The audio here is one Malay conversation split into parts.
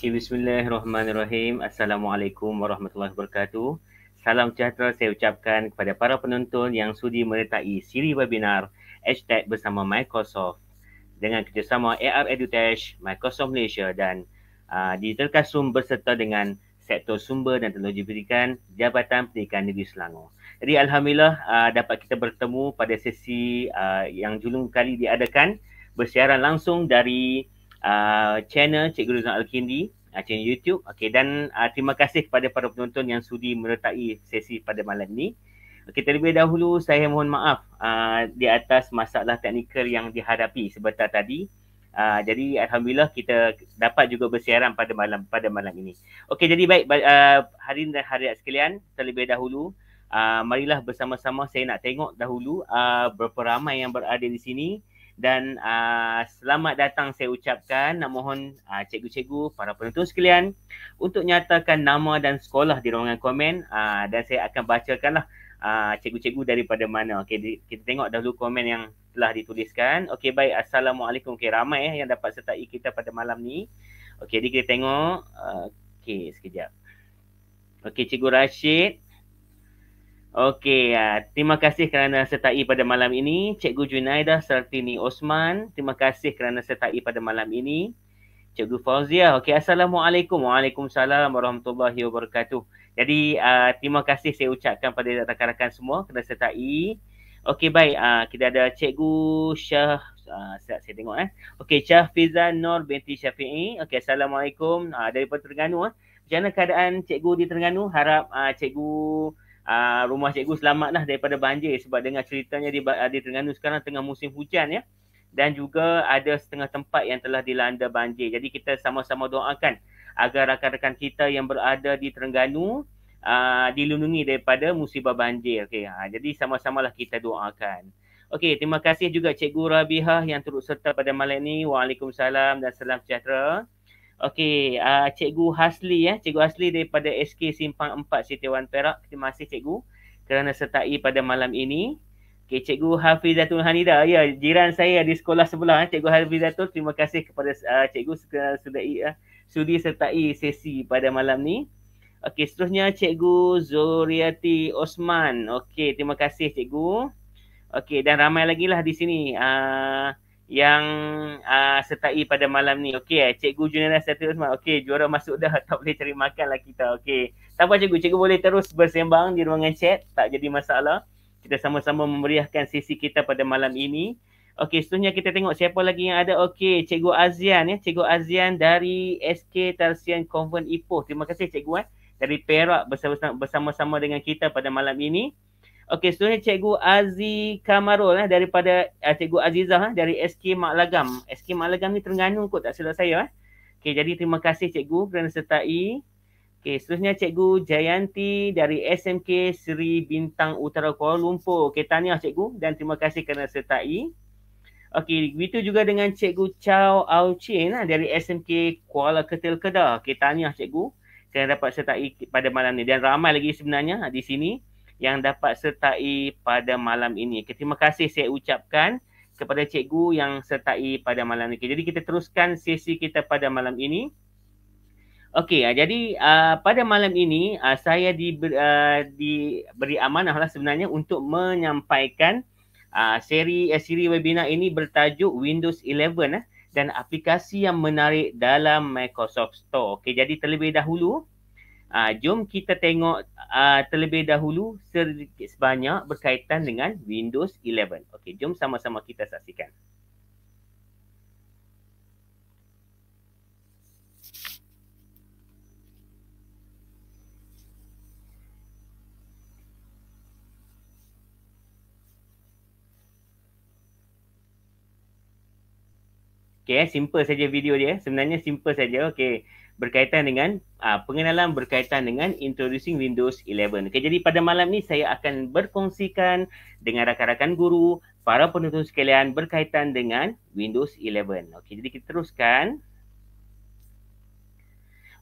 Okay, bismillahirrahmanirrahim. Assalamualaikum warahmatullahi wabarakatuh. Salam sejahtera saya ucapkan kepada para penonton yang sudi menyertai siri webinar Hashtag bersama Microsoft dengan kerjasama AR Edutech, Microsoft Malaysia dan uh, Digital Classroom berserta dengan sektor sumber dan teknologi pendidikan Jabatan Pendidikan Negeri Selangor. Jadi Alhamdulillah uh, dapat kita bertemu pada sesi uh, yang julung kali diadakan bersiaran langsung dari uh, channel Cikgu Ruzan Al-Kindi uh, channel YouTube. Okey dan uh, terima kasih kepada para penonton yang sudi menertai sesi pada malam ini. Okey terlebih dahulu saya mohon maaf uh, di atas masalah teknikal yang dihadapi sebentar tadi. Uh, jadi alhamdulillah kita dapat juga bersiaran pada malam pada malam ini. Okey jadi baik uh, hari dan hari sekalian terlebih dahulu uh, marilah bersama-sama saya nak tengok dahulu uh, berapa ramai yang berada di sini dan uh, selamat datang saya ucapkan nak mohon uh, cikgu-cikgu para penonton sekalian untuk nyatakan nama dan sekolah di ruangan komen uh, dan saya akan bacakanlah uh, cikgu-cikgu daripada mana okey kita tengok dahulu komen yang telah dituliskan okey baik assalamualaikum okey ramai eh, yang dapat sertai kita pada malam ni okey jadi kita tengok uh, okey sekejap okey cikgu Rashid Okey, uh, terima kasih kerana sertai pada malam ini. Cikgu Junaida Sertini Osman, terima kasih kerana sertai pada malam ini. Cikgu Fauzia, okey. Assalamualaikum. Waalaikumsalam warahmatullahi wabarakatuh. Jadi, uh, terima kasih saya ucapkan pada rakan-rakan semua kerana sertai. Okey, baik. Uh, kita ada Cikgu Syah, uh, ah, sekejap saya tengok eh. Okey, Syah Fizan Nur binti Syafi'i. Okey, Assalamualaikum. Uh, daripada Terengganu eh. Macam mana keadaan Cikgu di Terengganu? Harap uh, Cikgu... Ah, rumah cikgu selamatlah daripada banjir sebab dengan ceritanya di, ah, di Terengganu sekarang tengah musim hujan ya. Dan juga ada setengah tempat yang telah dilanda banjir. Jadi kita sama-sama doakan agar rakan-rakan kita yang berada di Terengganu aa, ah, dilindungi daripada musibah banjir. Okay, ha, jadi sama-samalah kita doakan. Okey, terima kasih juga Cikgu Rabihah yang turut serta pada malam ini. Waalaikumsalam dan salam sejahtera. Okey, uh, Cikgu Hasli ya. Eh. Cikgu Hasli daripada SK Simpang 4 Siti Perak. Terima kasih Cikgu kerana sertai pada malam ini. Okey, Cikgu Hafizatul Hanida. Ya, jiran saya di sekolah sebelah. Eh. Cikgu Hafizatul, terima kasih kepada uh, Cikgu sudah sertai, uh, eh, sudi sertai sesi pada malam ni. Okey, seterusnya Cikgu Zuriati Osman. Okey, terima kasih Cikgu. Okey, dan ramai lagi lah di sini. Uh, yang uh, sertai pada malam ni. Okey, eh? Cikgu Junaina Satri Osman. Okey, juara masuk dah. Tak boleh cari makan lah kita. Okey. Tak apa cikgu. Cikgu boleh terus bersembang di ruangan chat. Tak jadi masalah. Kita sama-sama memeriahkan sesi kita pada malam ini. Okey, seterusnya kita tengok siapa lagi yang ada. Okey, Cikgu Azian ya. Cikgu Azian dari SK Tarsian Convent Ipoh. Terima kasih Cikgu eh. Dari Perak bersama-sama dengan kita pada malam ini. Okey, seterusnya Cikgu Aziz Kamarul eh, daripada uh, Cikgu Azizah eh, dari SK Mak Lagam. SK Mak Lagam ni Terengganu kot tak silap saya. Eh. Okey, jadi terima kasih Cikgu kerana sertai. Okey, seterusnya Cikgu Jayanti dari SMK Seri Bintang Utara Kuala Lumpur. Okey, tahniah Cikgu dan terima kasih kerana sertai. Okey, begitu juga dengan Cikgu Chow Au Chin eh, dari SMK Kuala Ketil Kedah. Okey, tahniah Cikgu kerana dapat sertai pada malam ni. Dan ramai lagi sebenarnya di sini yang dapat sertai pada malam ini. Terima kasih saya ucapkan kepada cikgu yang sertai pada malam ini. Jadi kita teruskan sesi kita pada malam ini. Okey, ah, jadi uh, pada malam ini uh, saya diber, uh, diberi amanah lah sebenarnya untuk menyampaikan uh, seri uh, siri webinar ini bertajuk Windows 11 eh, dan aplikasi yang menarik dalam Microsoft Store. Okey, jadi terlebih dahulu Uh, jom kita tengok uh, terlebih dahulu sedikit sebanyak berkaitan dengan Windows 11. Okey, jom sama-sama kita saksikan. Okay, eh, simple saja video dia. Eh. Sebenarnya simple saja. Okey, berkaitan dengan uh, pengenalan berkaitan dengan introducing Windows 11. Okay, jadi pada malam ni saya akan berkongsikan dengan rakan-rakan guru, para penonton sekalian berkaitan dengan Windows 11. Okay, jadi kita teruskan.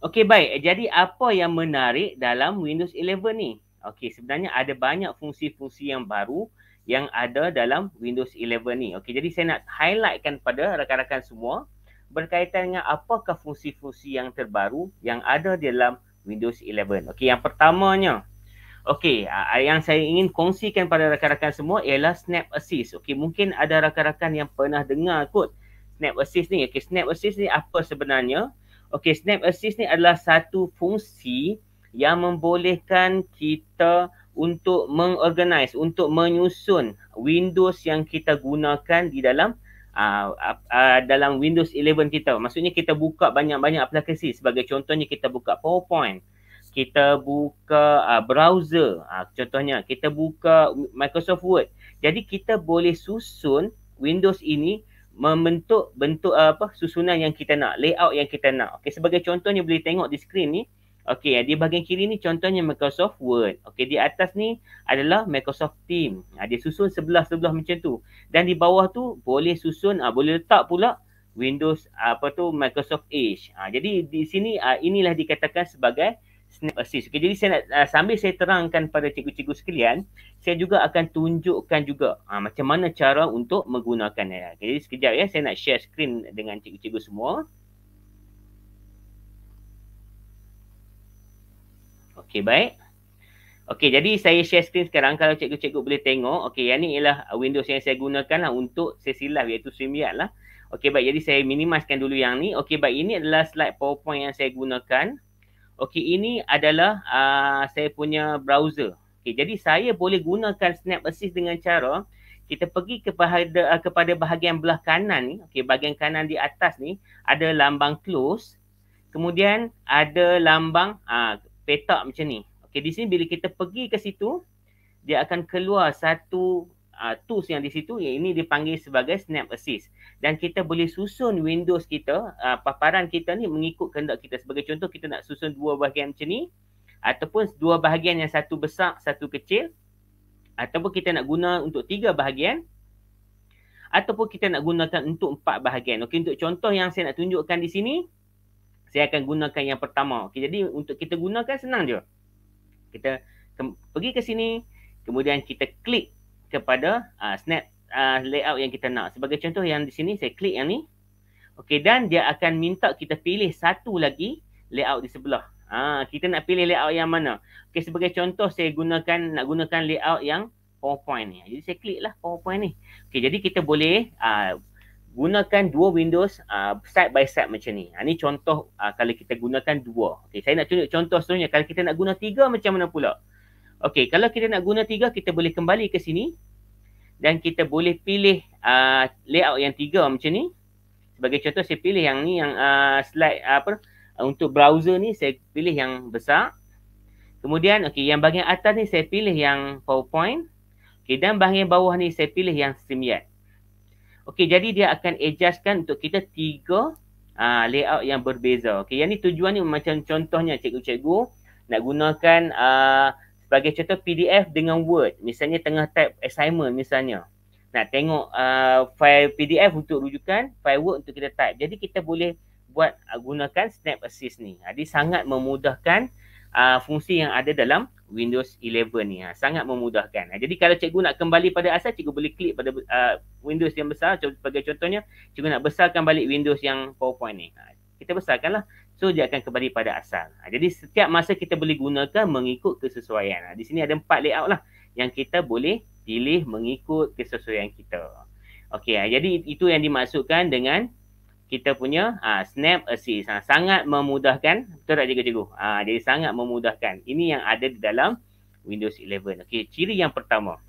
Okey baik, jadi apa yang menarik dalam Windows 11 ni? Okey, sebenarnya ada banyak fungsi-fungsi yang baru yang ada dalam Windows 11 ni. Okey, jadi saya nak highlightkan pada rakan-rakan semua berkaitan dengan apakah fungsi-fungsi yang terbaru yang ada dalam Windows 11. Okey, yang pertamanya. Okey, yang saya ingin kongsikan pada rakan-rakan semua ialah Snap Assist. Okey, mungkin ada rakan-rakan yang pernah dengar kot Snap Assist ni. Okey, Snap Assist ni apa sebenarnya? Okey, Snap Assist ni adalah satu fungsi yang membolehkan kita untuk mengorganize untuk menyusun Windows yang kita gunakan di dalam uh, uh, dalam Windows 11 kita. Maksudnya kita buka banyak-banyak aplikasi. Sebagai contohnya kita buka PowerPoint, kita buka uh, browser, uh, contohnya kita buka Microsoft Word. Jadi kita boleh susun Windows ini membentuk bentuk uh, apa susunan yang kita nak, layout yang kita nak. Okey sebagai contohnya boleh tengok di skrin ni Okey, di bahagian kiri ni contohnya Microsoft Word. Okey, di atas ni adalah Microsoft Team. Ha, dia susun sebelah-sebelah macam tu. Dan di bawah tu boleh susun, ha, boleh letak pula Windows apa tu Microsoft Edge. Ha, jadi di sini ha, inilah dikatakan sebagai Snap Assist. Okey, jadi saya nak, ha, sambil saya terangkan pada cikgu-cikgu sekalian, saya juga akan tunjukkan juga ha, macam mana cara untuk menggunakannya. Okay, jadi sekejap ya, saya nak share screen dengan cikgu-cikgu semua. Okey, baik. Okey, jadi saya share screen sekarang. Kalau cikgu-cikgu boleh tengok. Okey, yang ni ialah Windows yang saya gunakan lah untuk sesi live iaitu StreamYard lah. Okey, baik. Jadi saya minimaskan dulu yang ni. Okey, baik. Ini adalah slide PowerPoint yang saya gunakan. Okey, ini adalah uh, saya punya browser. Okey, jadi saya boleh gunakan Snap Assist dengan cara kita pergi kepada uh, kepada bahagian belah kanan ni. Okey, bahagian kanan di atas ni ada lambang close. Kemudian ada lambang, uh, petak macam ni. Okey di sini bila kita pergi ke situ dia akan keluar satu uh, tools yang di situ yang ini dipanggil sebagai snap assist dan kita boleh susun windows kita uh, paparan kita ni mengikut kehendak kita sebagai contoh kita nak susun dua bahagian macam ni ataupun dua bahagian yang satu besar satu kecil ataupun kita nak guna untuk tiga bahagian ataupun kita nak gunakan untuk empat bahagian. Okey untuk contoh yang saya nak tunjukkan di sini saya akan gunakan yang pertama. Okay, jadi untuk kita gunakan senang je. Kita ke- pergi ke sini, kemudian kita klik kepada uh, snap uh, layout yang kita nak. Sebagai contoh yang di sini saya klik yang ni. Okey dan dia akan minta kita pilih satu lagi layout di sebelah. Ah kita nak pilih layout yang mana? Okey sebagai contoh saya gunakan nak gunakan layout yang PowerPoint ni. Jadi saya kliklah PowerPoint ni. Okey jadi kita boleh uh, gunakan dua windows uh, side by side macam ni. Ini ah, uh, contoh uh, kalau kita gunakan dua. Okay, saya nak tunjuk contoh seterusnya. Kalau kita nak guna tiga macam mana pula? Okay, kalau kita nak guna tiga, kita boleh kembali ke sini. Dan kita boleh pilih uh, layout yang tiga macam ni. Sebagai contoh, saya pilih yang ni, yang uh, slide uh, apa, uh, untuk browser ni, saya pilih yang besar. Kemudian, okay, yang bahagian atas ni, saya pilih yang PowerPoint. Okay, dan bahagian bawah ni, saya pilih yang StreamYard. Okey, jadi dia akan adjustkan untuk kita tiga uh, layout yang berbeza. Okey, yang ni tujuan ni macam contohnya cikgu-cikgu nak gunakan uh, sebagai contoh PDF dengan Word. Misalnya tengah type assignment misalnya. Nak tengok uh, file PDF untuk rujukan, file Word untuk kita type. Jadi kita boleh buat uh, gunakan Snap Assist ni. Jadi sangat memudahkan uh, fungsi yang ada dalam Windows 11 ni. Ha, sangat memudahkan. Ha, jadi kalau cikgu nak kembali pada asal, cikgu boleh klik pada uh, Windows yang besar. Sebagai contohnya, cikgu nak besarkan balik Windows yang PowerPoint ni. Ha, kita besarkanlah. So, dia akan kembali pada asal. Ha, jadi, setiap masa kita boleh gunakan mengikut kesesuaian. Ha, di sini ada empat layout lah yang kita boleh pilih mengikut kesesuaian kita. Okey, ha, jadi itu yang dimaksudkan dengan kita punya uh, snap assist. Uh, sangat memudahkan. Betul tak cikgu-cikgu? Uh, ha, jadi sangat memudahkan. Ini yang ada di dalam Windows 11. Okey, ciri yang pertama.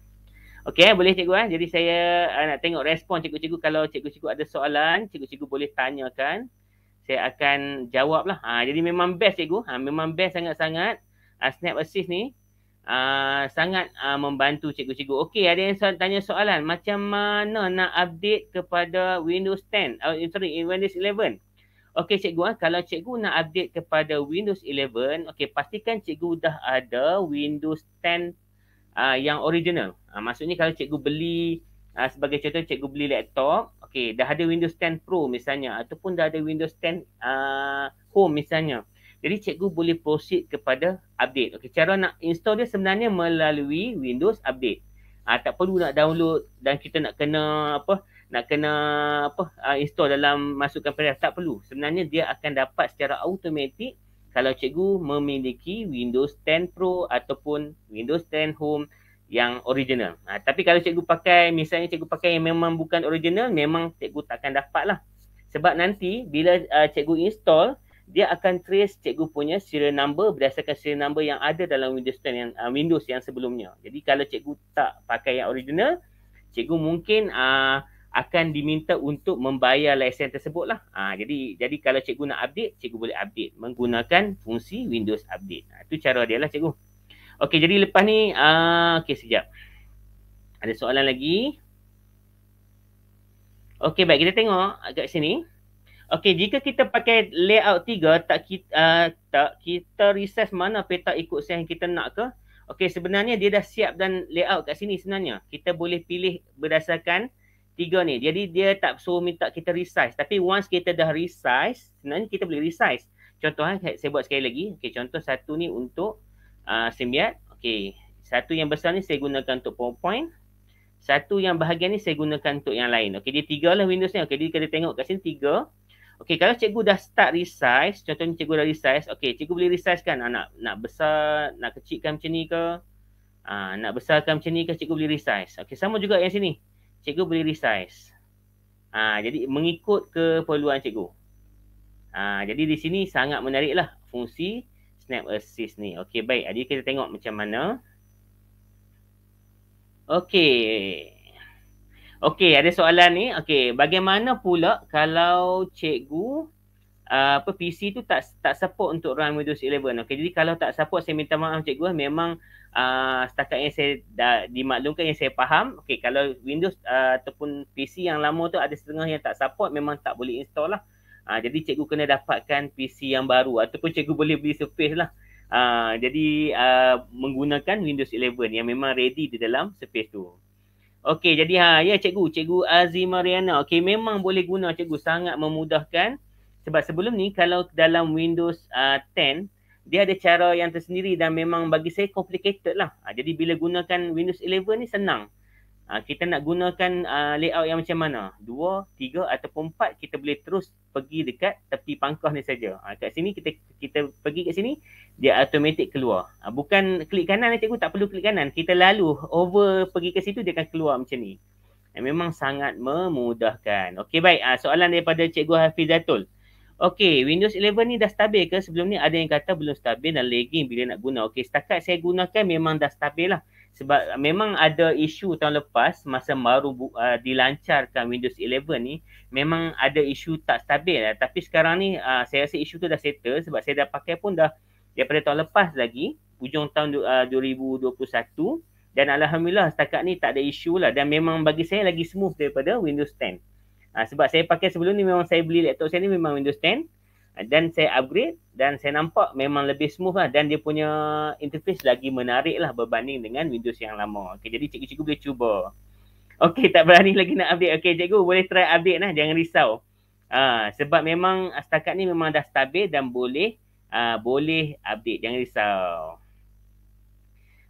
Okey, boleh cikgu kan? Eh? Jadi saya uh, nak tengok respon cikgu-cikgu. Kalau cikgu-cikgu ada soalan, cikgu-cikgu boleh tanyakan. Saya akan jawab lah. Uh, jadi memang best cikgu. Uh, memang best sangat-sangat. Uh, snap assist ni Ah, sangat uh, membantu cikgu-cikgu. Okey, ada yang soal, tanya soalan. Macam mana nak update kepada Windows 10? Uh, ah, eh, sorry, eh, Windows 11. Okey, cikgu. Uh, kalau cikgu nak update kepada Windows 11, okey, pastikan cikgu dah ada Windows 10 uh, yang original. Uh, maksudnya kalau cikgu beli, uh, sebagai contoh cikgu beli laptop, okey, dah ada Windows 10 Pro misalnya ataupun dah ada Windows 10 uh, Home misalnya. Jadi cikgu boleh proceed kepada update. Okey, cara nak install dia sebenarnya melalui Windows update. Ah ha, tak perlu nak download dan kita nak kena apa? Nak kena apa? Ha, install dalam masukkan file tak perlu. Sebenarnya dia akan dapat secara automatik kalau cikgu memiliki Windows 10 Pro ataupun Windows 10 Home yang original. Ha, tapi kalau cikgu pakai misalnya cikgu pakai yang memang bukan original memang cikgu takkan dapat lah. Sebab nanti bila uh, cikgu install dia akan trace cikgu punya serial number berdasarkan serial number yang ada dalam Windows 10 yang uh, Windows yang sebelumnya. Jadi kalau cikgu tak pakai yang original, cikgu mungkin uh, akan diminta untuk membayar lesen tersebut lah. Uh, jadi jadi kalau cikgu nak update, cikgu boleh update menggunakan fungsi Windows update. Ah, itu cara dia lah cikgu. Okey, jadi lepas ni, uh, okey sekejap. Ada soalan lagi? Okey, baik. Kita tengok kat sini. Okey, jika kita pakai layout 3, tak kita, uh, tak kita recess mana peta ikut size yang kita nak ke? Okey, sebenarnya dia dah siap dan layout kat sini sebenarnya. Kita boleh pilih berdasarkan tiga ni. Jadi dia tak so minta kita resize. Tapi once kita dah resize, sebenarnya kita boleh resize. Contohnya eh, kan, saya buat sekali lagi. Okey, contoh satu ni untuk uh, simbiat. Okey, satu yang besar ni saya gunakan untuk PowerPoint. Satu yang bahagian ni saya gunakan untuk yang lain. Okey, dia tiga lah Windows ni. Okey, jadi kita tengok kat sini tiga. Okey, kalau cikgu dah start resize, contohnya cikgu dah resize, okey, cikgu boleh resize kan? Ah, nak nak besar, nak kecilkan macam ni ke? Ah, nak besarkan macam ni ke cikgu boleh resize? Okey, sama juga yang sini. Cikgu boleh resize. Ah, jadi mengikut keperluan cikgu. Ah, jadi di sini sangat menariklah fungsi snap assist ni. Okey, baik. Jadi kita tengok macam mana. Okey. Okey, ada soalan ni. Okey, bagaimana pula kalau cikgu ah, apa PC tu tak tak support untuk run Windows 11. Okey, jadi kalau tak support saya minta maaf cikgu eh. memang uh, setakat yang saya dah dimaklumkan yang saya faham. Okey, kalau Windows uh, ataupun PC yang lama tu ada setengah yang tak support memang tak boleh install lah. Uh, jadi cikgu kena dapatkan PC yang baru ataupun cikgu boleh beli Surface lah. Uh, jadi uh, menggunakan Windows 11 yang memang ready di dalam Surface tu. Okey jadi ha ya cikgu cikgu Azim Riana okey memang boleh guna cikgu sangat memudahkan sebab sebelum ni kalau dalam Windows uh, ah, 10 dia ada cara yang tersendiri dan memang bagi saya complicated lah. Ha, jadi bila gunakan Windows 11 ni senang. Ha, kita nak gunakan uh, layout yang macam mana? Dua, tiga ataupun empat kita boleh terus pergi dekat tepi pangkah ni saja. Ha, kat sini kita kita pergi kat sini dia automatik keluar. Ha, bukan klik kanan lah, cikgu tak perlu klik kanan. Kita lalu over pergi ke situ dia akan keluar macam ni. Ha, memang sangat memudahkan. Okey baik ha, soalan daripada cikgu Hafizatul. Okey Windows 11 ni dah stabil ke? Sebelum ni ada yang kata belum stabil dan lagging bila nak guna. Okey setakat saya gunakan memang dah stabil lah sebab memang ada isu tahun lepas masa baru uh, dilancarkan Windows 11 ni memang ada isu tak stabil lah. tapi sekarang ni uh, saya rasa isu tu dah settle sebab saya dah pakai pun dah daripada tahun lepas lagi ujung tahun uh, 2021 dan alhamdulillah setakat ni tak ada isu lah dan memang bagi saya lagi smooth daripada Windows 10 uh, sebab saya pakai sebelum ni memang saya beli laptop saya ni memang Windows 10 dan saya upgrade dan saya nampak memang lebih smooth lah dan dia punya interface lagi menarik lah berbanding dengan Windows yang lama. Okay, jadi cikgu-cikgu boleh cuba. Okay, tak berani lagi nak update. Okay, cikgu boleh try update lah. Jangan risau. Uh, sebab memang setakat ni memang dah stabil dan boleh uh, boleh update. Jangan risau.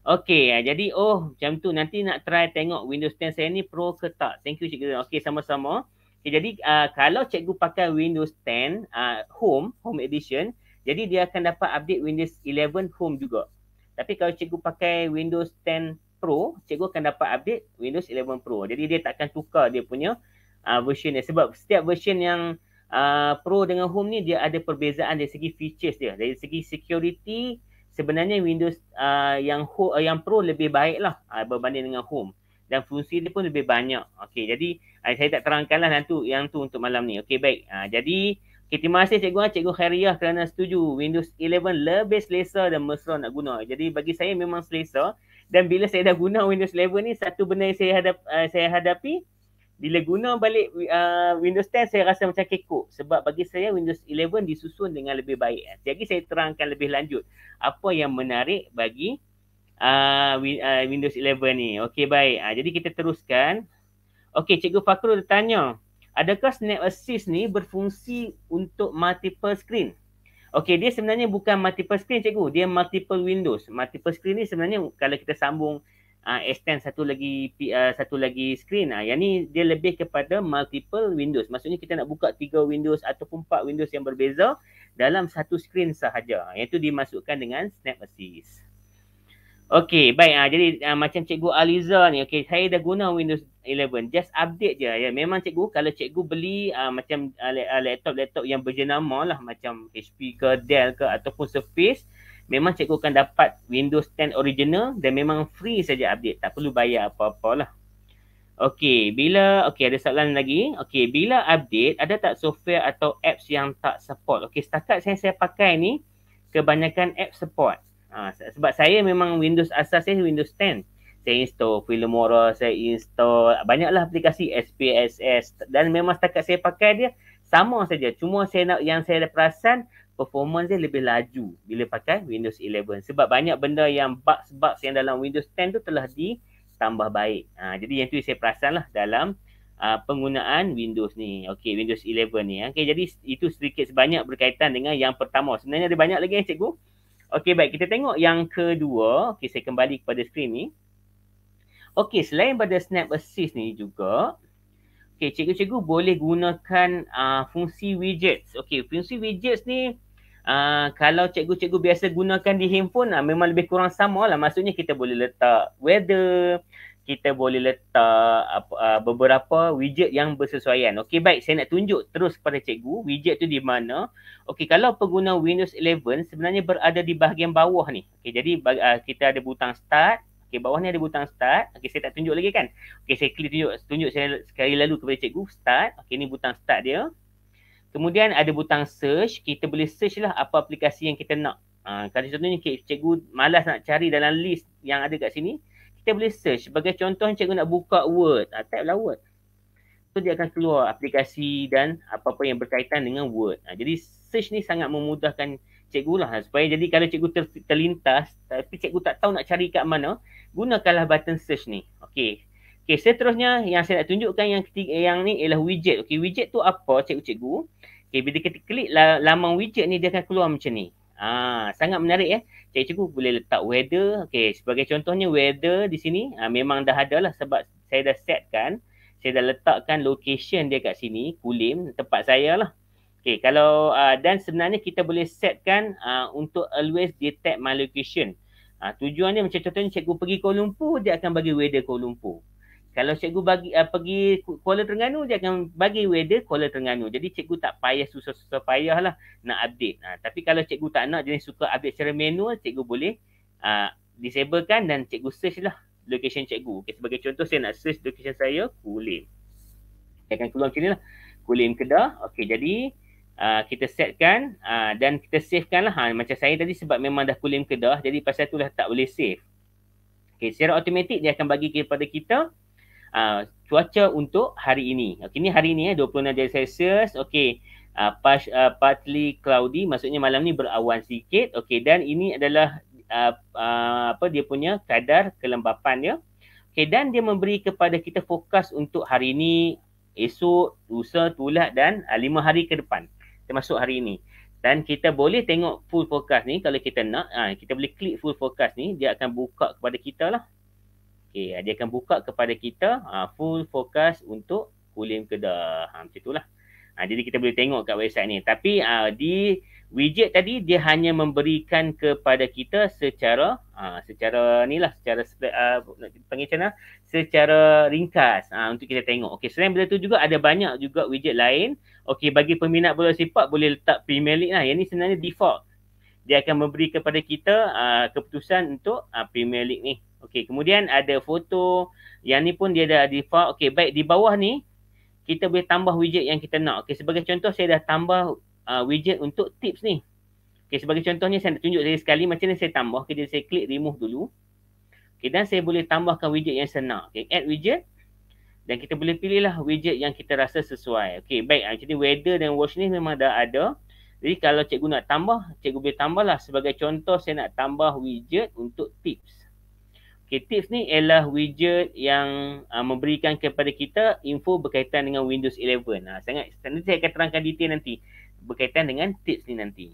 Okay, uh, ha, jadi oh macam tu. Nanti nak try tengok Windows 10 saya ni pro ke tak. Thank you cikgu. Okay, sama-sama. Okay, eh, jadi uh, kalau cikgu pakai Windows 10 uh, ah, Home, Home Edition, jadi dia akan dapat update Windows 11 Home juga. Tapi kalau cikgu pakai Windows 10 Pro, cikgu akan dapat update Windows 11 Pro. Jadi dia takkan tukar dia punya uh, version ni. Sebab setiap version yang uh, Pro dengan Home ni, dia ada perbezaan dari segi features dia. Dari segi security, sebenarnya Windows uh, yang uh, yang Pro lebih baik lah uh, berbanding dengan Home. Dan fungsi dia pun lebih banyak. Okay, jadi... Uh, saya tak terangkanlah nanti yang tu untuk malam ni. Okey baik. Uh, jadi okay, terima kasih cikgu ah. cikgu Khairiah kerana setuju Windows 11 lebih selesa dan mesra nak guna. Jadi bagi saya memang selesa dan bila saya dah guna Windows 11 ni satu benda yang saya hadap uh, saya hadapi bila guna balik uh, Windows 10 saya rasa macam kekok sebab bagi saya Windows 11 disusun dengan lebih baik. Jadi saya terangkan lebih lanjut apa yang menarik bagi uh, Windows 11 ni. Okey baik. Uh, jadi kita teruskan. Okey, Cikgu Fakru dia tanya, adakah Snap Assist ni berfungsi untuk multiple screen? Okey, dia sebenarnya bukan multiple screen Cikgu, dia multiple windows. Multiple screen ni sebenarnya kalau kita sambung uh, extend satu lagi uh, satu lagi screen ah. Uh, yang ni dia lebih kepada multiple windows. Maksudnya kita nak buka tiga windows ataupun empat windows yang berbeza dalam satu screen sahaja. Yang itu dimasukkan dengan Snap Assist. Okey, baik. Uh, jadi uh, macam Cikgu Aliza ni, okey, saya dah guna Windows 11. Just update je. Ya. Memang Cikgu, kalau Cikgu beli uh, macam laptop-laptop yang berjenama lah, macam HP ke Dell ke ataupun Surface, memang Cikgu akan dapat Windows 10 original dan memang free saja update. Tak perlu bayar apa-apa lah. Okey, bila, okey ada soalan lagi. Okey, bila update, ada tak software atau apps yang tak support? Okey, setakat saya, saya pakai ni, kebanyakan app support. Uh, sebab saya memang Windows asas saya Windows 10. Saya install Filmora, saya install banyaklah aplikasi SPSS dan memang setakat saya pakai dia sama saja. Cuma saya nak yang saya perasan performance dia lebih laju bila pakai Windows 11 sebab banyak benda yang bugs-bugs yang dalam Windows 10 tu telah ditambah baik. Ha, jadi yang tu saya perasan lah dalam uh, penggunaan Windows ni. Okey, Windows 11 ni. Ha, okey, jadi itu sedikit sebanyak berkaitan dengan yang pertama. Sebenarnya ada banyak lagi eh cikgu. Okey baik kita tengok yang kedua. Okey saya kembali kepada skrin ni. Okey selain pada snap assist ni juga Okey cikgu-cikgu boleh gunakan uh, fungsi widgets. Okey fungsi widgets ni Uh, kalau cikgu-cikgu biasa gunakan di handphone uh, memang lebih kurang sama lah. Maksudnya kita boleh letak weather, kita boleh letak uh, uh, beberapa widget yang bersesuaian. Okey baik, saya nak tunjuk terus kepada cikgu widget tu di mana. Okey, kalau pengguna Windows 11 sebenarnya berada di bahagian bawah ni. Okey, jadi uh, kita ada butang start. Okey, bawah ni ada butang start. Okey, saya tak tunjuk lagi kan? Okey, saya klik tunjuk tunjuk saya sekali lalu kepada cikgu start. Okey, ni butang start dia. Kemudian ada butang search. Kita boleh search lah apa aplikasi yang kita nak. Uh, ah, kalau contohnya cikgu malas nak cari dalam list yang ada kat sini kita boleh search. Sebagai contoh, cikgu nak buka Word. Ha, type lah Word. So, dia akan keluar aplikasi dan apa-apa yang berkaitan dengan Word. Ha, jadi, search ni sangat memudahkan cikgu lah. Supaya jadi kalau cikgu ter, terlintas, tapi cikgu tak tahu nak cari kat mana, gunakanlah button search ni. Okay, Okey, seterusnya yang saya nak tunjukkan yang ketiga, yang ni ialah widget. Okay, widget tu apa cikgu-cikgu? okay, bila kita klik laman widget ni, dia akan keluar macam ni. Ah, sangat menarik eh. Ya? cikgu boleh letak weather. Okey, sebagai contohnya weather di sini ha, memang dah ada lah sebab saya dah set kan Saya dah letakkan location dia kat sini, Kulim, tempat saya lah. Okey, kalau uh, dan sebenarnya kita boleh setkan uh, untuk always detect my location. Uh, tujuan dia macam contohnya cikgu pergi Kuala Lumpur, dia akan bagi weather Kuala Lumpur kalau cikgu bagi uh, pergi Kuala Terengganu dia akan bagi weather Kuala Terengganu. Jadi cikgu tak payah susah-susah lah nak update. Uh, tapi kalau cikgu tak nak jenis suka update secara manual, cikgu boleh uh, disablekan dan cikgu search lah location cikgu. Okay, sebagai contoh saya nak search location saya Kulim. Saya akan keluar sini lah. Kulim Kedah. Okey jadi uh, kita setkan uh, dan kita savekan lah. Ha, macam saya tadi sebab memang dah Kulim Kedah jadi pasal itulah tak boleh save. Okay, secara automatik dia akan bagi kepada kita uh, cuaca untuk hari ini. Okey ni hari ini eh 26 derajat Celsius. Okey. Uh, pas, uh, partly cloudy maksudnya malam ni berawan sikit. Okey dan ini adalah uh, uh, apa dia punya kadar kelembapan dia. Okey dan dia memberi kepada kita fokus untuk hari ini, esok, lusa, tulak dan uh, lima hari ke depan. Termasuk hari ini. Dan kita boleh tengok full forecast ni kalau kita nak. Ha, kita boleh klik full forecast ni. Dia akan buka kepada kita lah. Okey, dia akan buka kepada kita uh, full fokus untuk kulim kedah. Ha, macam itulah. Ha, jadi kita boleh tengok kat website ni. Tapi uh, di widget tadi, dia hanya memberikan kepada kita secara, uh, secara ni lah, secara, uh, panggil macam mana? Secara ringkas uh, untuk kita tengok. Okey, selain benda tu juga ada banyak juga widget lain. Okey, bagi peminat bola sepak boleh letak Premier League lah. Yang ni sebenarnya default. Dia akan memberi kepada kita uh, keputusan untuk uh, Premier League ni. Okey, kemudian ada foto. Yang ni pun dia dah default. Okey, baik di bawah ni kita boleh tambah widget yang kita nak. Okey, sebagai contoh saya dah tambah uh, widget untuk tips ni. Okey, sebagai contohnya saya nak tunjuk sekali macam ni saya tambah. Okey, saya klik remove dulu. Okey, dan saya boleh tambahkan widget yang saya nak. Okey, add widget. Dan kita boleh pilihlah widget yang kita rasa sesuai. Okey, baik. Macam ah, ni weather dan watch ni memang dah ada. Jadi kalau cikgu nak tambah, cikgu boleh tambah lah. Sebagai contoh saya nak tambah widget untuk tips. Okay, tips ni ialah widget yang uh, memberikan kepada kita info berkaitan dengan Windows 11. Nah, sangat nanti saya akan terangkan detail nanti berkaitan dengan tips ni nanti.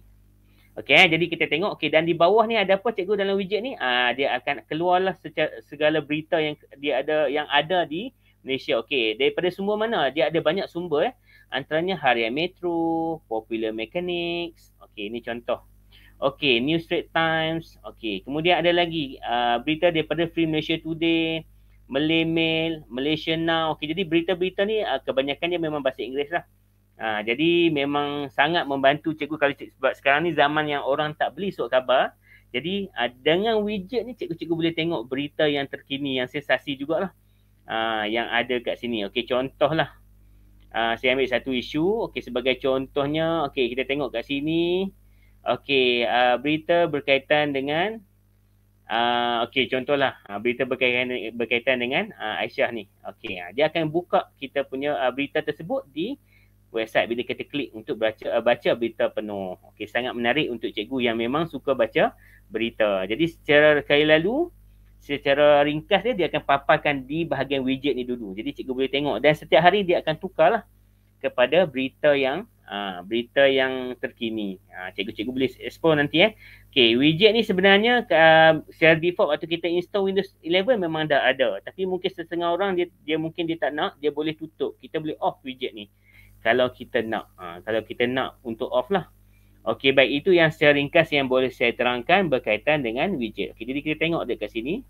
Okay, eh, jadi kita tengok Okay, dan di bawah ni ada apa cikgu dalam widget ni? uh, dia akan keluarlah secara, segala berita yang dia ada yang ada di Malaysia. Okay, daripada sumber mana? Dia ada banyak sumber eh. Antaranya Harian Metro, Popular Mechanics. Okay, ini contoh. Okay, New Straits Times. Okay, kemudian ada lagi uh, berita daripada Free Malaysia Today, Malay Mail, Malaysia Now. Okay, jadi berita-berita ni uh, kebanyakannya memang bahasa Inggeris lah. Uh, jadi memang sangat membantu cikgu kalau cikgu sebab sekarang ni zaman yang orang tak beli surat khabar. Jadi uh, dengan widget ni cikgu-cikgu boleh tengok berita yang terkini, yang sensasi jugalah uh, yang ada kat sini. Okay, contohlah. Uh, saya ambil satu isu. Okay, sebagai contohnya. okay kita tengok kat sini. Okey, uh, berita berkaitan dengan uh, okey contohlah uh, berita berkaitan berkaitan dengan uh, Aisyah ni. Okey, uh, dia akan buka kita punya uh, berita tersebut di website bila kita klik untuk baca uh, baca berita penuh. Okey, sangat menarik untuk cikgu yang memang suka baca berita. Jadi secara sekali lalu secara ringkas dia dia akan paparkan di bahagian widget ni dulu. Jadi cikgu boleh tengok dan setiap hari dia akan tukarlah kepada berita yang Ha, berita yang terkini. Uh, cikgu-cikgu boleh explore nanti eh. Okay, widget ni sebenarnya uh, secara default waktu kita install Windows 11 memang dah ada. Tapi mungkin setengah orang dia, dia mungkin dia tak nak, dia boleh tutup. Kita boleh off widget ni. Kalau kita nak. Uh, kalau kita nak untuk off lah. Okay, baik. Itu yang secara ringkas yang boleh saya terangkan berkaitan dengan widget. Okay, jadi kita tengok dekat sini.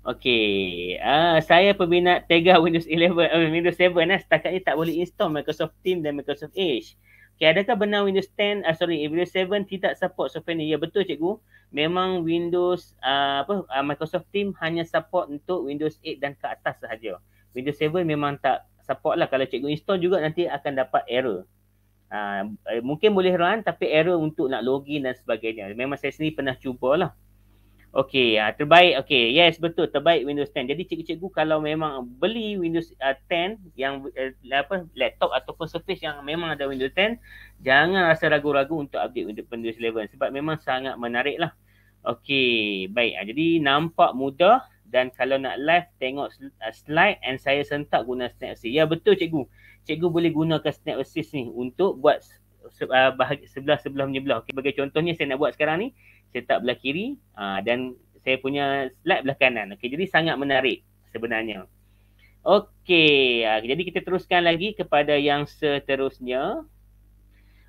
Okey, Uh, saya peminat Tegah Windows 11, uh, eh, Windows 7 lah. Eh. Setakat ni tak boleh install Microsoft Teams dan Microsoft Edge. Okey, adakah benar Windows 10, uh, ah, sorry, Windows 7 tidak support software ni? Ya, betul cikgu. Memang Windows, uh, apa, uh, Microsoft Teams hanya support untuk Windows 8 dan ke atas sahaja. Windows 7 memang tak support lah. Kalau cikgu install juga nanti akan dapat error. Uh, mungkin boleh run tapi error untuk nak login dan sebagainya. Memang saya sendiri pernah cubalah. lah. Okey, uh, terbaik. Okey, yes betul terbaik Windows 10. Jadi cikgu-cikgu kalau memang beli Windows uh, ah, 10 yang uh, apa laptop ataupun surface yang memang ada Windows 10, jangan rasa ragu-ragu untuk update Windows, Windows 11 sebab memang sangat menarik lah. Okey, baik. Uh, jadi nampak mudah dan kalau nak live tengok uh, slide and saya sentak guna Snap Ya betul cikgu. Cikgu boleh gunakan Snap Assist ni untuk buat Ah, sebelah sebelah menyebelah. Okay. Bagi contohnya saya nak buat sekarang ni, saya tak belah kiri uh, dan saya punya slide belah kanan. Okay. Jadi sangat menarik sebenarnya. Okey, uh, ah, jadi kita teruskan lagi kepada yang seterusnya.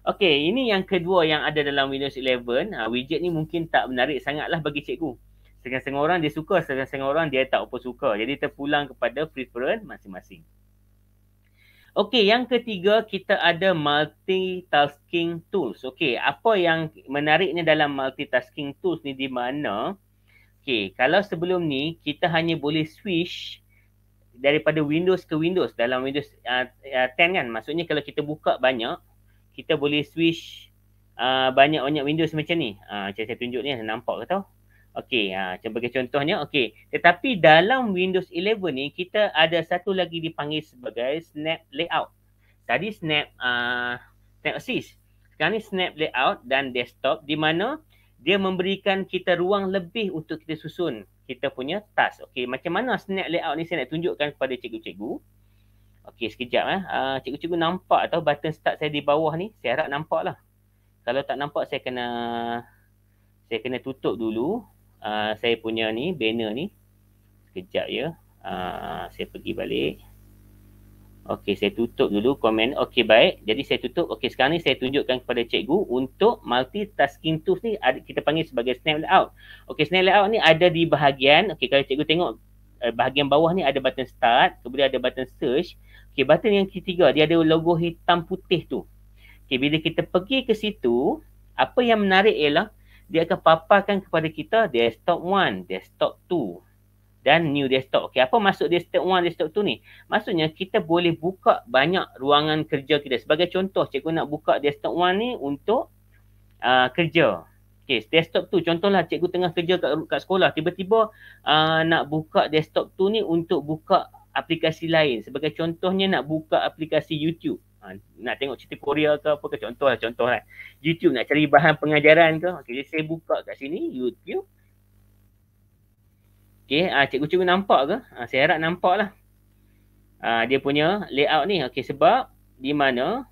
Okey, ini yang kedua yang ada dalam Windows 11. Uh, widget ni mungkin tak menarik sangatlah bagi cikgu. Setengah-setengah orang dia suka, setengah-setengah orang dia tak apa suka. Jadi terpulang kepada preference masing-masing. Okey, yang ketiga kita ada multitasking tools. Okey, apa yang menariknya dalam multitasking tools ni di mana? Okey, kalau sebelum ni kita hanya boleh switch daripada Windows ke Windows dalam Windows uh, uh, 10 kan. Maksudnya kalau kita buka banyak, kita boleh switch uh, banyak-banyak Windows macam ni. Ah, uh, macam saya tunjuk ni nampak ke tahu? Okey, ha, sebagai contohnya, okey. Tetapi dalam Windows 11 ni, kita ada satu lagi dipanggil sebagai Snap Layout. Tadi Snap, uh, snap Assist. Sekarang ni Snap Layout dan Desktop di mana dia memberikan kita ruang lebih untuk kita susun kita punya task. Okey, macam mana Snap Layout ni saya nak tunjukkan kepada cikgu-cikgu. Okey, sekejap eh. Uh, cikgu-cikgu nampak atau button start saya di bawah ni? Saya harap nampak lah. Kalau tak nampak, saya kena saya kena tutup dulu Ah, saya punya ni banner ni sekejap ya uh, saya pergi balik okey saya tutup dulu komen okey baik jadi saya tutup okey sekarang ni saya tunjukkan kepada cikgu untuk multitasking tools ni ada, kita panggil sebagai snap layout okey snap layout ni ada di bahagian okey kalau cikgu tengok eh, bahagian bawah ni ada button start kemudian ada button search okey button yang ketiga dia ada logo hitam putih tu okey bila kita pergi ke situ apa yang menarik ialah dia akan paparkan kepada kita desktop 1, desktop 2 dan new desktop. Okey, apa maksud desktop 1, desktop 2 ni? Maksudnya kita boleh buka banyak ruangan kerja kita. Sebagai contoh, cikgu nak buka desktop 1 ni untuk uh, kerja. Okey, desktop 2 contohlah cikgu tengah kerja kat, kat sekolah, tiba-tiba uh, nak buka desktop 2 ni untuk buka aplikasi lain. Sebagai contohnya nak buka aplikasi YouTube ha, nak tengok cerita Korea ke apa ke contoh lah. lah. YouTube nak cari bahan pengajaran ke okey saya buka kat sini YouTube Okay, ha, ah, cikgu cikgu nampak ke ha, saya harap nampaklah ha, ah, dia punya layout ni Okay, sebab di mana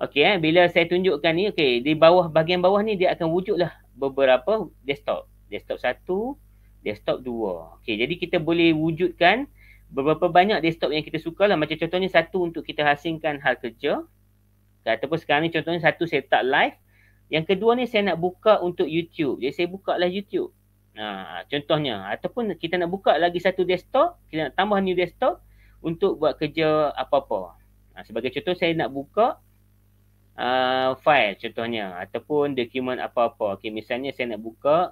Okay, eh, bila saya tunjukkan ni okay, di bawah bahagian bawah ni dia akan wujud lah beberapa desktop desktop satu, desktop dua. Okay, jadi kita boleh wujudkan beberapa banyak desktop yang kita suka lah. Macam contohnya satu untuk kita hasilkan hal kerja. Ataupun sekarang ni contohnya satu saya tak live. Yang kedua ni saya nak buka untuk YouTube. Jadi saya buka lah YouTube. Ha, contohnya. Ataupun kita nak buka lagi satu desktop. Kita nak tambah new desktop untuk buat kerja apa-apa. Ha, sebagai contoh saya nak buka uh, file contohnya. Ataupun dokumen apa-apa. Okay, misalnya saya nak buka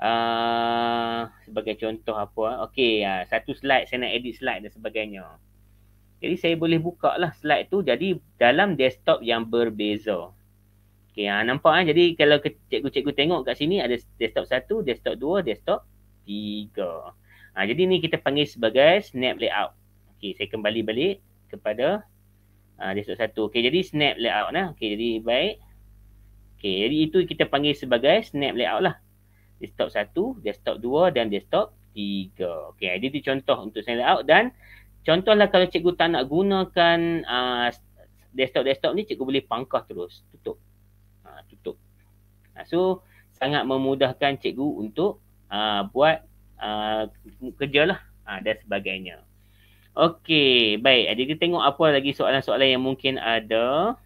Ah, sebagai contoh apa ah. okey uh, satu slide saya nak edit slide dan sebagainya jadi saya boleh buka lah slide tu jadi dalam desktop yang berbeza okey uh, nampak kan uh, jadi kalau cikgu-cikgu tengok kat sini ada desktop satu, desktop dua, desktop tiga. uh, jadi ni kita panggil sebagai snap layout okey saya kembali balik kepada uh, desktop satu. okey jadi snap layout nah okey jadi baik Okey, jadi itu kita panggil sebagai snap layout lah. Desktop stop satu, dia dua dan desktop stop tiga. Okey, jadi itu contoh untuk send out dan contohlah kalau cikgu tak nak gunakan desktop-desktop ah, uh, ni, cikgu boleh pangkah terus, tutup. Uh, tutup. Uh, so, sangat memudahkan cikgu untuk uh, buat uh, kerja lah uh, dan sebagainya. Okey, baik. Jadi kita tengok apa lagi soalan-soalan yang mungkin ada.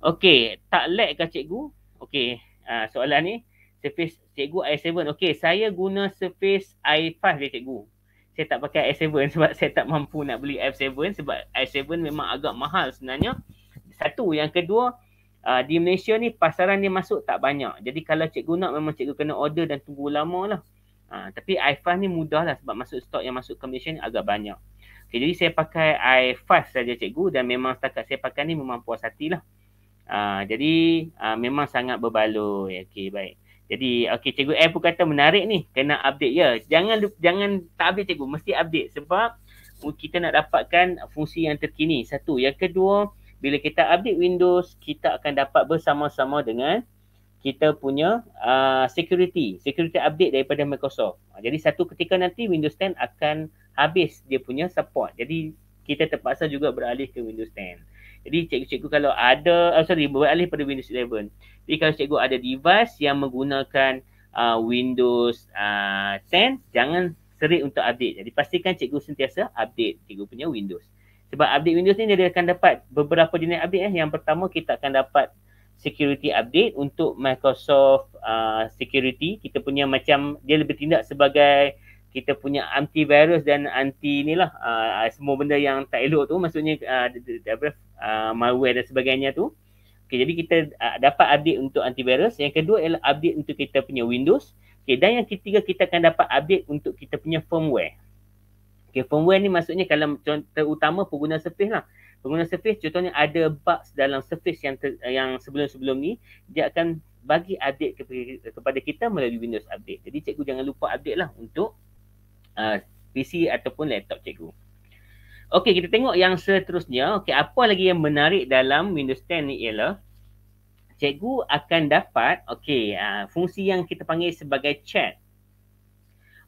Okey, tak lag ke cikgu? Okey, uh, soalan ni. Surface cikgu i7. Okey, saya guna Surface i5 dia cikgu. Saya tak pakai i7 sebab saya tak mampu nak beli i7 sebab i7 memang agak mahal sebenarnya. Satu, yang kedua uh, di Malaysia ni pasaran dia masuk tak banyak. Jadi kalau cikgu nak memang cikgu kena order dan tunggu lama lah. Uh, tapi i5 ni mudah lah sebab masuk stok yang masuk ke Malaysia ni agak banyak. Okay, jadi saya pakai i5 saja cikgu dan memang setakat saya pakai ni memang puas hatilah. Uh, ha, jadi uh, memang sangat berbaloi. okay baik. Jadi okey cikgu F pun kata menarik ni kena update ya. Jangan jangan tak update cikgu mesti update sebab kita nak dapatkan fungsi yang terkini. Satu, yang kedua bila kita update Windows kita akan dapat bersama-sama dengan kita punya uh, security, security update daripada Microsoft. Ha, jadi satu ketika nanti Windows 10 akan habis dia punya support. Jadi kita terpaksa juga beralih ke Windows 10. Jadi cikgu-cikgu kalau ada, oh sorry beralih pada Windows 11. Jadi kalau cikgu ada device yang menggunakan uh, Windows uh, 10, jangan serik untuk update. Jadi pastikan cikgu sentiasa update cikgu punya Windows. Sebab update Windows ni dia akan dapat beberapa jenis update. Eh. Yang pertama kita akan dapat security update untuk Microsoft uh, security. Kita punya macam dia lebih tindak sebagai kita punya antivirus dan anti inilah uh, ah, ah, semua benda yang tak elok tu maksudnya ah, apa uh, malware dan sebagainya tu okey jadi kita uh, dapat update untuk antivirus yang kedua ialah update untuk kita punya windows okey dan yang ketiga kita akan dapat update untuk kita punya firmware okey firmware ni maksudnya kalau contoh utama pengguna surface lah pengguna surface contohnya ada bugs dalam surface yang yang sebelum-sebelum ni dia akan bagi update kepada kita melalui Windows update. Jadi cikgu jangan lupa update lah untuk Uh, PC ataupun laptop cikgu. Okey, kita tengok yang seterusnya. Okey, apa lagi yang menarik dalam Windows 10 ni ialah cikgu akan dapat okey, uh, fungsi yang kita panggil sebagai chat.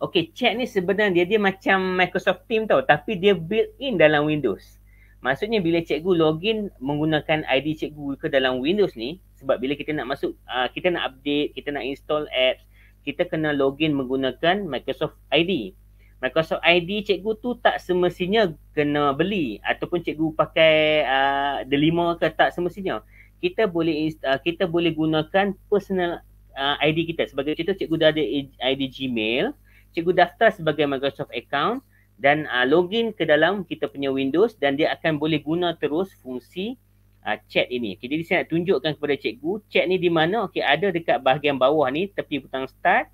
Okey, chat ni sebenarnya dia dia macam Microsoft Team tau, tapi dia built in dalam Windows. Maksudnya bila cikgu login menggunakan ID cikgu ke dalam Windows ni, sebab bila kita nak masuk, uh, kita nak update, kita nak install apps, kita kena login menggunakan Microsoft ID. Microsoft ID cikgu tu tak semestinya kena beli ataupun cikgu pakai uh, Delima ke tak semestinya. Kita boleh uh, kita boleh gunakan personal uh, ID kita. Sebagai contoh cikgu dah ada ID Gmail, cikgu daftar sebagai Microsoft account dan uh, login ke dalam kita punya Windows dan dia akan boleh guna terus fungsi uh, chat ini. Okay, jadi saya nak tunjukkan kepada cikgu, chat ni di mana? Okey, ada dekat bahagian bawah ni tepi butang start.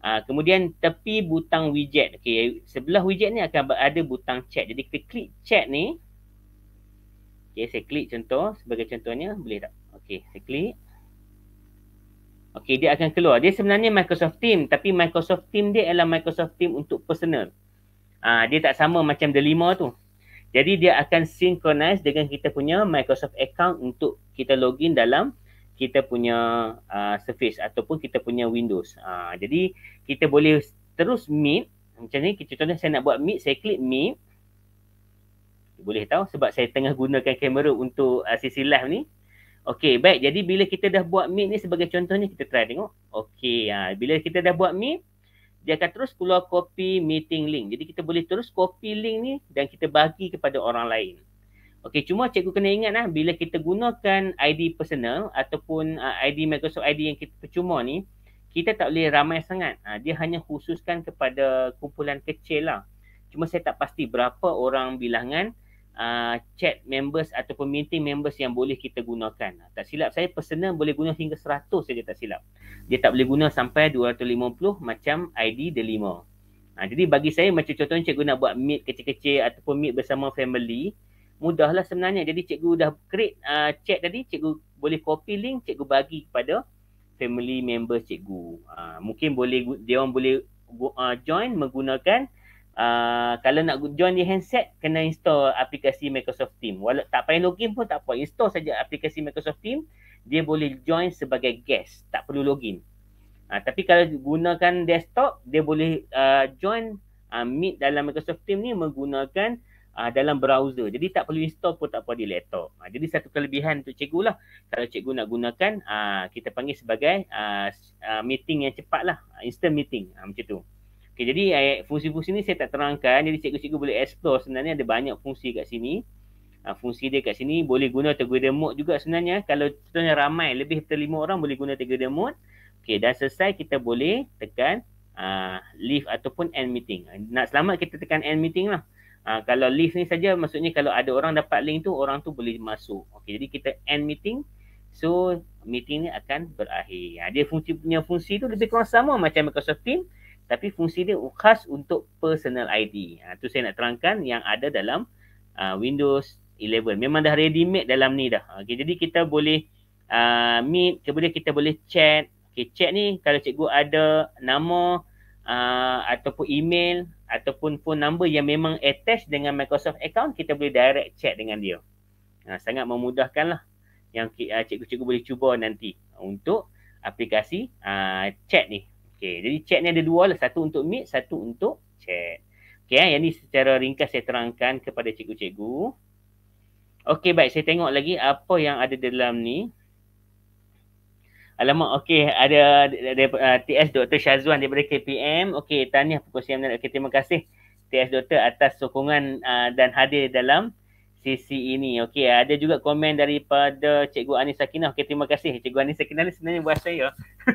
Uh, kemudian tepi butang widget. Okay. Sebelah widget ni akan ada butang chat. Jadi kita klik chat ni. Okay, saya klik contoh. Sebagai contohnya, boleh tak? Okay, saya klik. Okay, dia akan keluar. Dia sebenarnya Microsoft Team. Tapi Microsoft Team dia adalah Microsoft Team untuk personal. Uh, dia tak sama macam The Lima tu. Jadi dia akan synchronize dengan kita punya Microsoft account untuk kita login dalam kita punya uh, surface ataupun kita punya windows. Uh, jadi kita boleh terus meet macam ni contohnya saya nak buat meet saya klik meet boleh tahu sebab saya tengah gunakan kamera untuk uh, sesi live ni. Okey, baik. Jadi bila kita dah buat meet ni sebagai contohnya kita try tengok. Okey, ha. bila kita dah buat meet dia akan terus keluar copy meeting link. Jadi kita boleh terus copy link ni dan kita bagi kepada orang lain. Okey, cuma cikgu kena ingat lah bila kita gunakan ID personal ataupun uh, ah, ID Microsoft ID yang kita percuma ni, kita tak boleh ramai sangat. Uh, dia hanya khususkan kepada kumpulan kecil lah. Cuma saya tak pasti berapa orang bilangan uh, chat members ataupun meeting members yang boleh kita gunakan. Tak silap saya personal boleh guna hingga 100 saja tak silap. Dia tak boleh guna sampai 250 macam ID delima. Ha, jadi bagi saya macam contohnya cikgu nak buat meet kecil-kecil ataupun meet bersama family, mudahlah sebenarnya. Jadi cikgu dah create uh, chat tadi, cikgu boleh copy link, cikgu bagi kepada family member cikgu. Uh, mungkin boleh dia orang boleh uh, join menggunakan uh, kalau nak join di handset kena install aplikasi Microsoft Team. Walau tak payah login pun tak apa, install saja aplikasi Microsoft Team. dia boleh join sebagai guest, tak perlu login. Uh, tapi kalau gunakan desktop, dia boleh uh, join uh, meet dalam Microsoft Team ni menggunakan uh, dalam browser. Jadi tak perlu install pun tak perlu di laptop. Uh, jadi satu kelebihan untuk cikgu lah. Kalau cikgu nak gunakan, uh, kita panggil sebagai uh, uh, meeting yang cepat lah. Instant meeting. Uh, macam tu. Okay, jadi uh, fungsi-fungsi ni saya tak terangkan. Jadi cikgu-cikgu boleh explore sebenarnya ada banyak fungsi kat sini. Uh, fungsi dia kat sini boleh guna Tegur Mode juga sebenarnya. Kalau contohnya ramai, lebih dari lima orang boleh guna Tegur Mode. Okay, dah selesai kita boleh tekan uh, leave ataupun end meeting. Nak selamat kita tekan end meeting lah. Ha, kalau list ni saja maksudnya kalau ada orang dapat link tu orang tu boleh masuk. Okey jadi kita end meeting. So meeting ni akan berakhir. Ha, dia fungsi punya fungsi tu lebih kurang sama macam Microsoft Teams tapi fungsi dia khas untuk personal ID. Ha, ah, tu saya nak terangkan yang ada dalam uh, Windows 11. Memang dah ready made dalam ni dah. Okey jadi kita boleh uh, meet kemudian kita boleh chat. Okey chat ni kalau cikgu ada nama uh, ataupun email ataupun phone number yang memang attached dengan Microsoft account kita boleh direct chat dengan dia. Uh, sangat memudahkan lah yang uh, cikgu-cikgu boleh cuba nanti untuk aplikasi uh, chat ni. Okay, jadi chat ni ada dua lah. Satu untuk meet, satu untuk chat. Okay, eh, yang ni secara ringkas saya terangkan kepada cikgu-cikgu. Okay, baik. Saya tengok lagi apa yang ada dalam ni. Alamak, okey. Ada dari, uh, TS Dr. Syazwan daripada KPM. Okey, tahniah pukul siang. Okey, terima kasih TS Dr. atas sokongan uh, dan hadir dalam sesi ini. Okey, ada juga komen daripada Cikgu Anis Sakinah. Okey, terima kasih. Cikgu Anis Sakinah ni sebenarnya buat saya.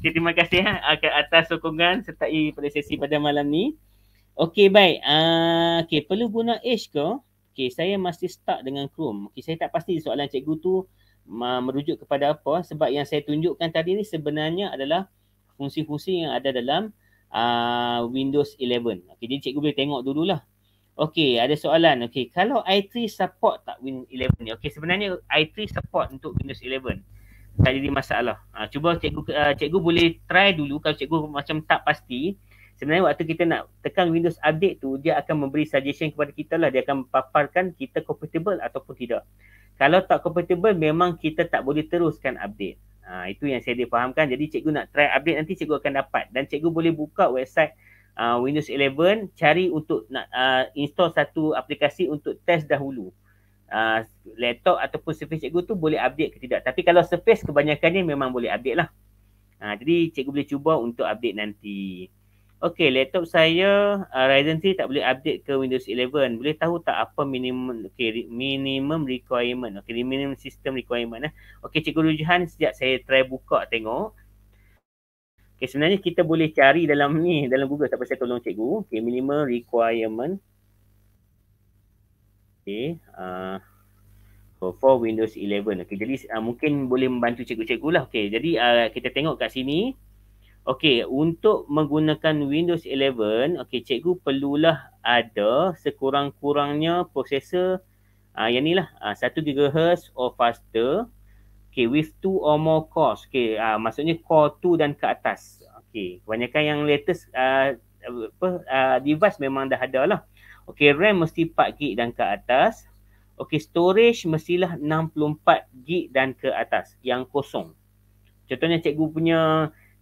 okey, terima kasih ha, atas sokongan serta pada sesi pada malam ni. Okey, baik. Uh, okey, perlu guna H ke? Okey, saya masih start dengan Chrome. Okey, saya tak pasti soalan Cikgu tu merujuk kepada apa sebab yang saya tunjukkan tadi ni sebenarnya adalah fungsi-fungsi yang ada dalam uh, Windows 11. Okey, jadi cikgu boleh tengok dululah. Okey, ada soalan. Okey, kalau i3 support tak Windows 11 ni? Okey, sebenarnya i3 support untuk Windows 11. Tak jadi masalah. Uh, cuba cikgu uh, cikgu boleh try dulu kalau cikgu macam tak pasti, sebenarnya waktu kita nak tekan Windows update tu dia akan memberi suggestion kepada kita lah dia akan paparkan kita compatible ataupun tidak kalau tak compatible memang kita tak boleh teruskan update ha, itu yang saya difahamkan jadi cikgu nak try update nanti cikgu akan dapat dan cikgu boleh buka website uh, Windows 11 cari untuk nak uh, install satu aplikasi untuk test dahulu uh, laptop ataupun surface cikgu tu boleh update ke tidak tapi kalau surface kebanyakannya memang boleh update lah Ha, jadi cikgu boleh cuba untuk update nanti. Okey, laptop saya uh, Ryzen 3 tak boleh update ke Windows 11. Boleh tahu tak apa minimum okay, re- minimum requirement? Okey, minimum system requirement eh. Okey, cikgu Rujhan, sejak saya try buka tengok. Okey, sebenarnya kita boleh cari dalam ni, dalam Google. Tak apa saya tolong cikgu. Okey, minimum requirement. Okey, uh, for, for Windows 11. Okey, jadi uh, mungkin boleh membantu cikgu-cikgu lah. Okey, jadi uh, kita tengok kat sini. Okey, untuk menggunakan Windows 11, okey cikgu perlulah ada sekurang-kurangnya prosesor ah uh, yang inilah uh, ah, 1 GHz or faster. Okey, with two or more cores. Okey, uh, maksudnya core 2 dan ke atas. Okey, kebanyakan yang latest uh, apa uh, device memang dah ada lah. Okey, RAM mesti 4 GB dan ke atas. Okey, storage mestilah 64 GB dan ke atas yang kosong. Contohnya cikgu punya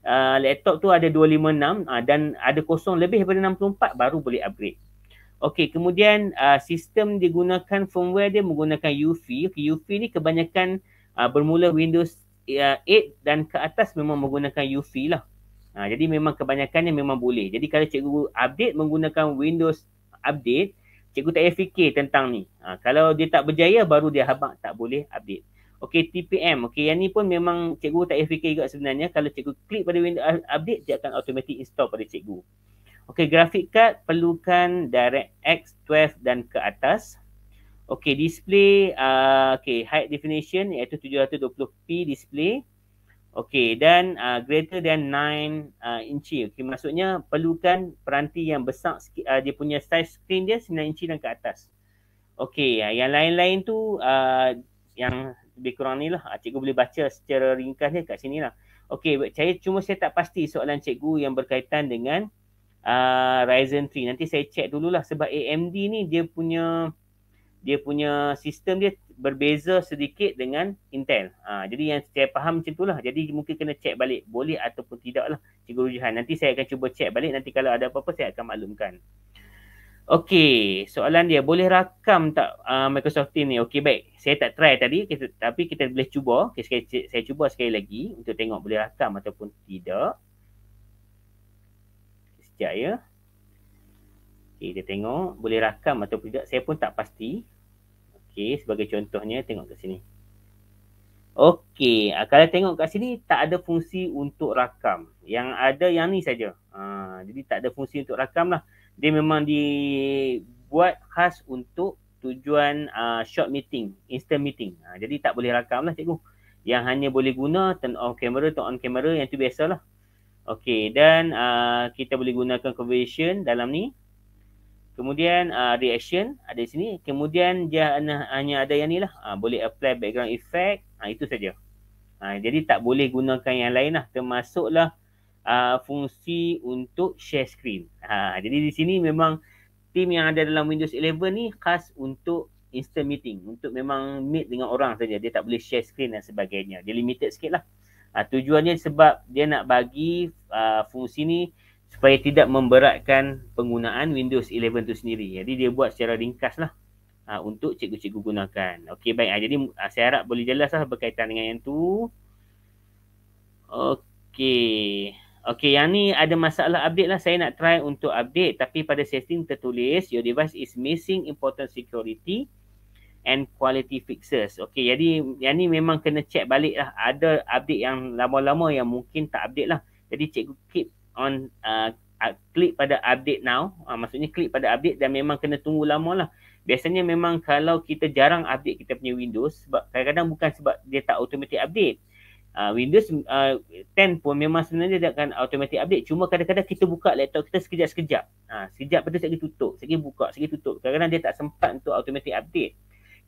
uh, laptop tu ada 256 uh, ah, dan ada kosong lebih daripada 64 baru boleh upgrade. Okey, kemudian uh, sistem digunakan firmware dia menggunakan UFI. Okay, UFI ni kebanyakan uh, bermula Windows uh, 8 dan ke atas memang menggunakan UFI lah. Uh, jadi memang kebanyakan kebanyakannya memang boleh. Jadi kalau cikgu update menggunakan Windows update, cikgu tak payah fikir tentang ni. Uh, kalau dia tak berjaya baru dia habak tak boleh update. Okey TPM. Okey yang ni pun memang cikgu tak payah fikir juga sebenarnya. Kalau cikgu klik pada window uh, update dia akan automatic install pada cikgu. Okey grafik card perlukan direct X 12 dan ke atas. Okey display uh, okey high definition iaitu 720p display. Okey dan uh, greater than 9 uh, inci. Okey maksudnya perlukan peranti yang besar sikit uh, dia punya size screen dia 9 inci dan ke atas. Okey uh, yang lain-lain tu uh, yang lebih kurang ni lah. Ah, cikgu boleh baca secara ringkasnya kat sini lah. Okay, saya cuma saya tak pasti soalan cikgu yang berkaitan dengan uh, Ryzen 3. Nanti saya check dululah sebab AMD ni dia punya dia punya sistem dia berbeza sedikit dengan Intel. Ha, jadi yang saya faham macam lah. Jadi mungkin kena check balik boleh ataupun tidak lah cikgu rujukan. Nanti saya akan cuba check balik nanti kalau ada apa-apa saya akan maklumkan. Okey, soalan dia boleh rakam tak uh, Microsoft Teams ni? Okey, baik. Saya tak try tadi kita, tapi kita boleh cuba. Okay, sekali, saya cuba sekali lagi untuk tengok boleh rakam ataupun tidak. Sekejap ya. Okey, kita tengok boleh rakam ataupun tidak. Saya pun tak pasti. Okey, sebagai contohnya tengok kat sini. Okey, uh, kalau tengok kat sini tak ada fungsi untuk rakam. Yang ada yang ni saja. Uh, jadi tak ada fungsi untuk rakam lah dia memang dibuat khas untuk tujuan uh, short meeting, instant meeting. Uh, jadi tak boleh rakam lah cikgu. Yang hanya boleh guna turn off camera, turn on camera yang tu biasalah. Okay, dan uh, kita boleh gunakan conversation dalam ni. Kemudian uh, reaction ada di sini. Kemudian dia hanya ada yang ni lah. Uh, boleh apply background effect. Uh, itu saja. Uh, jadi tak boleh gunakan yang lain lah. Termasuklah uh, fungsi untuk share screen. Ha, jadi di sini memang team yang ada dalam Windows 11 ni khas untuk instant meeting. Untuk memang meet dengan orang saja. Dia tak boleh share screen dan sebagainya. Dia limited sikit lah. Uh, tujuannya sebab dia nak bagi uh, fungsi ni supaya tidak memberatkan penggunaan Windows 11 tu sendiri. Jadi dia buat secara ringkas lah uh, untuk cikgu-cikgu gunakan. Okey baik. Uh, jadi uh, saya harap boleh jelas lah berkaitan dengan yang tu. Okey. Okay. Okay, yang ni ada masalah update lah. Saya nak try untuk update. Tapi pada setting tertulis, your device is missing important security and quality fixes. Okay, jadi yang ni memang kena check balik lah. Ada update yang lama-lama yang mungkin tak update lah. Jadi cikgu keep on uh, klik pada update now. Uh, maksudnya klik pada update dan memang kena tunggu lama lah. Biasanya memang kalau kita jarang update kita punya Windows sebab kadang-kadang bukan sebab dia tak automatic update uh, Windows uh, ah, 10 pun memang sebenarnya dia akan automatic update cuma kadang-kadang kita buka laptop kita sekejap-sekejap ha, sekejap lepas tu sekejap tutup sekejap buka sekejap tutup kadang-kadang dia tak sempat untuk automatic update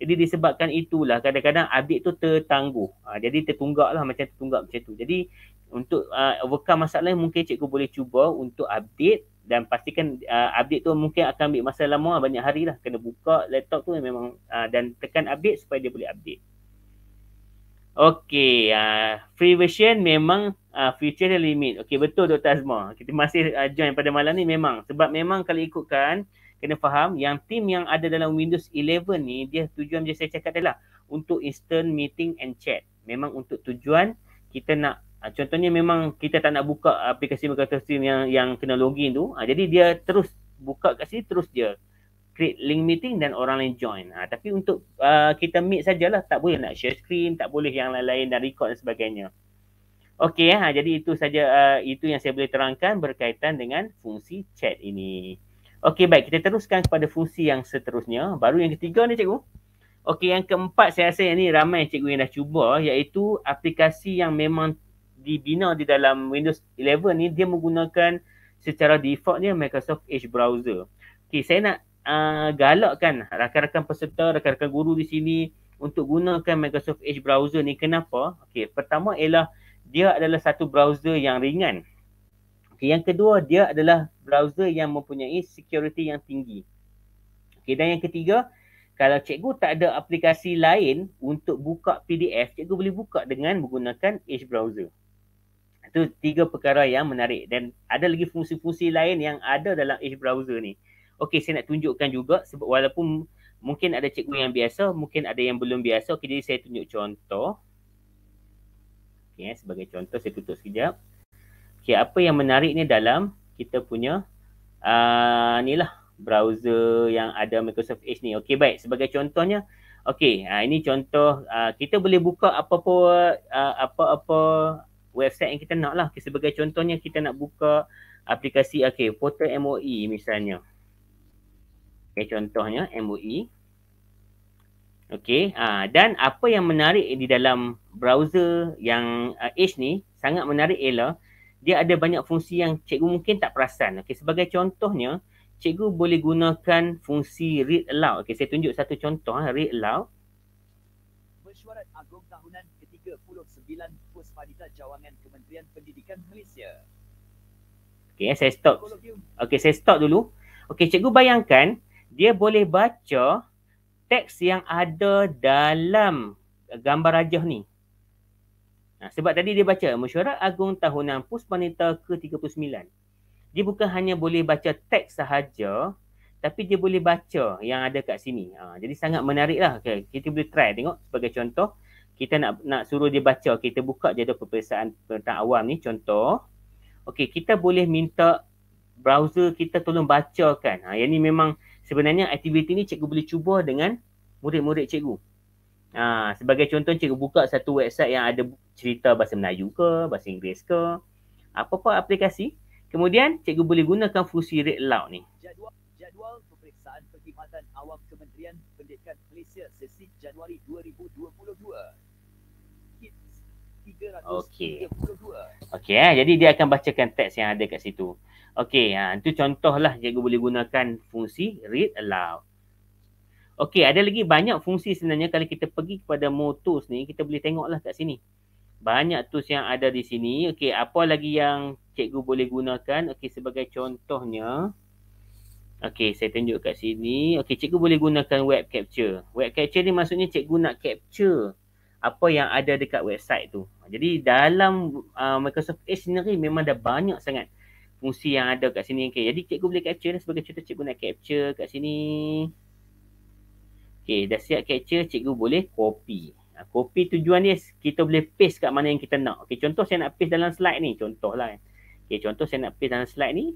jadi disebabkan itulah kadang-kadang update tu tertangguh. Ha, jadi tertunggak lah macam tertunggak macam tu. Jadi untuk uh, overcome masalah mungkin cikgu boleh cuba untuk update dan pastikan uh, update tu mungkin akan ambil masa lama banyak hari lah. Kena buka laptop tu memang uh, dan tekan update supaya dia boleh update. Okey, uh, free version memang uh, future dia limit. Okey, betul Dr. Azma. Kita masih uh, join pada malam ni memang. Sebab memang kalau ikutkan, kena faham yang team yang ada dalam Windows 11 ni, dia tujuan macam saya cakap adalah untuk instant meeting and chat. Memang untuk tujuan kita nak, uh, contohnya memang kita tak nak buka aplikasi Microsoft Teams yang, yang kena login tu. Uh, jadi dia terus buka kat sini, terus je create link meeting dan orang lain join. Ha, tapi untuk uh, kita meet sajalah tak boleh nak share screen, tak boleh yang lain-lain dan record dan sebagainya. Okey ha, jadi itu saja uh, itu yang saya boleh terangkan berkaitan dengan fungsi chat ini. Okey baik, kita teruskan kepada fungsi yang seterusnya. Baru yang ketiga ni cikgu. Okey yang keempat saya rasa yang ni ramai cikgu yang dah cuba iaitu aplikasi yang memang dibina di dalam Windows 11 ni dia menggunakan secara defaultnya Microsoft Edge browser. Okey saya nak uh, ah, galakkan rakan-rakan peserta, rakan-rakan guru di sini untuk gunakan Microsoft Edge browser ni kenapa? Okey, pertama ialah dia adalah satu browser yang ringan. Okey, yang kedua dia adalah browser yang mempunyai security yang tinggi. Okey, dan yang ketiga, kalau cikgu tak ada aplikasi lain untuk buka PDF, cikgu boleh buka dengan menggunakan Edge browser. Itu tiga perkara yang menarik dan ada lagi fungsi-fungsi lain yang ada dalam Edge browser ni okey saya nak tunjukkan juga sebab walaupun mungkin ada cikgu yang biasa, mungkin ada yang belum biasa. Okey jadi saya tunjuk contoh. Okey eh, sebagai contoh saya tutup sekejap. Okey apa yang menarik ni dalam kita punya uh, ni lah browser yang ada Microsoft Edge ni. Okey baik sebagai contohnya Okey, uh, ini contoh uh, kita boleh buka apa-apa uh, apa-apa website yang kita nak lah. Okay, sebagai contohnya kita nak buka aplikasi okey, portal MOE misalnya. Okay, contohnya MUI. E. Okey, ha, dan apa yang menarik di dalam browser yang uh, ah, Edge ni sangat menarik ialah dia ada banyak fungsi yang cikgu mungkin tak perasan. Okey, sebagai contohnya, cikgu boleh gunakan fungsi read aloud. Okey, saya tunjuk satu contoh ha, read aloud. Mesyuarat Agong Tahunan ke-39 Pus Fadita Jawangan Kementerian Pendidikan Malaysia. Okey, eh, saya stop. Um- Okey, saya stop dulu. Okey, cikgu bayangkan dia boleh baca teks yang ada dalam gambar rajah ni. Nah, ha, sebab tadi dia baca Mesyuarat Agung Tahunan Puspanita ke-39. Dia bukan hanya boleh baca teks sahaja, tapi dia boleh baca yang ada kat sini. Ha, jadi sangat menariklah. Okay, kita boleh try tengok sebagai contoh. Kita nak nak suruh dia baca. Kita buka je ada peperiksaan tentang awam ni. Contoh. Okey, kita boleh minta browser kita tolong bacakan. Ha, yang ni memang sebenarnya aktiviti ni cikgu boleh cuba dengan murid-murid cikgu. Ha, sebagai contoh cikgu buka satu website yang ada cerita bahasa Melayu ke, bahasa Inggeris ke, apa-apa aplikasi. Kemudian cikgu boleh gunakan fungsi read aloud ni. Jadual, jadual pemeriksaan perkhidmatan awam Kementerian Pendidikan Malaysia sesi Januari 2022. 332. Lah, Okey. Lah. Okey eh. Jadi dia akan bacakan teks yang ada kat situ. Okey, ha itu contohlah cikgu boleh gunakan fungsi read aloud. Okey, ada lagi banyak fungsi sebenarnya kalau kita pergi kepada motus ni, kita boleh tengoklah kat sini. Banyak tools yang ada di sini. Okey, apa lagi yang cikgu boleh gunakan? Okey, sebagai contohnya Okey, saya tunjuk kat sini. Okey, cikgu boleh gunakan web capture. Web capture ni maksudnya cikgu nak capture apa yang ada dekat website tu. Jadi dalam uh, Microsoft Edge sendiri memang dah banyak sangat fungsi yang ada kat sini. Okay. Jadi cikgu boleh capture sebagai contoh cikgu nak capture kat sini. Okay, dah siap capture cikgu boleh copy. Uh, copy tujuan dia kita boleh paste kat mana yang kita nak. Okay, contoh saya nak paste dalam slide ni. Contoh lah. Okay, contoh saya nak paste dalam slide ni.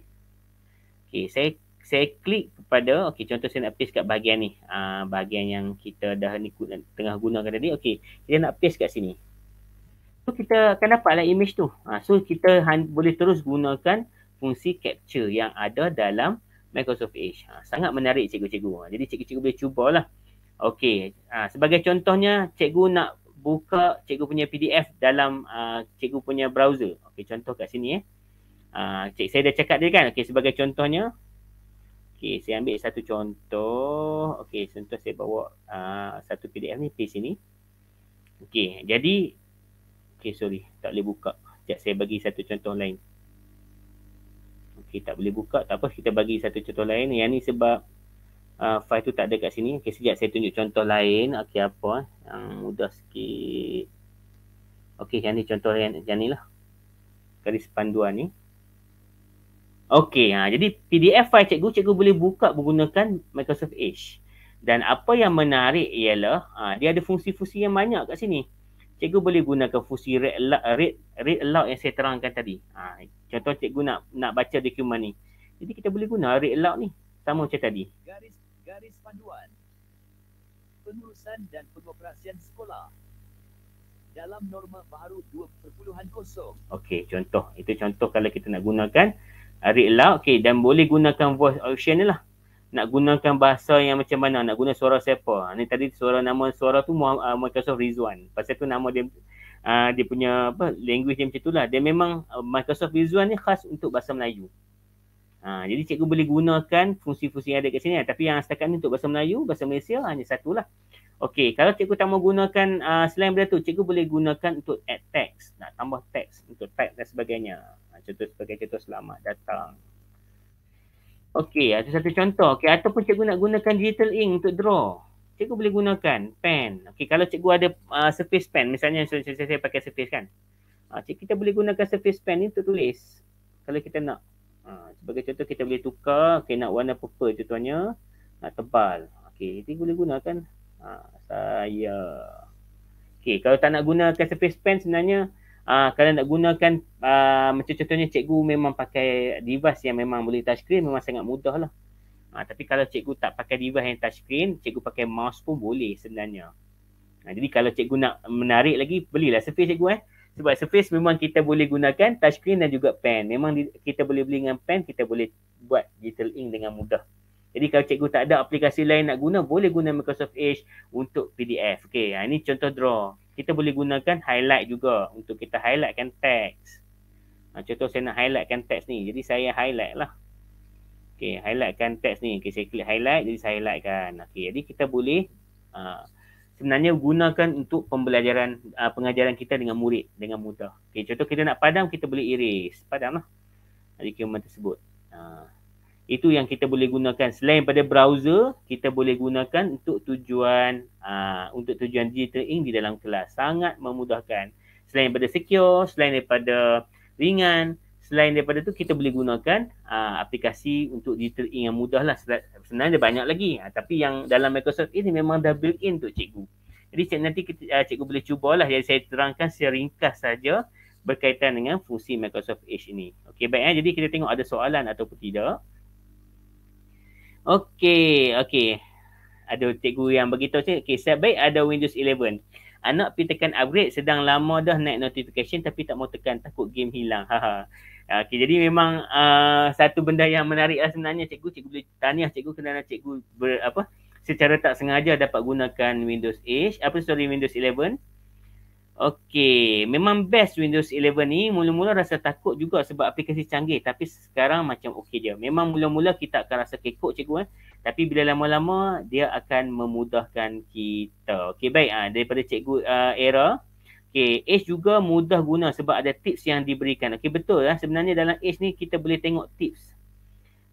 Okay, saya saya klik kepada, okay, contoh saya nak paste kat bahagian ni. Uh, bahagian yang kita dah ni, tengah gunakan tadi. Okay, kita nak paste kat sini so kita akan lah image tu. Ha, so kita boleh terus gunakan fungsi capture yang ada dalam Microsoft Edge. Ha, sangat menarik cikgu-cikgu. Ha, jadi cikgu-cikgu boleh cubalah. Okey, ha, sebagai contohnya cikgu nak buka cikgu punya PDF dalam uh, cikgu punya browser. Okey, contoh kat sini eh. Ha, cik saya dah cakap dia kan. Okey, sebagai contohnya Okey, saya ambil satu contoh. Okey, contoh saya bawa uh, satu PDF ni di sini. Okey, jadi Okay, sorry tak boleh buka. Sekejap saya bagi satu contoh lain. Okay, tak boleh buka tak apa kita bagi satu contoh lain. Yang ni sebab uh, file tu tak ada kat sini. Okey sekejap saya tunjuk contoh lain. Okey apa yang eh? ah, mudah sikit. Okay, yang ni contoh lain yang ni lah. Garis panduan ni. Okey ha, jadi PDF file cikgu cikgu boleh buka menggunakan Microsoft Edge. Dan apa yang menarik ialah ha, dia ada fungsi-fungsi yang banyak kat sini cikgu boleh gunakan fungsi read aloud, read, read aloud yang saya terangkan tadi. Ha, contoh cikgu nak nak baca dokumen ni. Jadi kita boleh guna read aloud ni sama macam tadi. Garis garis panduan. Penurusan dan pengoperasian sekolah. Dalam norma baru 2.0. Okey, contoh. Itu contoh kalau kita nak gunakan read aloud. Okey, dan boleh gunakan voice option ni lah nak gunakan bahasa yang macam mana nak guna suara siapa ni tadi suara nama suara tu uh, Microsoft Rizwan pasal tu nama dia uh, dia punya apa language dia macam itulah dia memang uh, Microsoft Rizwan ni khas untuk bahasa Melayu ha, jadi cikgu boleh gunakan fungsi-fungsi yang ada kat sini lah. tapi yang setakat ni untuk bahasa Melayu bahasa Malaysia hanya satu lah. Okey, kalau cikgu tak mau gunakan uh, selain benda tu, cikgu boleh gunakan untuk add text, nak tambah text untuk type dan sebagainya. Contoh sebagai contoh selamat datang. Okey, ada satu contoh. Okey, ataupun cikgu nak gunakan digital ink untuk draw. Cikgu boleh gunakan pen. Okey, kalau cikgu ada uh, surface pen, misalnya saya, saya, saya pakai surface kan. Uh, kita boleh gunakan surface pen ni untuk tulis. Kalau kita nak. Uh, sebagai contoh, kita boleh tukar. Okey, nak warna purple contohnya. Nak tebal. Okey, cikgu boleh gunakan. Uh, saya. Okey, kalau tak nak gunakan surface pen sebenarnya, uh, kalau nak gunakan uh, macam contohnya cikgu memang pakai device yang memang boleh touch screen memang sangat mudah lah. Uh, tapi kalau cikgu tak pakai device yang touch screen, cikgu pakai mouse pun boleh sebenarnya. Uh, jadi kalau cikgu nak menarik lagi, belilah Surface cikgu eh. Sebab Surface memang kita boleh gunakan touch screen dan juga pen. Memang di, kita boleh beli dengan pen, kita boleh buat digital ink dengan mudah. Jadi kalau cikgu tak ada aplikasi lain nak guna, boleh guna Microsoft Edge untuk PDF. Okay, ini contoh draw kita boleh gunakan highlight juga untuk kita highlightkan teks. Ha, contoh saya nak highlightkan teks ni. Jadi saya highlight lah. Okey, highlightkan teks ni. Okey, saya klik highlight jadi saya highlightkan. Okay, jadi kita boleh ha, sebenarnya gunakan untuk pembelajaran ha, pengajaran kita dengan murid dengan mudah. Okey, contoh kita nak padam kita boleh iris. padam lah. Padamlah. Dokumen tersebut. Ha, itu yang kita boleh gunakan selain pada browser kita boleh gunakan untuk tujuan uh, untuk tujuan digital ink di dalam kelas sangat memudahkan selain daripada secure selain daripada ringan selain daripada tu kita boleh gunakan uh, aplikasi untuk digital ink yang mudahlah ada banyak lagi uh, tapi yang dalam Microsoft ini memang dah built in untuk cikgu jadi cik, nanti kita, uh, cikgu boleh cubalah jadi saya terangkan secara ringkas saja berkaitan dengan fungsi Microsoft Edge ini. Okey baik eh? jadi kita tengok ada soalan ataupun tidak. Okey, okey. Ada cikgu yang beritahu saya, okey, saya baik ada Windows 11. Anak pergi tekan upgrade, sedang lama dah naik notification tapi tak mau tekan, takut game hilang. Haha. Ha. Ha, okey, jadi memang uh, satu benda yang menarik lah sebenarnya cikgu. Cikgu boleh tanya cikgu kenapa cikgu ber, apa, secara tak sengaja dapat gunakan Windows 8. apa sorry Windows 11? Okey, memang best Windows 11 ni. Mula-mula rasa takut juga sebab aplikasi canggih. Tapi sekarang macam okey dia. Memang mula-mula kita akan rasa kekok cikgu eh. Tapi bila lama-lama dia akan memudahkan kita. Okey, baik. Ha, daripada cikgu uh, era. Okey, Edge juga mudah guna sebab ada tips yang diberikan. Okey, betul lah. Eh. Sebenarnya dalam Edge ni kita boleh tengok tips.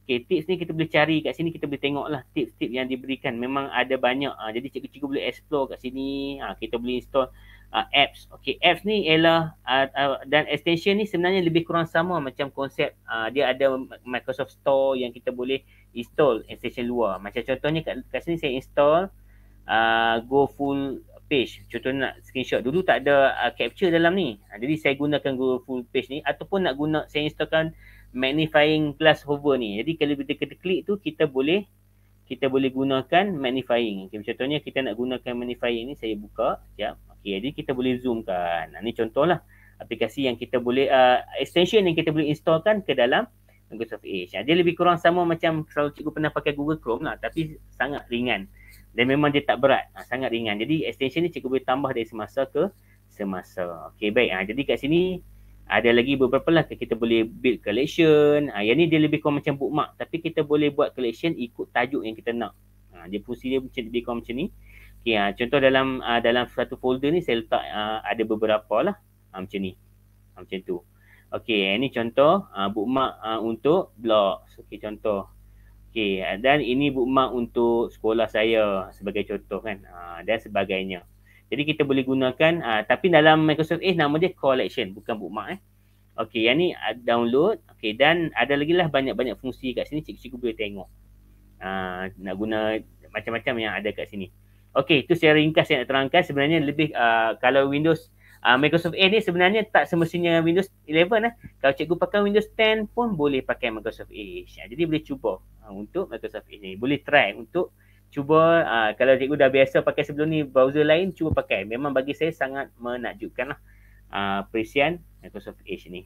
Okey, tips ni kita boleh cari kat sini. Kita boleh tengok lah tips-tips yang diberikan. Memang ada banyak. Ha, jadi cikgu-cikgu boleh explore kat sini. Ha, kita boleh install uh, apps. Okay, apps ni ialah uh, uh, dan extension ni sebenarnya lebih kurang sama macam konsep uh, dia ada Microsoft Store yang kita boleh install extension luar. Macam contohnya kat, kat sini saya install uh, Go Full Page. Contohnya nak screenshot. Dulu tak ada uh, capture dalam ni. Uh, jadi saya gunakan Go Full Page ni ataupun nak guna saya installkan magnifying glass hover ni. Jadi kalau kita klik tu kita boleh kita boleh gunakan magnifying. Okay, contohnya kita nak gunakan magnifying ni saya buka ya. Okay, jadi kita boleh zoomkan. Ini ha, contohlah aplikasi yang kita boleh, uh, extension yang kita boleh installkan ke dalam Microsoft Edge. Ha, dia lebih kurang sama macam kalau cikgu pernah pakai Google Chrome lah tapi sangat ringan. Dan memang dia tak berat. Ha, sangat ringan. Jadi extension ni cikgu boleh tambah dari semasa ke semasa. Okay baik. Ha, jadi kat sini ada lagi beberapa lah kita boleh build collection ha, yang ni dia lebih kurang macam bookmark tapi kita boleh buat collection ikut tajuk yang kita nak ha, dia fungsi dia macam lebih kurang macam ni okay, ha, contoh dalam uh, dalam satu folder ni saya letak uh, ada beberapa lah ha, macam ni ha, macam tu Okay, ini contoh uh, bookmark uh, untuk blog. Okey, contoh. Okay, dan ini bookmark untuk sekolah saya sebagai contoh kan. Uh, dan sebagainya. Jadi kita boleh gunakan uh, tapi dalam Microsoft Edge nama dia collection bukan bookmark eh. Okey, yang ni uh, download. Okey dan ada lagi lah banyak-banyak fungsi kat sini cikgu-cikgu boleh tengok. Uh, nak guna macam-macam yang ada kat sini. Okey, itu secara ringkas saya nak terangkan sebenarnya lebih uh, kalau Windows uh, Microsoft Edge ni sebenarnya tak semestinya Windows 11 lah. Eh. Kalau cikgu pakai Windows 10 pun boleh pakai Microsoft Edge. Jadi boleh cuba uh, untuk Microsoft Edge ni. Boleh try untuk cuba uh, kalau cikgu dah biasa pakai sebelum ni browser lain cuba pakai memang bagi saya sangat menakjubkan lah uh, ah, perisian Microsoft Edge ni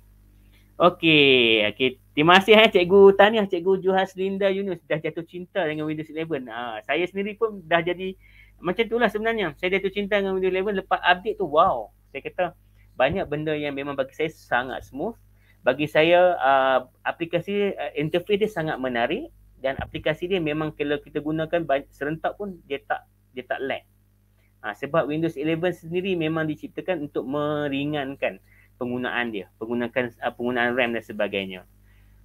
Okey, okay. terima kasih eh cikgu Tania, cikgu Juhas Linda Yunus dah jatuh cinta dengan Windows 11. Uh, ah, saya sendiri pun dah jadi macam itulah sebenarnya. Saya jatuh cinta dengan Windows 11 lepas update tu. Wow. Saya kata banyak benda yang memang bagi saya sangat smooth. Bagi saya uh, aplikasi uh, interface dia sangat menarik dan aplikasi dia memang kalau kita gunakan serentak pun dia tak dia tak lag. Ha, sebab Windows 11 sendiri memang diciptakan untuk meringankan penggunaan dia, penggunaan ah, penggunaan RAM dan sebagainya.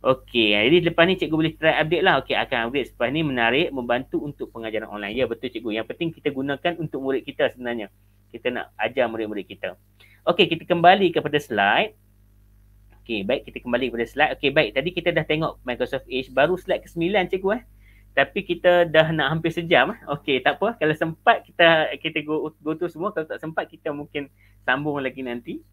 Okey, ah, jadi lepas ni cikgu boleh try update lah. Okey, akan update. Sebab ni menarik, membantu untuk pengajaran online. Ya, betul cikgu. Yang penting kita gunakan untuk murid kita sebenarnya. Kita nak ajar murid-murid kita. Okey, kita kembali kepada slide. Okay baik kita kembali kepada slide. Okay baik. Tadi kita dah tengok Microsoft Edge baru slide ke-9 cikgu eh. Tapi kita dah nak hampir sejam eh. Okey, tak apa. Kalau sempat kita kita go, go to semua. Kalau tak sempat kita mungkin sambung lagi nanti.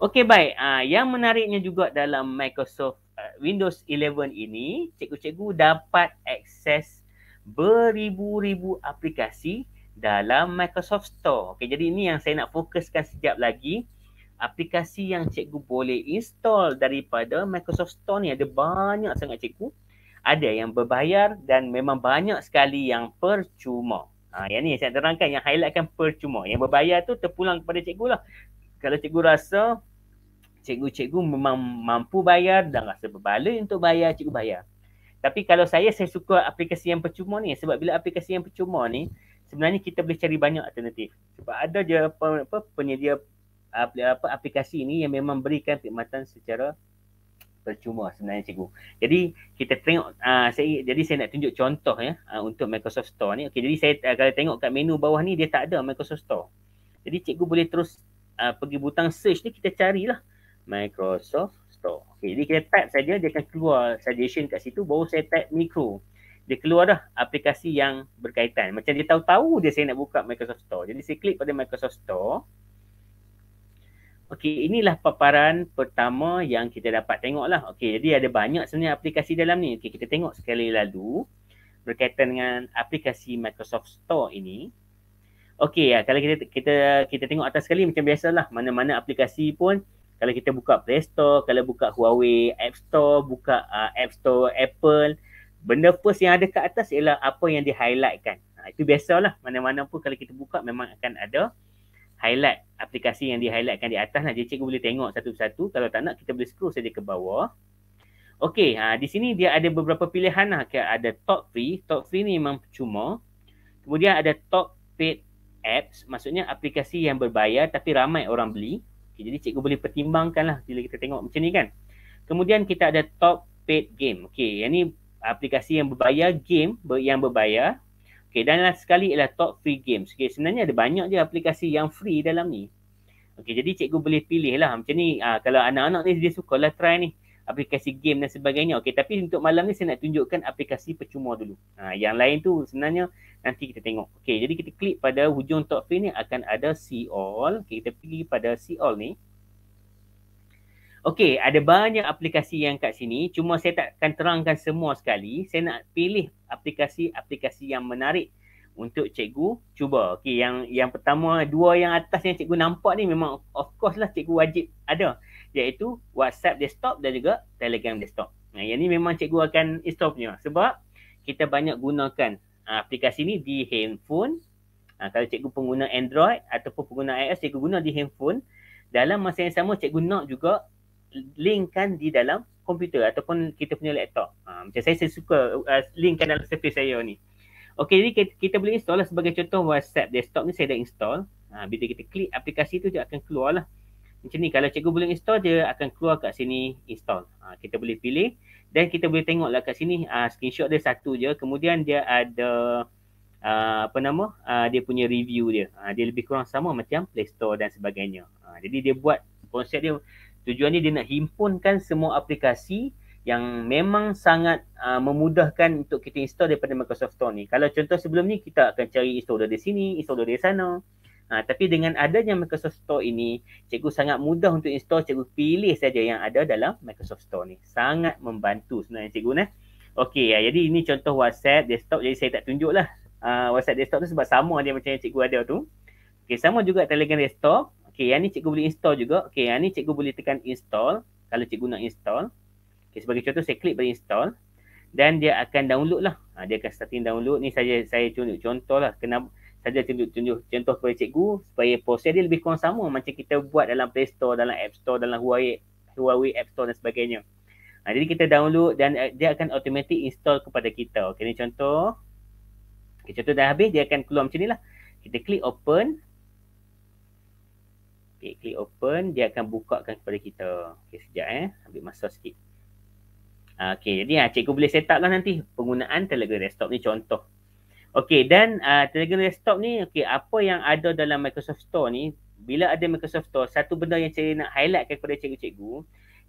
Okay baik. Ah, yang menariknya juga dalam Microsoft uh, Windows 11 ini, cikgu-cikgu dapat akses beribu-ribu aplikasi dalam Microsoft Store. Okay jadi ini yang saya nak fokuskan sekejap lagi aplikasi yang cikgu boleh install daripada Microsoft Store ni ada banyak sangat cikgu. Ada yang berbayar dan memang banyak sekali yang percuma. Ha, yang ni saya terangkan yang highlightkan percuma. Yang berbayar tu terpulang kepada cikgu lah. Kalau cikgu rasa cikgu-cikgu memang mampu bayar dan rasa berbaloi untuk bayar, cikgu bayar. Tapi kalau saya, saya suka aplikasi yang percuma ni. Sebab bila aplikasi yang percuma ni, sebenarnya kita boleh cari banyak alternatif. Sebab ada je apa, apa, penyedia apa aplikasi ini yang memang berikan perkhidmatan secara percuma sebenarnya cikgu. Jadi kita tengok uh, saya jadi saya nak tunjuk contoh ya uh, untuk Microsoft Store ni. Okey jadi saya uh, kalau tengok kat menu bawah ni dia tak ada Microsoft Store. Jadi cikgu boleh terus uh, pergi butang search ni kita carilah Microsoft Store. Okey jadi kita type saja dia akan keluar suggestion kat situ baru saya type micro. Dia keluar dah aplikasi yang berkaitan. Macam dia tahu-tahu dia saya nak buka Microsoft Store. Jadi saya klik pada Microsoft Store. Okey, inilah paparan pertama yang kita dapat tengok lah. Okey, jadi ada banyak sebenarnya aplikasi dalam ni. Okey, kita tengok sekali lalu berkaitan dengan aplikasi Microsoft Store ini. Okey, ya, kalau kita kita kita tengok atas sekali macam biasalah. Mana-mana aplikasi pun, kalau kita buka Play Store, kalau buka Huawei App Store, buka uh, App Store Apple, benda first yang ada kat atas ialah apa yang di-highlightkan. Ha, itu biasalah. Mana-mana pun kalau kita buka memang akan ada highlight aplikasi yang di-highlightkan di atas lah. Jadi cikgu boleh tengok satu-satu. Kalau tak nak, kita boleh scroll saja ke bawah. Okey, ha, di sini dia ada beberapa pilihan lah. Okay, ada top free. Top free ni memang percuma. Kemudian ada top paid apps. Maksudnya aplikasi yang berbayar tapi ramai orang beli. Okay, jadi cikgu boleh pertimbangkan lah bila kita tengok macam ni kan. Kemudian kita ada top paid game. Okey, yang ni aplikasi yang berbayar, game yang berbayar. Okay, dan last sekali ialah top free games. Okay, sebenarnya ada banyak je aplikasi yang free dalam ni. Okay, jadi cikgu boleh pilih lah. Macam ni, uh, kalau anak-anak ni dia suka lah try ni. Aplikasi game dan sebagainya. Okay, tapi untuk malam ni saya nak tunjukkan aplikasi percuma dulu. Ha, yang lain tu sebenarnya nanti kita tengok. Okay, jadi kita klik pada hujung top free ni akan ada see all. Okay, kita pergi pada see all ni. Okey, ada banyak aplikasi yang kat sini. Cuma saya takkan terangkan semua sekali. Saya nak pilih aplikasi-aplikasi yang menarik untuk cikgu cuba. Okey, yang yang pertama, dua yang atas yang cikgu nampak ni memang of course lah cikgu wajib ada. Iaitu WhatsApp desktop dan juga Telegram desktop. Nah, yang ni memang cikgu akan install punya. Sebab kita banyak gunakan ah, aplikasi ni di handphone. Ha, kalau cikgu pengguna Android ataupun pengguna iOS, cikgu guna di handphone. Dalam masa yang sama, cikgu nak juga linkkan di dalam komputer ataupun kita punya laptop. Ha, macam saya, saya suka uh, linkkan dalam surface saya ni. Okey, jadi kita, kita boleh install lah sebagai contoh WhatsApp desktop ni saya dah install. Ha, bila kita klik aplikasi tu, dia akan keluar lah. Macam ni, kalau cikgu boleh install, dia akan keluar kat sini install. Ha, kita boleh pilih dan kita boleh tengok lah kat sini uh, screenshot dia satu je. Kemudian dia ada uh, apa nama, uh, dia punya review dia. Uh, dia lebih kurang sama macam Play Store dan sebagainya. Uh, jadi dia buat konsep dia Tujuan dia, dia nak himpunkan semua aplikasi yang memang sangat uh, memudahkan untuk kita install daripada Microsoft Store ni. Kalau contoh sebelum ni kita akan cari install di sini, install di sana. Uh, tapi dengan adanya Microsoft Store ini, cikgu sangat mudah untuk install, cikgu pilih saja yang ada dalam Microsoft Store ni. Sangat membantu sebenarnya cikgu ni. Okey, ya, jadi ini contoh WhatsApp desktop. Jadi saya tak tunjuklah uh, WhatsApp desktop tu sebab sama dia macam yang cikgu ada tu. Okey, sama juga Telegram desktop. Okey, yang ni cikgu boleh install juga. Okey, yang ni cikgu boleh tekan install kalau cikgu nak install. Okey, sebagai contoh saya klik berinstall dan dia akan download lah. Ha, dia akan starting download. Ni saja saya tunjuk contoh lah. Kenapa saja tunjuk-tunjuk contoh kepada cikgu supaya proses dia lebih kurang sama macam kita buat dalam Play Store, dalam App Store, dalam Huawei Huawei App Store dan sebagainya. Ha, jadi kita download dan eh, dia akan automatic install kepada kita. Okey, ni contoh. Okay, contoh dah habis, dia akan keluar macam ni lah. Kita klik open. Okay, klik open, dia akan bukakan kepada kita. Okay, sekejap eh. Ambil masa sikit. Okay, jadi ha, cikgu boleh set up lah nanti penggunaan Telegram Desktop ni contoh. Okay, dan uh, Telegram Desktop ni, okay, apa yang ada dalam Microsoft Store ni, bila ada Microsoft Store, satu benda yang saya nak highlightkan kepada cikgu-cikgu,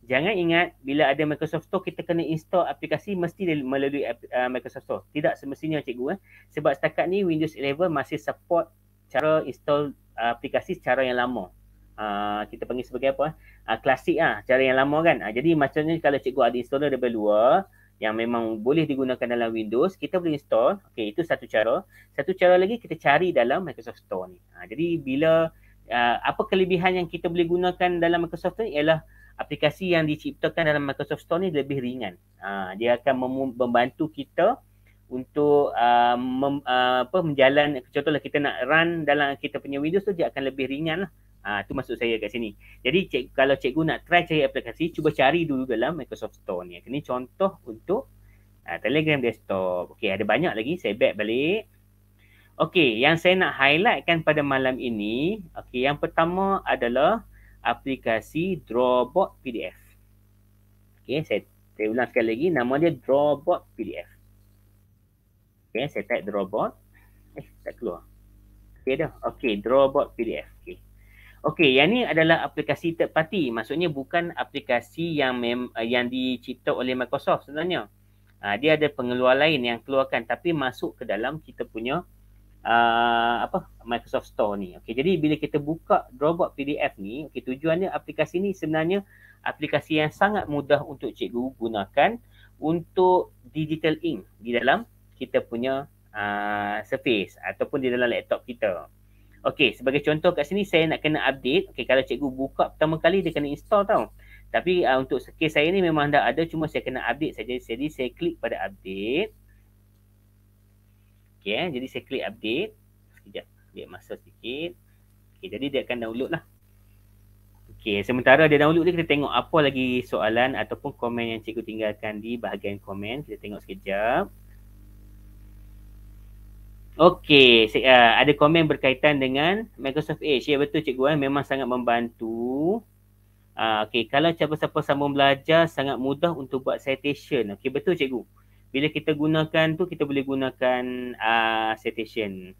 jangan ingat bila ada Microsoft Store, kita kena install aplikasi mesti melalui uh, Microsoft Store. Tidak semestinya cikgu eh. Sebab setakat ni Windows 11 masih support cara install aplikasi secara yang lama. Ah, kita panggil sebagai apa? Uh, klasik lah, cara yang lama kan. Uh, jadi macamnya kalau cikgu ada installer daripada luar yang memang boleh digunakan dalam Windows, kita boleh install. Okey, itu satu cara. Satu cara lagi kita cari dalam Microsoft Store ni. Uh, jadi bila uh, apa kelebihan yang kita boleh gunakan dalam Microsoft Store ni ialah aplikasi yang diciptakan dalam Microsoft Store ni lebih ringan. Uh, dia akan membantu kita untuk uh, mem, uh, apa menjalan contohlah kita nak run dalam kita punya Windows tu dia akan lebih ringan lah. Ah tu masuk saya kat sini. Jadi cik, kalau cikgu nak try cari aplikasi, cuba cari dulu dalam Microsoft Store ni. Ini contoh untuk uh, Telegram desktop. Okey, ada banyak lagi saya back balik. Okey, yang saya nak highlightkan pada malam ini, okey, yang pertama adalah aplikasi Drawbot PDF. Okey, saya saya ulang sekali lagi nama dia Drawbot PDF. Okey, saya type Drawbot. Eh, tak keluar. Okey dah. Okey, Drawbot PDF. Okey, yang ni adalah aplikasi third party. Maksudnya bukan aplikasi yang mem, eh, yang dicipta oleh Microsoft sebenarnya. Uh, dia ada pengeluar lain yang keluarkan tapi masuk ke dalam kita punya uh, apa Microsoft Store ni. Okey, jadi bila kita buka Dropbox PDF ni, okay, tujuannya aplikasi ni sebenarnya aplikasi yang sangat mudah untuk cikgu gunakan untuk digital ink di dalam kita punya uh, surface ataupun di dalam laptop kita. Okey, sebagai contoh kat sini saya nak kena update. Okey, kalau cikgu buka pertama kali dia kena install tau. Tapi uh, untuk kes saya ni memang dah ada cuma saya kena update saja. Jadi saya klik pada update. Okey, eh. jadi saya klik update. Sekejap, dia masa sikit. Okey, jadi dia akan download lah. Okey, sementara dia download ni kita tengok apa lagi soalan ataupun komen yang cikgu tinggalkan di bahagian komen. Kita tengok sekejap. Okey, uh, ada komen berkaitan dengan Microsoft Edge. Ya betul cikgu eh, memang sangat membantu. Uh, Okey, kalau siapa-siapa sambung belajar, sangat mudah untuk buat citation. Okey, betul cikgu. Bila kita gunakan tu, kita boleh gunakan uh, citation.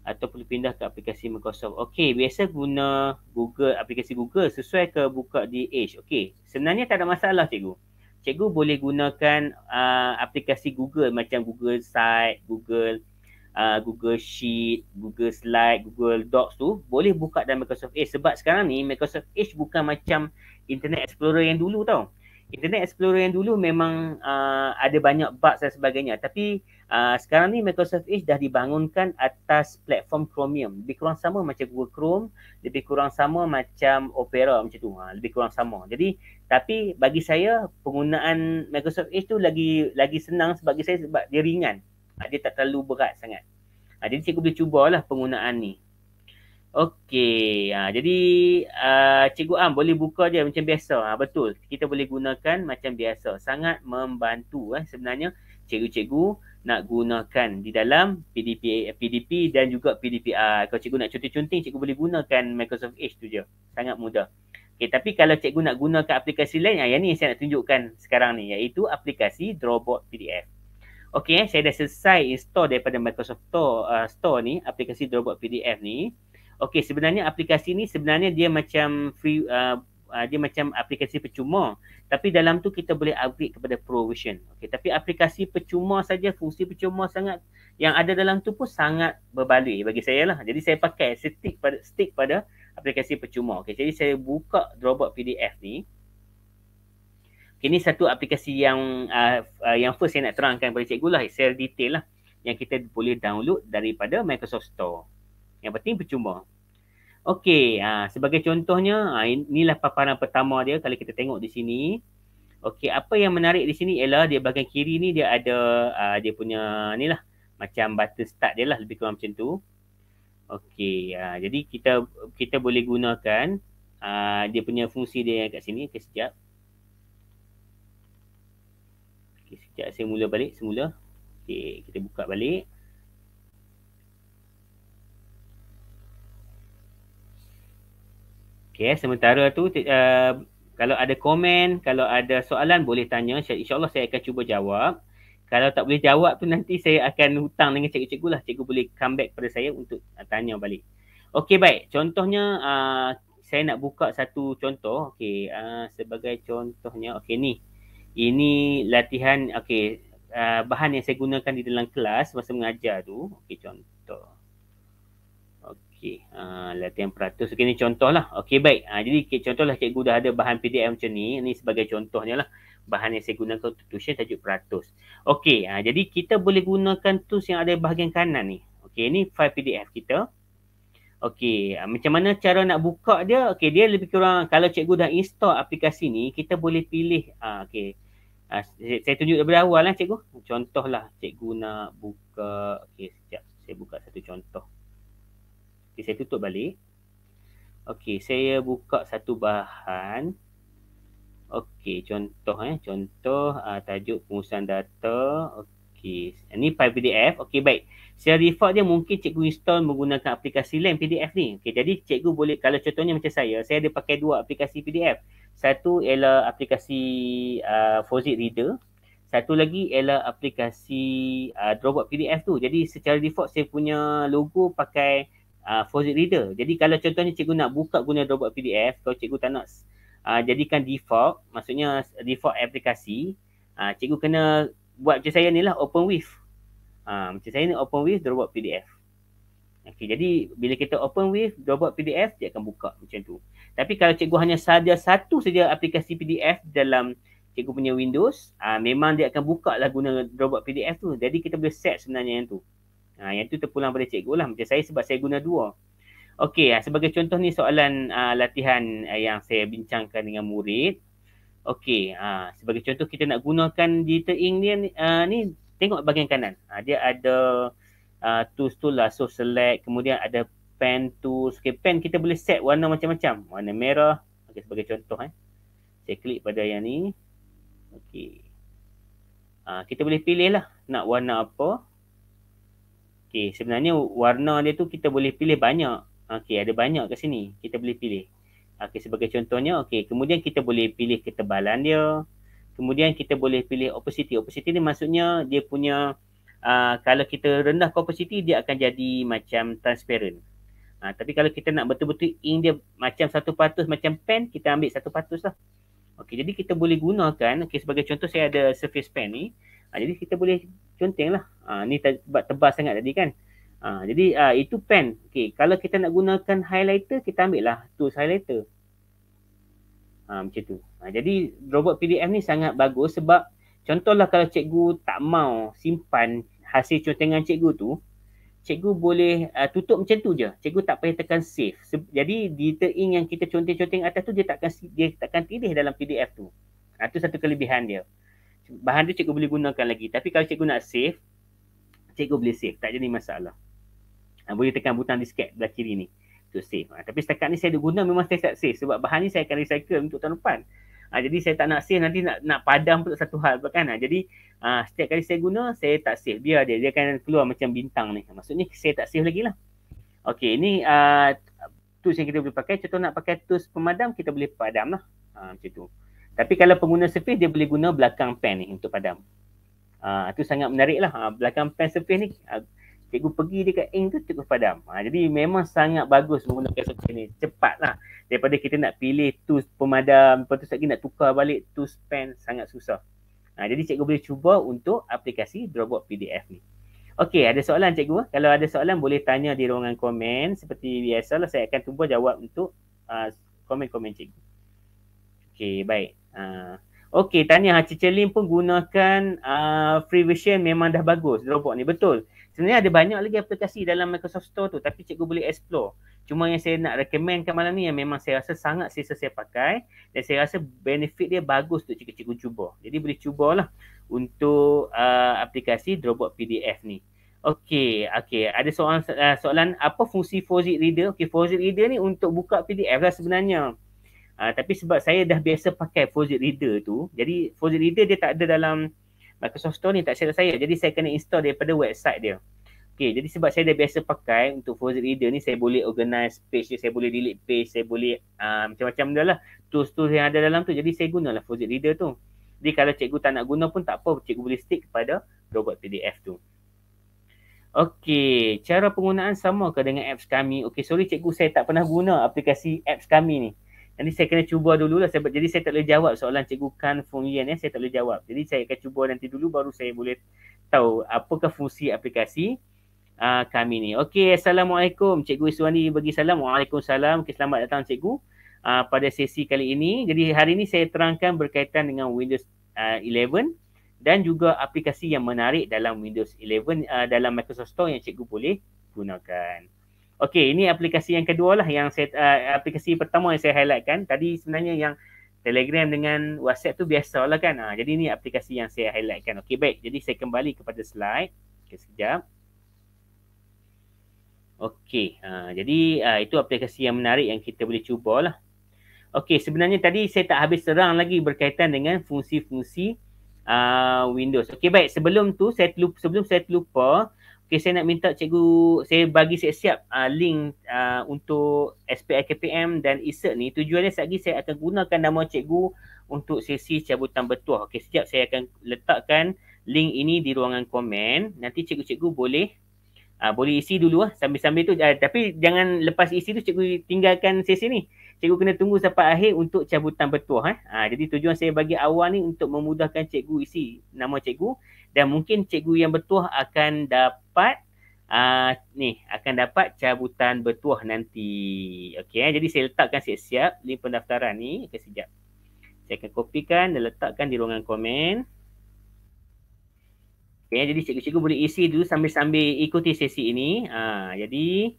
Atau boleh pindah ke aplikasi Microsoft. Okey, biasa guna Google aplikasi Google sesuai ke buka di Edge. Okey, sebenarnya tak ada masalah cikgu cikgu boleh gunakan uh, aplikasi Google macam Google Site, Google uh, Google Sheet, Google Slide, Google Docs tu boleh buka dalam Microsoft Edge sebab sekarang ni Microsoft Edge bukan macam Internet Explorer yang dulu tau. Internet Explorer yang dulu memang uh, ada banyak bug dan sebagainya tapi uh, sekarang ni Microsoft Edge dah dibangunkan atas platform Chromium lebih kurang sama macam Google Chrome lebih kurang sama macam Opera macam tu ha, lebih kurang sama jadi tapi bagi saya penggunaan Microsoft Edge tu lagi lagi senang sebagi saya sebab dia ringan ha, dia tak terlalu berat sangat ha, jadi cikgu boleh cubalah penggunaan ni Okey. Ha, jadi uh, Cikgu Am boleh buka dia macam biasa. Ha, betul. Kita boleh gunakan macam biasa. Sangat membantu eh, sebenarnya cikgu-cikgu nak gunakan di dalam PDP, PDP dan juga PDPR. Ah, kalau cikgu nak cuti-cunting, cikgu boleh gunakan Microsoft Edge tu je. Sangat mudah. Okay, tapi kalau cikgu nak gunakan aplikasi lain, ya, yang ni saya nak tunjukkan sekarang ni, iaitu aplikasi Drawbot PDF. Okey, eh, saya dah selesai install daripada Microsoft Store, uh, Store ni, aplikasi Drawbot PDF ni. Okey sebenarnya aplikasi ni sebenarnya dia macam free uh, uh, dia macam aplikasi percuma tapi dalam tu kita boleh upgrade kepada pro version. Okey tapi aplikasi percuma saja fungsi percuma sangat yang ada dalam tu pun sangat berbaloi bagi saya lah. Jadi saya pakai stick pada stick pada aplikasi percuma. Okey jadi saya buka Dropbox PDF ni. Okay, ini satu aplikasi yang uh, uh, yang first saya nak terangkan kepada cikgu lah. Saya detail lah yang kita boleh download daripada Microsoft Store. Yang penting percuma. Okey, ah, sebagai contohnya, ha, inilah paparan pertama dia kalau kita tengok di sini. Okey, apa yang menarik di sini ialah dia bahagian kiri ni dia ada ha, dia punya ni lah. Macam button start dia lah lebih kurang macam tu. Okey, jadi kita kita boleh gunakan ha, dia punya fungsi dia yang kat sini. Okey, sekejap. Okey, sekejap saya mula balik semula. Okey, kita buka balik. Okay, sementara tu uh, kalau ada komen, kalau ada soalan boleh tanya. InsyaAllah saya akan cuba jawab. Kalau tak boleh jawab tu nanti saya akan hutang dengan cikgu-cikgu lah. Cikgu boleh come back pada saya untuk uh, tanya balik. Okay, baik. Contohnya uh, saya nak buka satu contoh. Okay, uh, ah, sebagai contohnya. Okay, ni. Ini latihan, okay. Uh, ah, bahan yang saya gunakan di dalam kelas masa mengajar tu. Okay, contoh. Okey, uh, latihan peratus. Okey, ni lah. Okey, baik. Uh, jadi, okay, lah cikgu dah ada bahan PDF macam ni. Ni sebagai contohnya lah. Bahan yang saya gunakan untuk tuition tajuk peratus. Okey, uh, jadi kita boleh gunakan tools yang ada bahagian kanan ni. Okey, ni file PDF kita. Okey, uh, macam mana cara nak buka dia? Okey, dia lebih kurang kalau cikgu dah install aplikasi ni, kita boleh pilih. Uh, Okey, uh, saya tunjuk dari awal lah cikgu. Contoh lah cikgu nak buka. Okey, sekejap. Saya buka satu contoh. Okay, saya tutup balik. Okay, saya buka satu bahan. Okay, contoh eh. Contoh uh, tajuk pengurusan data. Okay, ini file PDF. Okay, baik. Saya default dia mungkin cikgu install menggunakan aplikasi lain PDF ni. Okay, jadi cikgu boleh, kalau contohnya macam saya, saya ada pakai dua aplikasi PDF. Satu ialah aplikasi uh, ah, Fozit Reader. Satu lagi ialah aplikasi uh, Dropbox PDF tu. Jadi secara default saya punya logo pakai uh, for reader. Jadi kalau contohnya cikgu nak buka guna robot PDF, kalau cikgu tak nak uh, jadikan default, maksudnya default aplikasi, uh, cikgu kena buat macam saya ni lah open with. Uh, macam saya ni open with robot PDF. Okay, jadi bila kita open with robot PDF, dia akan buka macam tu. Tapi kalau cikgu hanya saja satu saja aplikasi PDF dalam cikgu punya Windows, uh, memang dia akan buka lah guna robot PDF tu. Jadi kita boleh set sebenarnya yang tu. Ha, yang tu terpulang pada cikgu lah. Macam saya sebab saya guna dua. Okey, ha, sebagai contoh ni soalan uh, latihan ha, yang saya bincangkan dengan murid. Okey, uh, sebagai contoh kita nak gunakan digital ink ni, uh, ni tengok bahagian kanan. Uh, dia ada uh, tools tu lah, so select. Kemudian ada pen tools. Okey, pen kita boleh set warna macam-macam. Warna merah. Okey, sebagai contoh eh. Saya klik pada yang ni. Okey. Uh, kita boleh pilih lah nak warna apa. Okey, sebenarnya warna dia tu kita boleh pilih banyak. Okey, ada banyak kat sini. Kita boleh pilih. Okey, sebagai contohnya, okey, kemudian kita boleh pilih ketebalan dia. Kemudian kita boleh pilih opacity. Opacity ni maksudnya dia punya uh, kalau kita rendah opacity dia akan jadi macam transparent. Ha, tapi kalau kita nak betul-betul ink dia macam satu patus macam pen, kita ambil satu patus lah. Okey, jadi kita boleh gunakan. Okey, sebagai contoh saya ada surface pen ni. Ha, jadi kita boleh conteng lah. Ha, ni sebab tebal sangat tadi kan. Ha, jadi ha, itu pen. Okay, kalau kita nak gunakan highlighter, kita ambil lah tools highlighter. Ha, macam tu. Ha, jadi robot PDF ni sangat bagus sebab contohlah kalau cikgu tak mau simpan hasil contengan cikgu tu, cikgu boleh uh, tutup macam tu je. Cikgu tak payah tekan save. Se- jadi data ink yang kita conteng-conteng atas tu dia takkan dia takkan tilih dalam PDF tu. Ha, satu kelebihan dia bahan tu cikgu boleh gunakan lagi. Tapi kalau cikgu nak save, cikgu boleh save. Tak jadi masalah. Ha, boleh tekan butang disket belah kiri ni. Tu save. Ha, tapi setakat ni saya ada guna memang saya tak save. Sebab bahan ni saya akan recycle untuk tahun depan. Ha, jadi saya tak nak save nanti nak nak padam untuk satu hal kan. Ha, jadi ha, setiap kali saya guna, saya tak save. Biar dia. Dia akan keluar macam bintang ni. Maksudnya saya tak save lagi lah. Okay, ini uh, tools yang kita boleh pakai. Contoh nak pakai tools pemadam, kita boleh padam lah. Ha, macam tu. Tapi kalau pengguna surface, dia boleh guna belakang pen ni untuk padam. Uh, sangat menarik lah. Uh, belakang pen surface ni, uh, cikgu pergi dekat ink tu cukup padam. Ha, jadi memang sangat bagus menggunakan surface ni. cepatlah Daripada kita nak pilih tools pemadam, lepas tu lagi nak tukar balik tools pen sangat susah. Ha, jadi cikgu boleh cuba untuk aplikasi Dropbox PDF ni. Okey, ada soalan cikgu? Kalau ada soalan boleh tanya di ruangan komen. Seperti biasa lah, saya akan cuba jawab untuk uh, komen-komen cikgu. Okay baik. Uh, Okey, tanya Cici Lim pun gunakan uh, free version memang dah bagus Dropbox ni. Betul. Sebenarnya ada banyak lagi aplikasi dalam Microsoft Store tu tapi cikgu boleh explore. Cuma yang saya nak recommend kat malam ni yang memang saya rasa sangat sisa saya pakai dan saya rasa benefit dia bagus untuk cikgu-cikgu cuba. Jadi boleh cubalah untuk uh, aplikasi Dropbox PDF ni. Okey, okey. Ada soalan, soalan apa fungsi Fozit Reader? Okey, Fozit Reader ni untuk buka PDF lah sebenarnya. Uh, tapi sebab saya dah biasa pakai Fozit Reader tu, jadi Fozit Reader dia tak ada dalam Microsoft Store ni tak silap saya. Jadi saya kena install daripada website dia. Okay, jadi sebab saya dah biasa pakai untuk Fozit Reader ni, saya boleh organize page dia, saya boleh delete page, saya boleh uh, macam-macam dah lah. Tools-tools yang ada dalam tu, jadi saya gunalah Fozit Reader tu. Jadi kalau cikgu tak nak guna pun tak apa, cikgu boleh stick kepada robot PDF tu. Okay, cara penggunaan sama ke dengan apps kami? Okay, sorry cikgu saya tak pernah guna aplikasi apps kami ni. Nanti saya kena cuba dulu lah. jadi saya tak boleh jawab soalan Cikgu Kan Fung Yen ya. Saya tak boleh jawab. Jadi saya akan cuba nanti dulu baru saya boleh tahu apakah fungsi aplikasi uh, kami ni. Okey, Assalamualaikum. Cikgu Iswani bagi salam. Waalaikumsalam. Okay, selamat datang Cikgu uh, pada sesi kali ini. Jadi hari ini saya terangkan berkaitan dengan Windows uh, ah, 11 dan juga aplikasi yang menarik dalam Windows 11 uh, dalam Microsoft Store yang Cikgu boleh gunakan. Okey, ini aplikasi yang kedua lah yang saya, uh, aplikasi pertama yang saya highlight kan Tadi sebenarnya yang Telegram dengan WhatsApp tu biasa lah kan. Ha, jadi ni aplikasi yang saya highlight kan. Okey, baik. Jadi saya kembali kepada slide. Okey, sekejap. Okey, uh, jadi uh, itu aplikasi yang menarik yang kita boleh cuba lah. Okey, sebenarnya tadi saya tak habis terang lagi berkaitan dengan fungsi-fungsi uh, Windows. Okey, baik. Sebelum tu, saya terlupa, sebelum saya terlupa, Okay, saya nak minta cikgu, saya bagi saya siap uh, ah, link uh, untuk SPIKPM dan ISET e ni. Tujuannya sekejap lagi saya akan gunakan nama cikgu untuk sesi cabutan bertuah. Okay, sekejap saya akan letakkan link ini di ruangan komen. Nanti cikgu-cikgu boleh uh, boleh isi dulu lah sambil-sambil tu. Uh, tapi jangan lepas isi tu cikgu tinggalkan sesi ni. Cikgu kena tunggu sampai akhir untuk cabutan bertuah. Eh. Uh, jadi tujuan saya bagi awal ni untuk memudahkan cikgu isi nama cikgu dan mungkin cikgu yang bertuah akan dapat uh, ni akan dapat cabutan bertuah nanti. Okey eh? jadi saya letakkan siap-siap link pendaftaran ni ke sekejap. Saya akan kopikan dan letakkan di ruangan komen. Okey eh. jadi cikgu-cikgu boleh isi dulu sambil-sambil ikuti sesi ini. Uh, jadi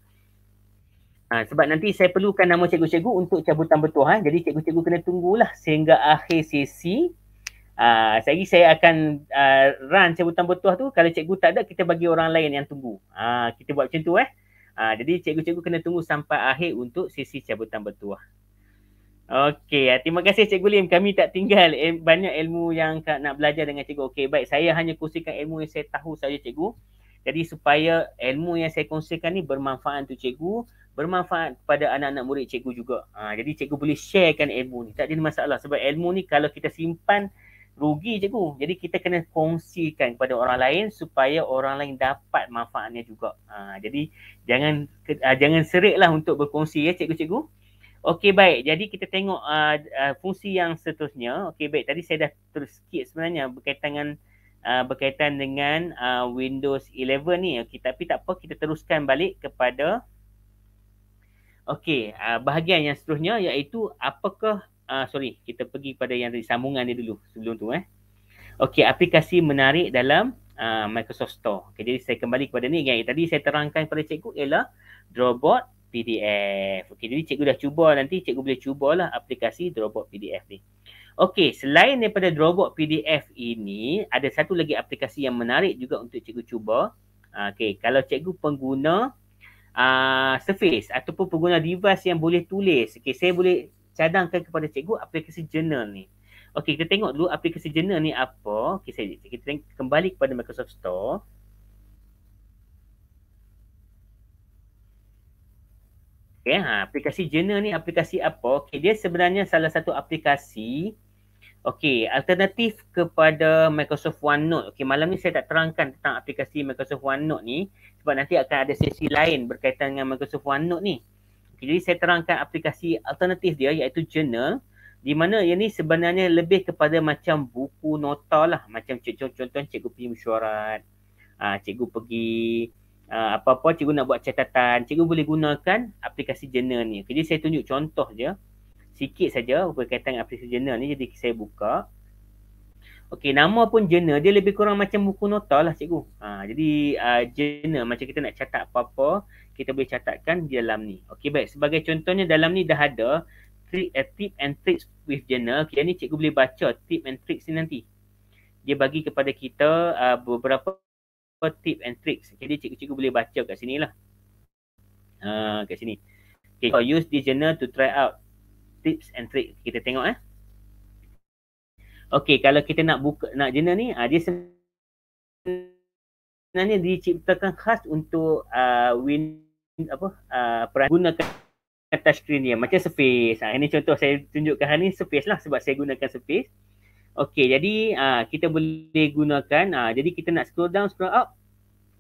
Ha, sebab nanti saya perlukan nama cikgu-cikgu untuk cabutan bertuah. Eh. Jadi cikgu-cikgu kena tunggulah sehingga akhir sesi. Ah, sehari saya akan uh, run sebutan bertuah tu kalau cikgu tak ada kita bagi orang lain yang tunggu. Uh, kita buat macam tu eh. Uh, jadi cikgu-cikgu kena tunggu sampai akhir untuk sesi cabutan bertuah. Okey, terima kasih Cikgu Lim. Kami tak tinggal eh, banyak ilmu yang nak belajar dengan Cikgu. Okey, baik. Saya hanya kongsikan ilmu yang saya tahu saja Cikgu. Jadi supaya ilmu yang saya kongsikan ni bermanfaat tu Cikgu. Bermanfaat pada anak-anak murid Cikgu juga. Ha, jadi Cikgu boleh sharekan ilmu ni. Tak ada masalah. Sebab ilmu ni kalau kita simpan, rugi cikgu. Jadi kita kena kongsikan kepada orang lain supaya orang lain dapat manfaatnya juga. Ha, jadi jangan ke, uh, jangan seriklah untuk berkongsi ya cikgu-cikgu. Okey baik. Jadi kita tengok uh, uh, fungsi yang seterusnya. Okey baik. Tadi saya dah terus sikit sebenarnya berkaitan dengan uh, berkaitan dengan uh, Windows 11 ni. Okey tapi tak apa kita teruskan balik kepada Okey, bahagian yang seterusnya iaitu apakah uh, sorry, kita pergi pada yang tadi, sambungan dia dulu sebelum tu eh. Okey, aplikasi menarik dalam uh, Microsoft Store. Okay, jadi saya kembali kepada ni guys. Tadi saya terangkan kepada cikgu ialah Dropbox PDF. Okey, jadi cikgu dah cuba nanti cikgu boleh cubalah aplikasi Dropbox PDF ni. Okey, selain daripada Dropbox PDF ini, ada satu lagi aplikasi yang menarik juga untuk cikgu cuba. Ah, okey, kalau cikgu pengguna uh, Surface ataupun pengguna device yang boleh tulis. Okey, saya boleh cadangkan kepada cikgu aplikasi jurnal ni. Okey, kita tengok dulu aplikasi jurnal ni apa. Okey, saya kita, kita kembali kepada Microsoft Store. Okey, ha, aplikasi jurnal ni aplikasi apa? Okey, dia sebenarnya salah satu aplikasi Okey, alternatif kepada Microsoft OneNote. Okey, malam ni saya tak terangkan tentang aplikasi Microsoft OneNote ni sebab nanti akan ada sesi lain berkaitan dengan Microsoft OneNote ni. Okay, jadi saya terangkan aplikasi alternatif dia iaitu journal di mana yang ni sebenarnya lebih kepada macam buku nota lah. Macam contoh-contoh cikgu pergi mesyuarat, uh, cikgu pergi uh, apa-apa, cikgu nak buat catatan. Cikgu boleh gunakan aplikasi journal ni. Okay, jadi saya tunjuk contoh je. Sikit saja berkaitan dengan aplikasi journal ni. Jadi saya buka. Okey, nama pun journal. Dia lebih kurang macam buku nota lah cikgu. Ha, jadi uh, journal macam kita nak catat apa-apa kita boleh catatkan di dalam ni. Okey baik, sebagai contohnya dalam ni dah ada eh, tip and tricks with journal. Okay, ni cikgu boleh baca tip and tricks ni nanti. Dia bagi kepada kita uh, beberapa tip and tricks. Jadi cikgu-cikgu boleh baca kat sini lah. Uh, kat sini. Okay, so use this journal to try out tips and tricks. Kita tengok eh. Okay, kalau kita nak buka, nak journal ni, uh, dia sebenarnya sebenarnya diciptakan khas untuk uh, win apa uh, peran gunakan touch screen dia macam surface. Ha, ini contoh saya tunjukkan hari ni surface lah sebab saya gunakan surface. Okey, jadi uh, kita boleh gunakan uh, jadi kita nak scroll down scroll up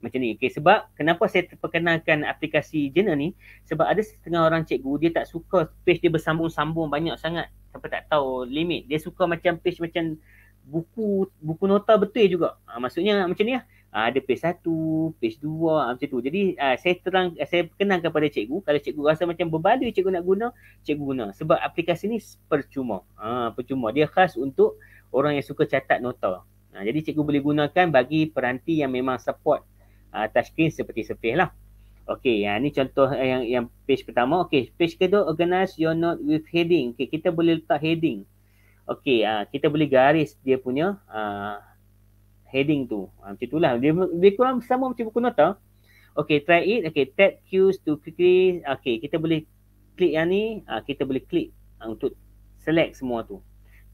macam ni. Okey, sebab kenapa saya perkenalkan aplikasi Jenner ni? Sebab ada setengah orang cikgu dia tak suka page dia bersambung-sambung banyak sangat. sampai tak tahu limit. Dia suka macam page macam buku buku nota betul juga. Ha, maksudnya macam ni lah. Ya uh, ada page satu, page dua, uh, macam tu. Jadi uh, saya terang uh, saya kenang kepada cikgu kalau cikgu rasa macam berbaloi cikgu nak guna, cikgu guna sebab aplikasi ni percuma. uh, percuma. Dia khas untuk orang yang suka catat nota. Uh, jadi cikgu boleh gunakan bagi peranti yang memang support uh, touchscreen seperti Surface lah. Okey, ya, ni contoh yang yang page pertama. Okay, page kedua organize your note with heading. Okay, kita boleh letak heading. Okay, uh, kita boleh garis dia punya uh, heading tu. Ha, macam itulah. Dia, dia kurang sama macam buku nota. Okay, try it. Okay, tap cues to quickly. Okay, kita boleh klik yang ni. Ha, kita boleh klik ha, untuk select semua tu.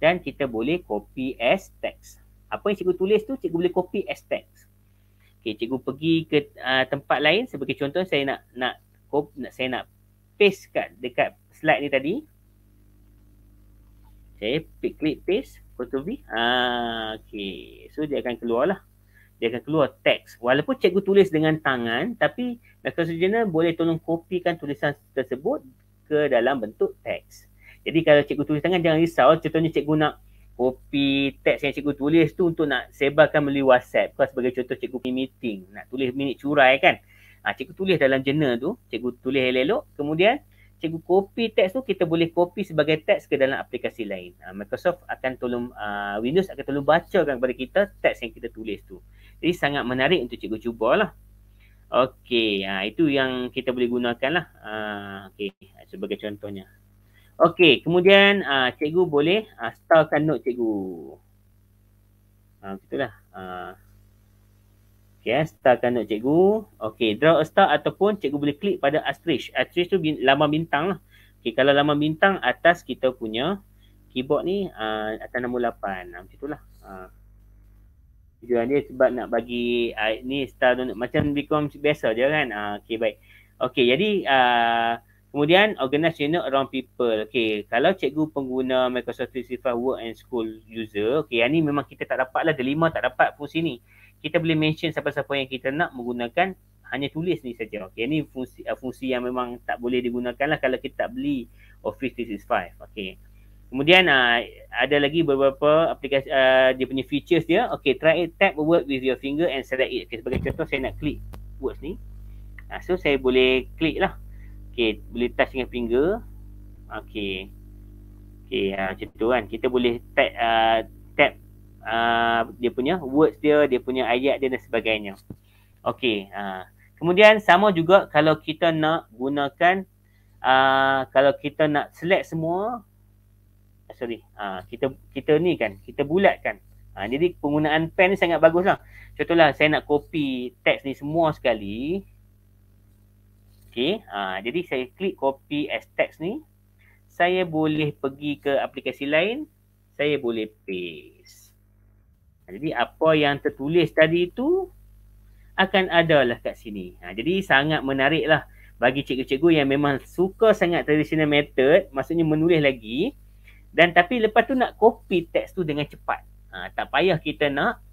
Dan kita boleh copy as text. Apa yang cikgu tulis tu, cikgu boleh copy as text. Okay, cikgu pergi ke uh, tempat lain. Sebagai contoh, saya nak nak, copy, nak saya nak paste kat, dekat slide ni tadi. Okay, klik paste. Qurtubi. Ah, okay. So dia akan keluar lah. Dia akan keluar teks. Walaupun cikgu tulis dengan tangan tapi Microsoft Journal boleh tolong kopikan tulisan tersebut ke dalam bentuk teks. Jadi kalau cikgu tulis tangan jangan risau. Contohnya cikgu nak kopi teks yang cikgu tulis tu untuk nak sebarkan melalui WhatsApp. Kalau sebagai contoh cikgu pergi meeting nak tulis minit curai kan. Ha, cikgu tulis dalam jurnal tu. Cikgu tulis elok-elok. Kemudian cikgu copy teks tu kita boleh copy sebagai teks ke dalam aplikasi lain. Uh, Microsoft akan tolong uh, Windows akan tolong bacakan kepada kita teks yang kita tulis tu. Jadi sangat menarik untuk cikgu cubalah. Okey, uh, itu yang kita boleh gunakanlah. Uh, Okey, sebagai contohnya. Okey, kemudian uh, cikgu boleh uh, starkan note cikgu. Ah uh, gitulah. Ah uh, Okay, eh, setelkan note cikgu. Okay, draw a star ataupun cikgu boleh klik pada asterisk. Asterisk tu bin, laman bintang lah. Okay, kalau lama bintang atas kita punya keyboard ni uh, atas nombor 8. Nah, macam tu lah. Uh, dia sebab nak bagi uh, ni star tu macam become biasa je kan. Uh, okay, baik. Okay, jadi uh, kemudian organize your note around people. Okay, kalau cikgu pengguna Microsoft 365 Work and School user. Okay, yang ni memang kita tak dapat lah. Delima tak dapat fungsi ni kita boleh mention siapa-siapa yang kita nak menggunakan hanya tulis ni saja. Okey, ini fungsi uh, fungsi yang memang tak boleh digunakan lah kalau kita tak beli Office 365. Okey. Kemudian uh, ada lagi beberapa aplikasi uh, dia punya features dia. Okey, try it, tap word with your finger and select it. Okay, sebagai contoh saya nak klik words ni. Uh, so saya boleh klik lah. Okey, boleh touch dengan finger. Okey. Okey, uh, macam tu kan. Kita boleh tap uh, tap Ah, dia punya words dia, dia punya ayat dia dan sebagainya. Okey. Uh. Kemudian sama juga kalau kita nak gunakan, uh, kalau kita nak select semua, sorry, uh, kita kita ni kan, kita bulatkan. Uh, jadi penggunaan pen ni sangat baguslah. Contohlah saya nak copy teks ni semua sekali. Okay, uh, jadi saya klik copy as teks ni. Saya boleh pergi ke aplikasi lain. Saya boleh paste. Ha, jadi apa yang tertulis tadi itu akan ada lah kat sini. Ha, jadi sangat menariklah bagi cikgu-cikgu yang memang suka sangat traditional method, maksudnya menulis lagi dan tapi lepas tu nak copy teks tu dengan cepat. Ha, tak payah kita nak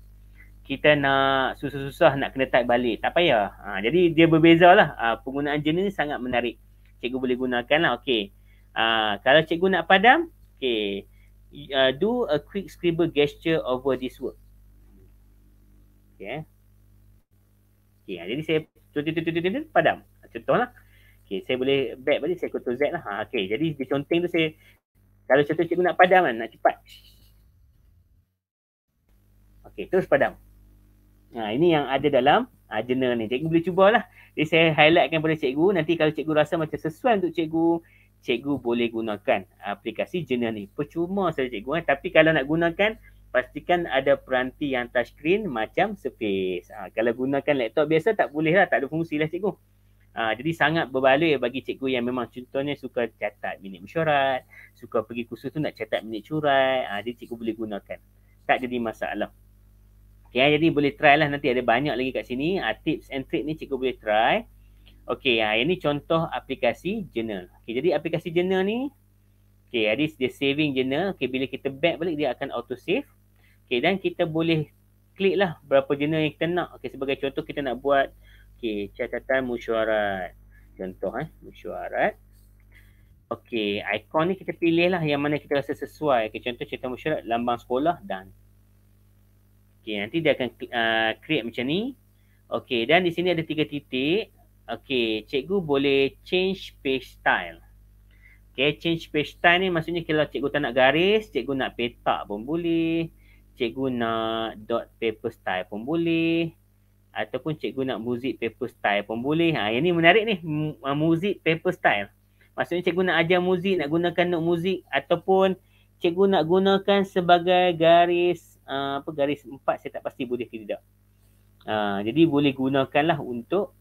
kita nak susah-susah nak kena type balik. Tak payah. Ha, jadi dia berbeza lah. Ha, penggunaan jenis sangat menarik. Cikgu boleh gunakan lah. Okay. Ha, kalau cikgu nak padam, okay. Uh, do a quick scribble gesture over this word. Okay. Eh. Okay, jadi saya padam. Contohlah. Okay, saya boleh back balik, saya kutu Z lah. Ha, okay, jadi di conteng tu saya, kalau contoh cikgu nak padam kan, nak cepat. Okay, terus padam. Ha, ini yang ada dalam agenda ni. Cikgu boleh cubalah. Jadi saya highlightkan pada cikgu. Nanti kalau cikgu rasa macam sesuai untuk cikgu, cikgu boleh gunakan aplikasi jurnal ni. Percuma saja cikgu. Eh. Tapi kalau nak gunakan, pastikan ada peranti yang touchscreen macam Surface. Ha, kalau gunakan laptop biasa tak boleh lah, tak ada fungsi lah cikgu. Ha, jadi sangat berbaloi bagi cikgu yang memang contohnya suka catat minit mesyuarat, suka pergi kursus tu nak catat minit curai, ha, jadi cikgu boleh gunakan. Tak jadi masalah. Okay, ha, jadi boleh try lah nanti ada banyak lagi kat sini. Ha, tips and trick ni cikgu boleh try. Okay, ha, ini contoh aplikasi journal. Okay, jadi aplikasi journal ni, okay, jadi dia saving journal. Okay, bila kita back balik dia akan auto save. Okay, dan kita boleh klik lah berapa jenis yang kita nak. Okay, sebagai contoh kita nak buat okay, catatan mesyuarat. Contoh eh, mesyuarat. Okay, ikon ni kita pilih lah yang mana kita rasa sesuai. Okay, contoh catatan mesyuarat, lambang sekolah, dan. Okay, nanti dia akan uh, create macam ni. Okay, dan di sini ada tiga titik. Okay, cikgu boleh change page style. Okay, change page style ni maksudnya kalau cikgu tak nak garis, cikgu nak petak pun boleh cikgu nak dot paper style pun boleh ataupun cikgu nak muzik paper style pun boleh. Ha, yang ni menarik ni, ah, muzik paper style. Maksudnya cikgu nak ajar muzik, nak gunakan note muzik ataupun cikgu nak gunakan sebagai garis, ah, apa garis empat saya tak pasti boleh ke tidak. Uh, jadi boleh gunakanlah untuk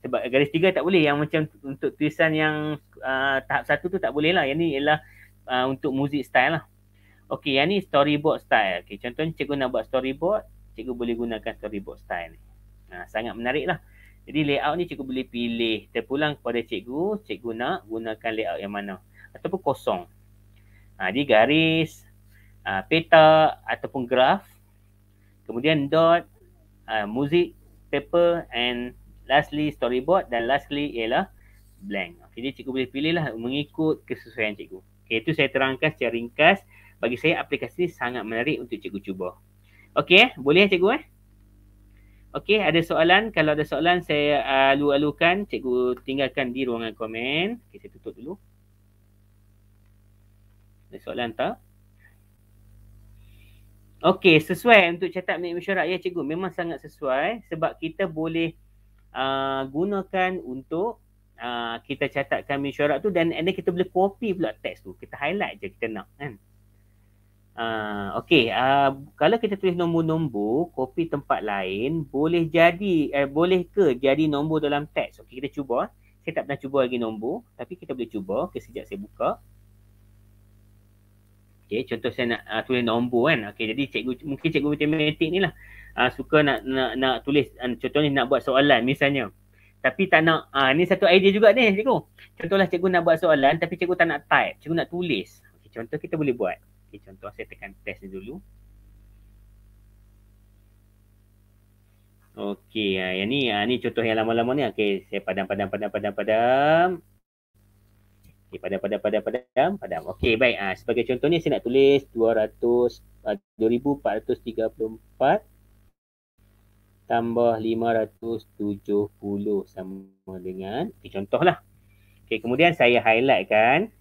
sebab garis tiga tak boleh. Yang macam untuk tulisan yang tahap satu tu tak boleh lah. Yang ni ialah untuk muzik style lah. Okey, yang ni storyboard style. Okey, contohnya cikgu nak buat storyboard, cikgu boleh gunakan storyboard style ni. Ha, sangat menarik lah. Jadi layout ni cikgu boleh pilih terpulang kepada cikgu, cikgu nak gunakan layout yang mana. Ataupun kosong. Ha, jadi garis, ha, peta ataupun graf. Kemudian dot, ha, music, paper and lastly storyboard dan lastly ialah blank. Okay, jadi cikgu boleh pilih lah mengikut kesesuaian cikgu. Okay, itu saya terangkan secara ringkas bagi saya aplikasi ni sangat menarik untuk cikgu cuba. Okey, eh? boleh eh, cikgu eh? Okey, ada soalan? Kalau ada soalan saya ah, alu-alukan, cikgu tinggalkan di ruangan komen. Okey, saya tutup dulu. Ada soalan tak? Okey, sesuai untuk cetak minit mesyuarat ya cikgu. Memang sangat sesuai sebab kita boleh uh, gunakan untuk uh, kita catatkan mesyuarat tu dan and then kita boleh copy pula teks tu. Kita highlight je kita nak kan. Eh? Uh, ah, okay, uh, ah, kalau kita tulis nombor-nombor, copy tempat lain, boleh jadi, eh, boleh ke jadi nombor dalam teks? Okay, kita cuba. Eh. Saya tak pernah cuba lagi nombor, tapi kita boleh cuba. Okay, sejak saya buka. Okay, contoh saya nak uh, tulis nombor kan. Okay, jadi cikgu, mungkin cikgu matematik ni lah. Uh, suka nak nak, nak tulis, uh, contohnya nak buat soalan misalnya. Tapi tak nak, uh, ni satu idea juga ni cikgu. Contohlah cikgu nak buat soalan tapi cikgu tak nak type. Cikgu nak tulis. Okay, contoh kita boleh buat. Okay, contoh saya tekan test ni dulu. Okey, ha, yang ni, ha, ni contoh yang lama-lama ni. Okey, saya padam, padam, padam, padam, padam. Okey, padam, padam, padam, padam, padam. Okey, baik. Ha, sebagai contoh ni saya nak tulis 200, 2434 tambah 570 sama dengan. Okey, contohlah. Okey, kemudian saya highlight kan.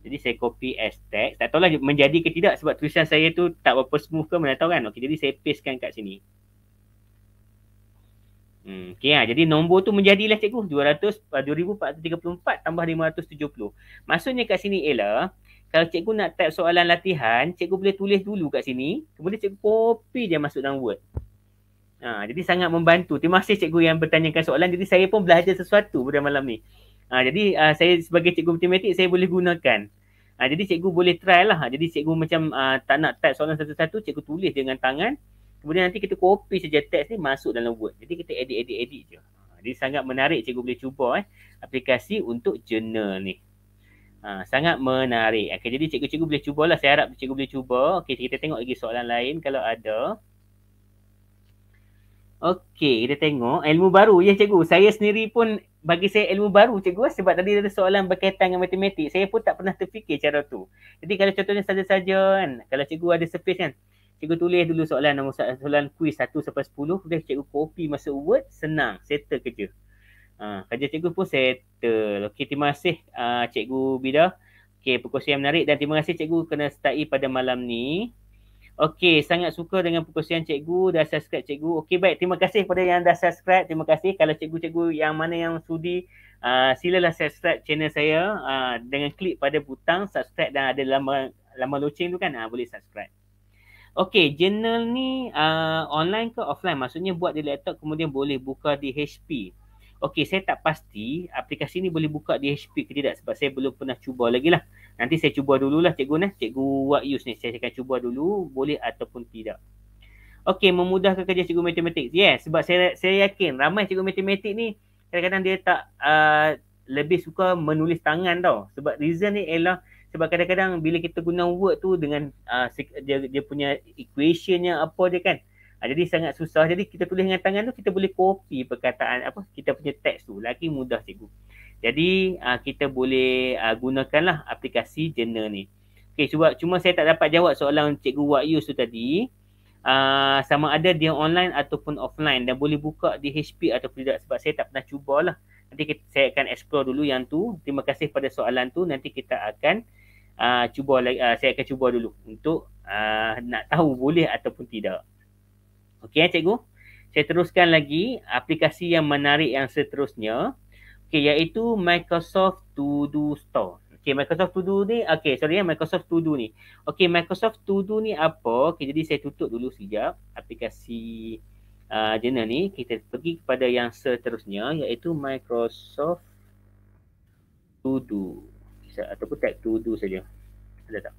Jadi saya copy as text. Tak tahulah menjadi ke tidak sebab tulisan saya tu tak berapa smooth ke mana tahu kan. Okey, jadi saya paste kan kat sini. Hmm, okay, ha. Lah. jadi nombor tu menjadilah cikgu 200 2434 ah, tambah 570. Maksudnya kat sini ialah kalau cikgu nak type soalan latihan, cikgu boleh tulis dulu kat sini, kemudian cikgu copy dia masuk dalam Word. Ha, jadi sangat membantu. Terima kasih cikgu yang bertanyakan soalan. Jadi saya pun belajar sesuatu pada malam ni. Ha, jadi uh, saya sebagai cikgu matematik saya boleh gunakan. Ha, jadi cikgu boleh try lah. Ha, jadi cikgu macam uh, tak nak type soalan satu-satu, cikgu tulis dengan tangan. Kemudian nanti kita copy saja teks ni masuk dalam Word. Jadi kita edit, edit, edit je. Jadi sangat menarik cikgu boleh cuba eh, aplikasi untuk journal ni. Ha, sangat menarik. Okay, jadi cikgu-cikgu boleh cubalah. Saya harap cikgu boleh cuba. Okay, kita tengok lagi soalan lain kalau ada. Okey, kita tengok ilmu baru ya cikgu. Saya sendiri pun bagi saya ilmu baru cikgu eh, sebab tadi ada soalan berkaitan dengan matematik. Saya pun tak pernah terfikir cara tu. Jadi kalau contohnya saja-saja kan, kalau cikgu ada space kan, cikgu tulis dulu soalan nombor soalan kuis satu sampai sepuluh. boleh cikgu copy masuk Word, senang, settle kerja. Uh, kerja cikgu pun settle. Okey, terima kasih uh, cikgu Bida. Okey, perkongsian menarik dan terima kasih cikgu kena setai pada malam ni. Okey, sangat suka dengan perkongsian cikgu, dah subscribe cikgu. Okey, baik. Terima kasih kepada yang dah subscribe. Terima kasih. Kalau cikgu-cikgu yang mana yang sudi, uh, silalah subscribe channel saya uh, dengan klik pada butang subscribe dan ada lama lama loceng tu kan, uh, boleh subscribe. Okey, journal ni uh, online ke offline? Maksudnya buat di laptop kemudian boleh buka di HP. Okey, saya tak pasti aplikasi ni boleh buka di HP ke tidak sebab saya belum pernah cuba lagi lah. Nanti saya cuba dululah cikgu ni. Cikgu Wakyus ni saya akan cuba dulu boleh ataupun tidak. Okey, memudahkan kerja cikgu matematik. Yes, yeah, sebab saya saya yakin ramai cikgu matematik ni kadang-kadang dia tak uh, lebih suka menulis tangan tau. Sebab reason ni ialah sebab kadang-kadang bila kita guna word tu dengan uh, dia, dia punya yang apa dia kan. Uh, jadi sangat susah. Jadi kita tulis dengan tangan tu kita boleh copy perkataan apa kita punya teks tu. Lagi mudah cikgu. Jadi uh, kita boleh uh, gunakanlah aplikasi Jenner ni. Okey cuba cuma saya tak dapat jawab soalan cikgu Wak Yus tu tadi. Uh, sama ada dia online ataupun offline dan boleh buka di HP atau tidak sebab saya tak pernah cubalah. Nanti kita, saya akan explore dulu yang tu. Terima kasih pada soalan tu. Nanti kita akan uh, cuba uh, saya akan cuba dulu untuk uh, nak tahu boleh ataupun tidak. Okey eh, cikgu. Saya teruskan lagi aplikasi yang menarik yang seterusnya. Okay, iaitu Microsoft To Do Store. Okay, Microsoft To Do ni, okay, sorry ya, Microsoft To Do ni. Okay, Microsoft To Do ni apa? Okay, jadi saya tutup dulu sekejap aplikasi uh, journal ni. Kita pergi kepada yang seterusnya, iaitu Microsoft To Do. Ataupun tag To Do saja. Ada tak?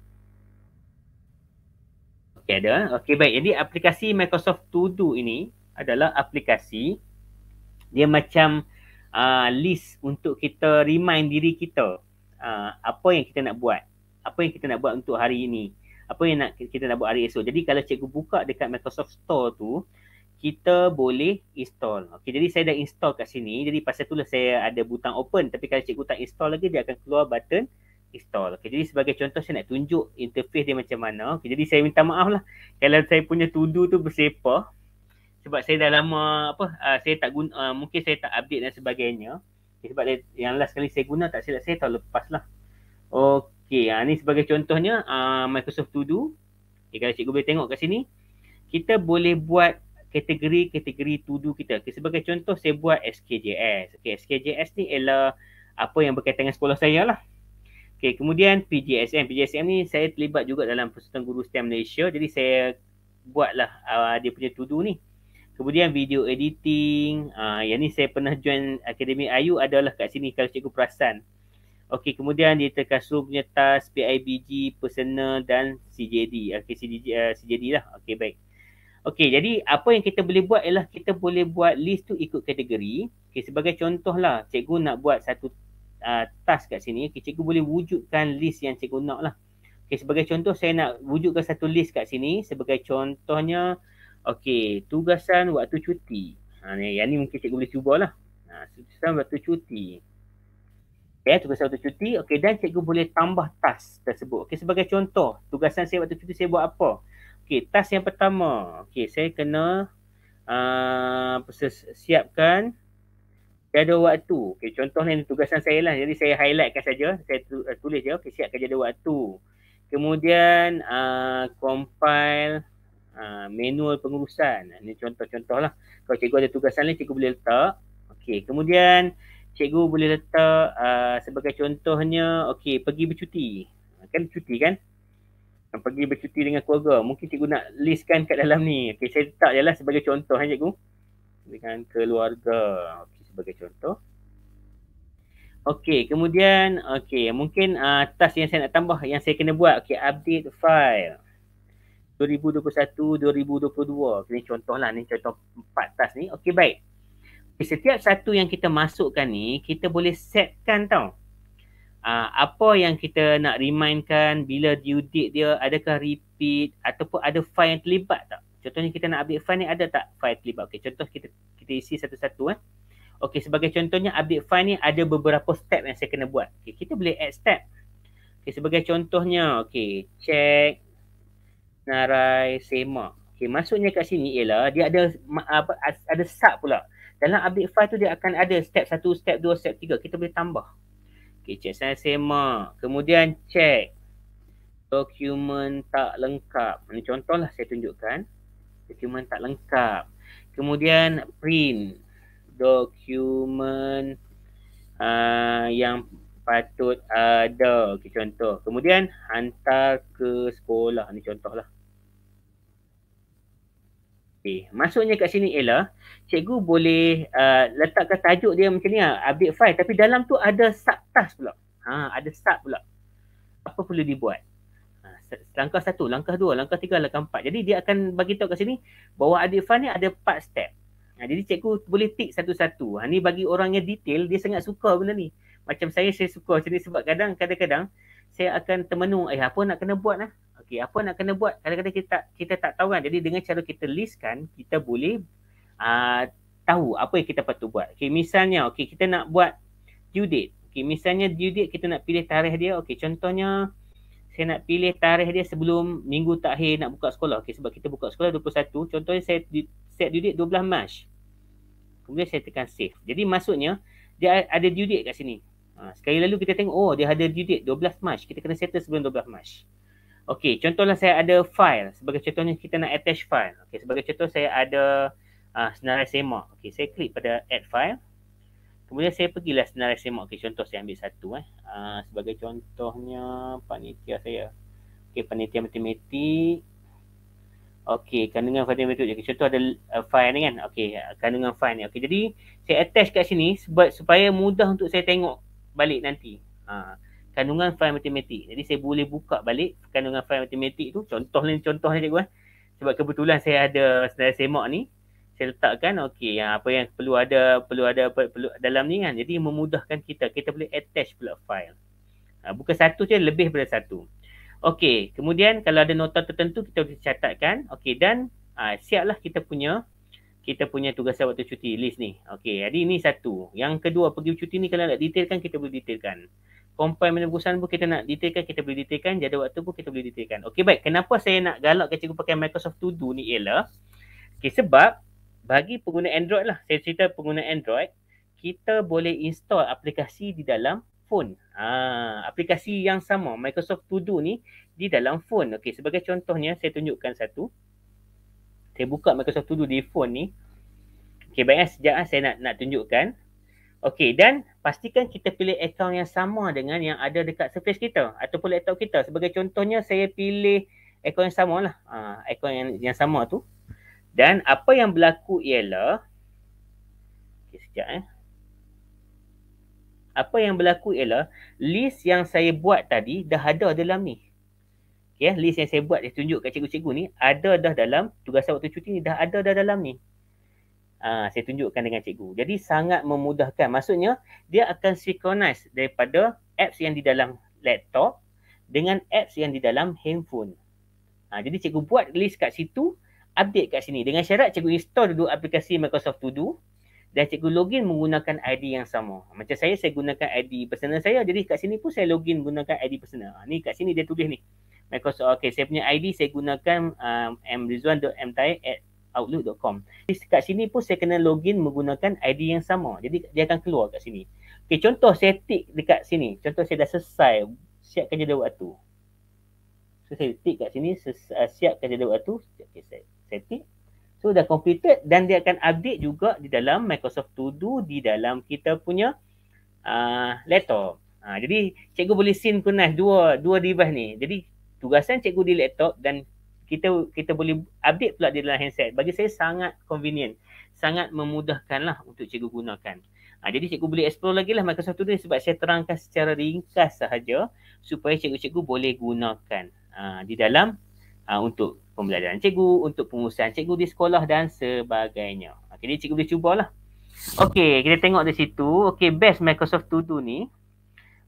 Okay, ada. Eh? Okay, baik. Jadi aplikasi Microsoft To Do ini adalah aplikasi dia macam uh, list untuk kita remind diri kita uh, apa yang kita nak buat. Apa yang kita nak buat untuk hari ini. Apa yang nak kita nak buat hari esok. Jadi kalau cikgu buka dekat Microsoft Store tu, kita boleh install. Okey, jadi saya dah install kat sini. Jadi pasal tu lah saya ada butang open. Tapi kalau cikgu tak install lagi, dia akan keluar button install. Okey, jadi sebagai contoh saya nak tunjuk interface dia macam mana. Okey, jadi saya minta maaf lah. Kalau saya punya to do tu bersepah sebab saya dah lama apa uh, saya tak guna, uh, mungkin saya tak update dan sebagainya okay, eh, sebab dia, yang last kali saya guna tak silap saya tahun lepas lah okey uh, ni sebagai contohnya uh, Microsoft To Do okay, eh, kalau cikgu boleh tengok kat sini kita boleh buat kategori-kategori to do kita. Okay, sebagai contoh saya buat SKJS. Okay, SKJS ni ialah apa yang berkaitan dengan sekolah saya lah. Okay, kemudian PGSM. PGSM ni saya terlibat juga dalam Persatuan Guru STEM Malaysia. Jadi saya buatlah uh, dia punya to do ni. Kemudian video editing. Uh, yang ni saya pernah join Akademi Ayu adalah kat sini kalau cikgu perasan. Okey, kemudian dia terkasu punya task, PIBG, personal dan CJD. Okey, CJD, uh, ah, CJD lah. Okey, baik. Okey, jadi apa yang kita boleh buat ialah kita boleh buat list tu ikut kategori. Okey, sebagai contoh lah, cikgu nak buat satu uh, ah, task kat sini. Okey, cikgu boleh wujudkan list yang cikgu nak lah. Okey, sebagai contoh saya nak wujudkan satu list kat sini. Sebagai contohnya, Okey, tugasan waktu cuti. Ha, ni, yang ni mungkin cikgu boleh cubalah. Ha, tugasan waktu cuti. Okey, tugasan waktu cuti. Okey, dan cikgu boleh tambah tas tersebut. Okey, sebagai contoh, tugasan saya waktu cuti saya buat apa? Okey, tas yang pertama. Okey, saya kena uh, siapkan jadual waktu. Okey, contohnya ini tugasan saya lah. Jadi saya highlightkan saja. Saya tu, uh, tulis je. Okey, siapkan jadual waktu. Kemudian uh, compile Ah, manual pengurusan. Ini contoh-contoh lah. Kalau cikgu ada tugasan lain, cikgu boleh letak. Okey, kemudian cikgu boleh letak uh, sebagai contohnya, okey, pergi bercuti. Ah, kan cuti kan? Pergi bercuti dengan keluarga. Mungkin cikgu nak listkan kat dalam ni. Okey, saya letak je lah sebagai contoh kan cikgu. Dengan keluarga. Okey, sebagai contoh. Okey, kemudian, okey, mungkin uh, task yang saya nak tambah, yang saya kena buat. Okey, update file. 2021, 2022. Ini contohlah ni contoh empat tas ni. Okey baik. Okay, setiap satu yang kita masukkan ni kita boleh setkan tau. Uh, apa yang kita nak remindkan bila due date dia adakah repeat ataupun ada file yang terlibat tak? Contohnya kita nak update file ni ada tak file terlibat? Okey, contoh kita kita isi satu-satu eh. Okey, sebagai contohnya update file ni ada beberapa step yang saya kena buat. Okey, kita boleh add step. Okey, sebagai contohnya, okey, check senarai semak. Okay, maksudnya kat sini ialah dia ada apa ada sub pula. Dalam update file tu dia akan ada step 1, step 2, step 3. Kita boleh tambah. Okay, check senarai sema. Kemudian check dokumen tak lengkap. Ini contohlah saya tunjukkan. Dokumen tak lengkap. Kemudian print dokumen uh, ah, yang patut ada okay, contoh kemudian hantar ke sekolah ni lah. okey maksudnya kat sini ialah cikgu boleh uh, letakkan tajuk dia macam ni ah update file tapi dalam tu ada subtask pula ha ada sub pula apa perlu dibuat ha, langkah satu, langkah dua, langkah tiga, langkah empat. Jadi dia akan bagi tahu kat sini bahawa Adifan ni ada empat step. Ha, jadi cikgu boleh tick satu-satu. Ha, ni bagi orangnya detail, dia sangat suka benda ni macam saya saya suka macam ni sebab kadang kadang saya akan termenung eh apa nak kena buat lah okey apa nak kena buat kadang-kadang kita kita tak tahu kan jadi dengan cara kita listkan kita boleh uh, tahu apa yang kita patut buat okey misalnya okey kita nak buat due date okey misalnya due date kita nak pilih tarikh dia okey contohnya saya nak pilih tarikh dia sebelum minggu tak terakhir nak buka sekolah okey sebab kita buka sekolah 21 contohnya saya set due date 12 Mac kemudian saya tekan save jadi maksudnya dia ada due date kat sini Ha, sekali lalu kita tengok, oh dia ada due date 12 Mac. Kita kena settle sebelum 12 Mac. Okey, contohlah saya ada file. Sebagai contohnya kita nak attach file. Okey, sebagai contoh saya ada uh, senarai semak. Okey, saya klik pada add file. Kemudian saya pergilah senarai semak. Okey, contoh saya ambil satu eh. Uh, sebagai contohnya panitia saya. Okey, panitia matematik. Okey, kandungan file matematik. Okay, contoh ada uh, file ni kan. Okey, kandungan file ni. Okey, jadi saya attach kat sini sebab supaya mudah untuk saya tengok balik nanti. Ha. Kandungan file matematik. Jadi saya boleh buka balik kandungan file matematik tu. Contoh ni contoh ni cikgu eh. Sebab kebetulan saya ada senarai semak ni. Saya letakkan okey yang apa yang perlu ada perlu ada perlu dalam ni kan. Jadi memudahkan kita. Kita boleh attach pula file. Ha. bukan satu je lebih daripada satu. Okey, kemudian kalau ada nota tertentu kita boleh catatkan. Okey dan ha, siaplah kita punya kita punya tugas tugasan waktu cuti list ni. Okey, jadi ini satu. Yang kedua, pergi cuti ni kalau nak detailkan, kita boleh detailkan. Compile minum perusahaan pun kita nak detailkan, kita boleh detailkan. Jadi waktu pun kita boleh detailkan. Okey, baik. Kenapa saya nak galak ke cikgu pakai Microsoft To Do ni ialah okay, sebab bagi pengguna Android lah. Saya cerita pengguna Android, kita boleh install aplikasi di dalam phone. Ha, aplikasi yang sama, Microsoft To Do ni di dalam phone. Okey, sebagai contohnya, saya tunjukkan satu saya buka Microsoft To Do di phone ni. Okey, baiklah sekejap lah saya nak nak tunjukkan. Okey, dan pastikan kita pilih akaun yang sama dengan yang ada dekat surface kita ataupun laptop kita. Sebagai contohnya, saya pilih akaun yang sama lah. Ha, akaun yang, yang sama tu. Dan apa yang berlaku ialah... Okey, sekejap eh. Apa yang berlaku ialah list yang saya buat tadi dah ada dalam ni. Okay, eh, list yang saya buat dia tunjuk kat cikgu-cikgu ni ada dah dalam tugasan waktu cuti ni dah ada dah dalam ni. Ha, saya tunjukkan dengan cikgu. Jadi sangat memudahkan. Maksudnya dia akan synchronize daripada apps yang di dalam laptop dengan apps yang di dalam handphone. Ha, jadi cikgu buat list kat situ, update kat sini. Dengan syarat cikgu install dulu aplikasi Microsoft To Do dan cikgu login menggunakan ID yang sama. Macam saya, saya gunakan ID personal saya. Jadi kat sini pun saya login gunakan ID personal. Ha, ni kat sini dia tulis ni. Microsoft. Okay, saya punya ID saya gunakan um, uh, mrizwan.mtaik at outlook.com. Jadi kat sini pun saya kena login menggunakan ID yang sama. Jadi dia akan keluar kat sini. Okay, contoh saya tick dekat sini. Contoh saya dah selesai siap kerja dia waktu. So saya tick kat sini uh, siap kerja dia waktu. Okay, saya, saya tick. So dah completed dan dia akan update juga di dalam Microsoft To Do di dalam kita punya uh, laptop. Ha, jadi cikgu boleh synchronize dua dua device ni. Jadi tugasan cikgu di laptop dan kita kita boleh update pula di dalam handset. Bagi saya sangat convenient. Sangat memudahkanlah untuk cikgu gunakan. Ha, jadi cikgu boleh explore lagi lah Microsoft Today sebab saya terangkan secara ringkas sahaja supaya cikgu-cikgu boleh gunakan ha, di dalam ha, untuk pembelajaran cikgu, untuk pengurusan cikgu di sekolah dan sebagainya. Okay, jadi cikgu boleh cubalah. Okay kita tengok di situ. Okay best Microsoft To Do ni.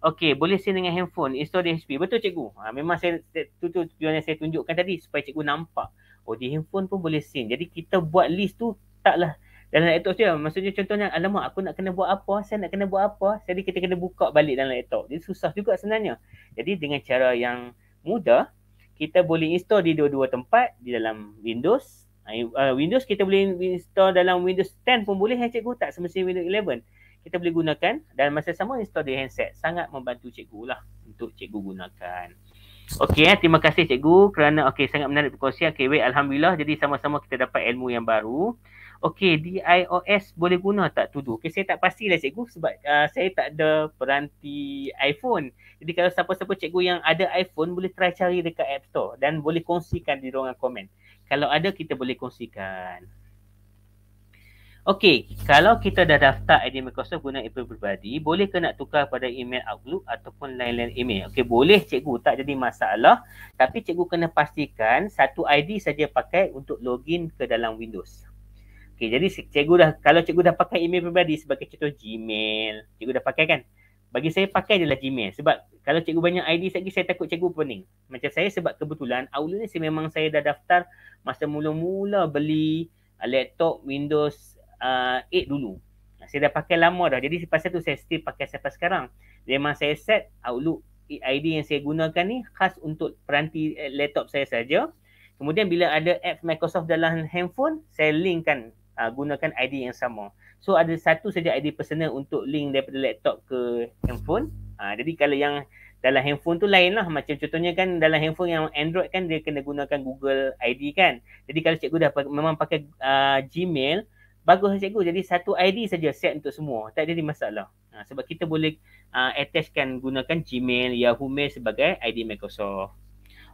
Okey, boleh send dengan handphone, install di HP. Betul cikgu? Ha, memang saya, tu tu tujuan yang saya tunjukkan tadi supaya cikgu nampak. Oh, di handphone pun boleh send. Jadi kita buat list tu taklah dalam laptop tu. Maksudnya contohnya, alamak aku nak kena buat apa, saya nak kena buat apa. Jadi kita kena buka balik dalam laptop. Jadi susah juga sebenarnya. Jadi dengan cara yang mudah, kita boleh install di dua-dua tempat di dalam Windows. Ha, uh, Windows kita boleh install dalam Windows 10 pun boleh ya cikgu. Tak semestinya Windows 11 kita boleh gunakan dan masa sama install di handset sangat membantu cikgu lah untuk cikgu gunakan. Okey, eh, terima kasih cikgu kerana okey sangat menarik perkongsian. Okey, baik alhamdulillah jadi sama-sama kita dapat ilmu yang baru. Okey, di iOS boleh guna tak tu? Okey, saya tak pasti lah cikgu sebab uh, saya tak ada peranti iPhone. Jadi kalau siapa-siapa cikgu yang ada iPhone boleh try cari dekat App Store dan boleh kongsikan di ruangan komen. Kalau ada kita boleh kongsikan. Okey, kalau kita dah daftar ID Microsoft guna email peribadi, boleh ke nak tukar pada email Outlook ataupun lain-lain email? Okey, boleh cikgu, tak jadi masalah. Tapi cikgu kena pastikan satu ID saja pakai untuk login ke dalam Windows. Okey, jadi cikgu dah kalau cikgu dah pakai email peribadi sebagai contoh Gmail, cikgu dah pakai kan? Bagi saya pakai adalah Gmail sebab kalau cikgu banyak ID lagi saya takut cikgu pening. Macam saya sebab kebetulan Outlook ni memang saya dah daftar masa mula-mula beli laptop Windows uh, 8 dulu. Saya dah pakai lama dah. Jadi sebab tu saya still pakai sampai sekarang. Memang saya set Outlook ID yang saya gunakan ni khas untuk peranti eh, laptop saya saja. Kemudian bila ada app Microsoft dalam handphone, saya linkkan uh, gunakan ID yang sama. So ada satu saja ID personal untuk link daripada laptop ke handphone. Uh, jadi kalau yang dalam handphone tu lain lah. Macam contohnya kan dalam handphone yang Android kan dia kena gunakan Google ID kan. Jadi kalau cikgu dah memang pakai uh, Gmail, bagus lah cikgu jadi satu ID saja set untuk semua tak ada masalah ha, sebab kita boleh uh, attachkan gunakan Gmail Yahoo Mail sebagai ID Microsoft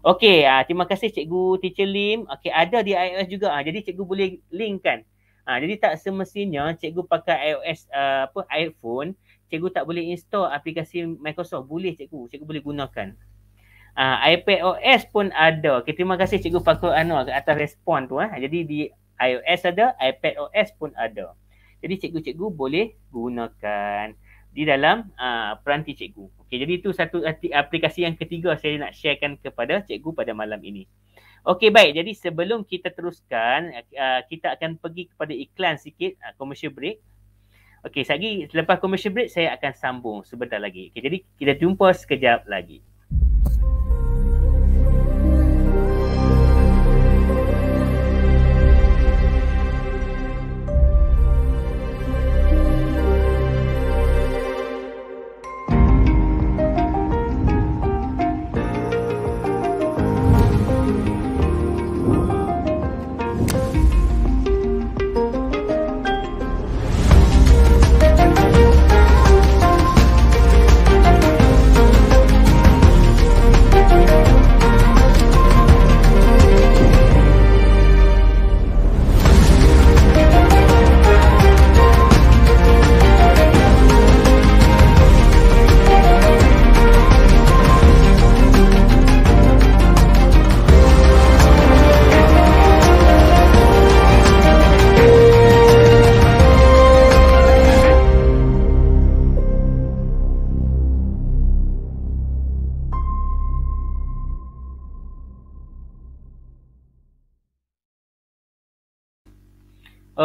okey uh, terima kasih cikgu teacher Lim okey ada di iOS juga uh, jadi cikgu boleh linkkan uh, jadi tak semestinya cikgu pakai iOS uh, apa iPhone cikgu tak boleh install aplikasi Microsoft boleh cikgu cikgu boleh gunakan Uh, iPad OS pun ada. Okay, terima kasih Cikgu Fakul Anwar atas respon tu. Eh. Jadi di iOS ada, iPad OS pun ada. Jadi cikgu-cikgu boleh gunakan di dalam uh, peranti cikgu. Okey, jadi itu satu aplikasi yang ketiga saya nak sharekan kepada cikgu pada malam ini. Okey, baik. Jadi sebelum kita teruskan, uh, kita akan pergi kepada iklan sikit, uh, commercial break. Okey, sagi selepas commercial break saya akan sambung sebentar lagi. Okey, jadi kita jumpa sekejap lagi.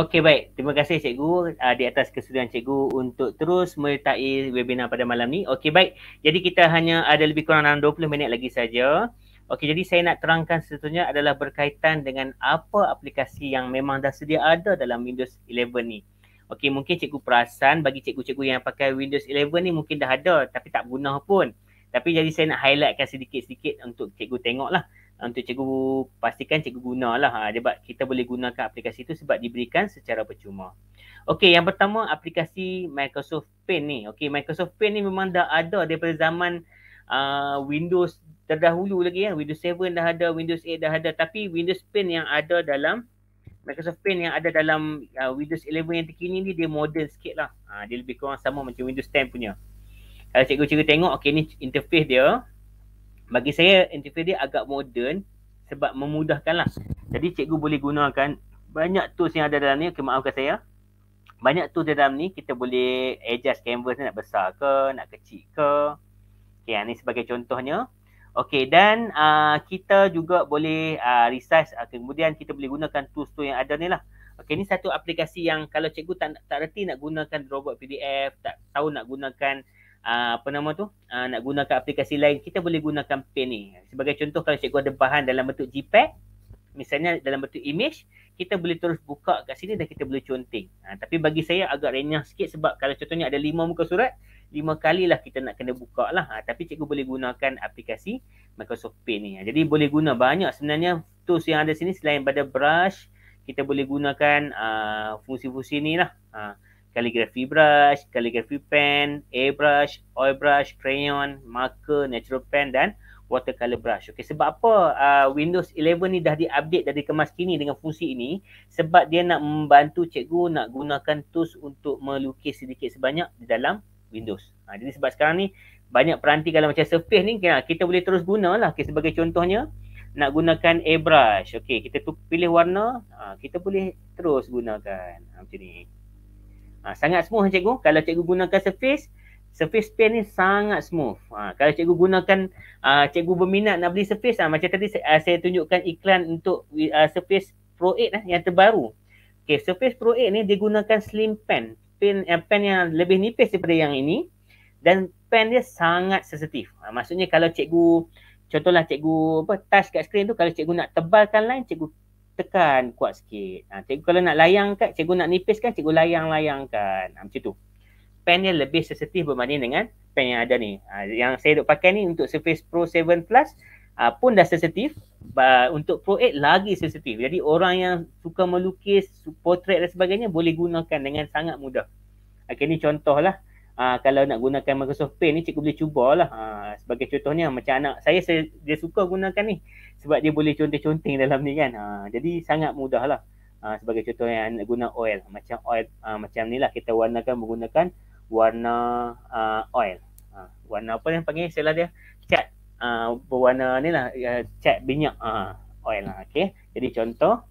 Okey baik. Terima kasih cikgu uh, di atas kesudahan cikgu untuk terus menyertai webinar pada malam ni. Okey baik. Jadi kita hanya ada lebih kurang dalam 20 minit lagi saja. Okey jadi saya nak terangkan sebetulnya adalah berkaitan dengan apa aplikasi yang memang dah sedia ada dalam Windows 11 ni. Okey mungkin cikgu perasan bagi cikgu-cikgu yang pakai Windows 11 ni mungkin dah ada tapi tak guna pun. Tapi jadi saya nak highlightkan sedikit-sedikit untuk cikgu tengoklah untuk cikgu pastikan cikgu gunalah ha, dia buat kita boleh gunakan aplikasi itu sebab diberikan secara percuma. Okey yang pertama aplikasi Microsoft Paint ni. Okey Microsoft Paint ni memang dah ada daripada zaman uh, Windows terdahulu lagi ya. Windows 7 dah ada, Windows 8 dah ada tapi Windows Paint yang ada dalam Microsoft Paint yang ada dalam uh, Windows 11 yang terkini ni dia modern sikit lah. Ha, dia lebih kurang sama macam Windows 10 punya. Kalau cikgu-cikgu tengok, okay ni interface dia bagi saya NTP dia agak moden sebab memudahkanlah. Jadi cikgu boleh gunakan banyak tools yang ada dalam ni. Okay, maafkan saya. Banyak tools dalam ni kita boleh adjust canvas ni nak besar ke, nak kecil ke. Okay, ni sebagai contohnya. Okay, dan uh, kita juga boleh uh, resize. Okay, ah, kemudian kita boleh gunakan tools tu yang ada ni lah. Okay, ni satu aplikasi yang kalau cikgu tak, tak reti nak gunakan robot PDF, tak tahu nak gunakan Ah, apa nama tu aa, ah, nak gunakan aplikasi lain kita boleh gunakan pen ni sebagai contoh kalau cikgu ada bahan dalam bentuk jpeg misalnya dalam bentuk image kita boleh terus buka kat sini dan kita boleh conteng ha, ah, tapi bagi saya agak renyah sikit sebab kalau contohnya ada lima muka surat lima kali lah kita nak kena buka lah ha, tapi cikgu boleh gunakan aplikasi Microsoft Paint ni jadi boleh guna banyak sebenarnya tools yang ada sini selain pada brush kita boleh gunakan fungsi-fungsi ni lah aa, calligraphy brush, calligraphy pen, airbrush, oil brush, crayon, marker, natural pen dan watercolor brush. Okey, sebab apa uh, Windows 11 ni dah diupdate dari kemas kini dengan fungsi ini? Sebab dia nak membantu cikgu nak gunakan tools untuk melukis sedikit sebanyak di dalam Windows. Ha, jadi sebab sekarang ni banyak peranti kalau macam Surface ni ah, kita boleh terus guna lah. Okay, sebagai contohnya nak gunakan airbrush. Okey, kita tu pilih warna, ha, kita boleh terus gunakan. Ha, macam ni. Ha, sangat smooth cikgu. Kalau cikgu gunakan surface, surface pen ni sangat smooth. Ha, kalau cikgu gunakan, uh, cikgu berminat nak beli surface, ha, macam tadi uh, saya tunjukkan iklan untuk uh, surface Pro 8 eh, yang terbaru. Okay, surface Pro 8 ni dia gunakan slim pen. Pen, uh, eh, pen yang lebih nipis daripada yang ini. Dan pen dia sangat sensitif. Ha, maksudnya kalau cikgu, contohlah cikgu apa, touch kat screen tu, kalau cikgu nak tebalkan line, cikgu tekan kuat sikit. Ha, cikgu kalau nak layangkan, cikgu nak nipiskan, cikgu layang-layangkan. Ha, macam tu. Pen yang lebih sensitif berbanding dengan pen yang ada ni. Ha, yang saya duk pakai ni untuk Surface Pro 7 Plus ha, pun dah sensitif. Untuk Pro 8 lagi sensitif. Jadi orang yang suka melukis, portrait dan sebagainya boleh gunakan dengan sangat mudah. Okay, ni contohlah. Ha, kalau nak gunakan Microsoft Paint ni cikgu boleh cubalah. Ha, sebagai contohnya macam anak saya, saya dia suka gunakan ni sebab dia boleh conteng-conteng dalam ni kan. Ha, jadi sangat mudah lah. Ha, ah, sebagai contoh yang nak guna oil. Macam oil ha, macam ni lah kita warnakan menggunakan warna uh, oil. Ha, warna apa yang panggil istilah dia? Cat. Ha, berwarna ni lah. Cat minyak ha, oil lah. Okay. Jadi contoh.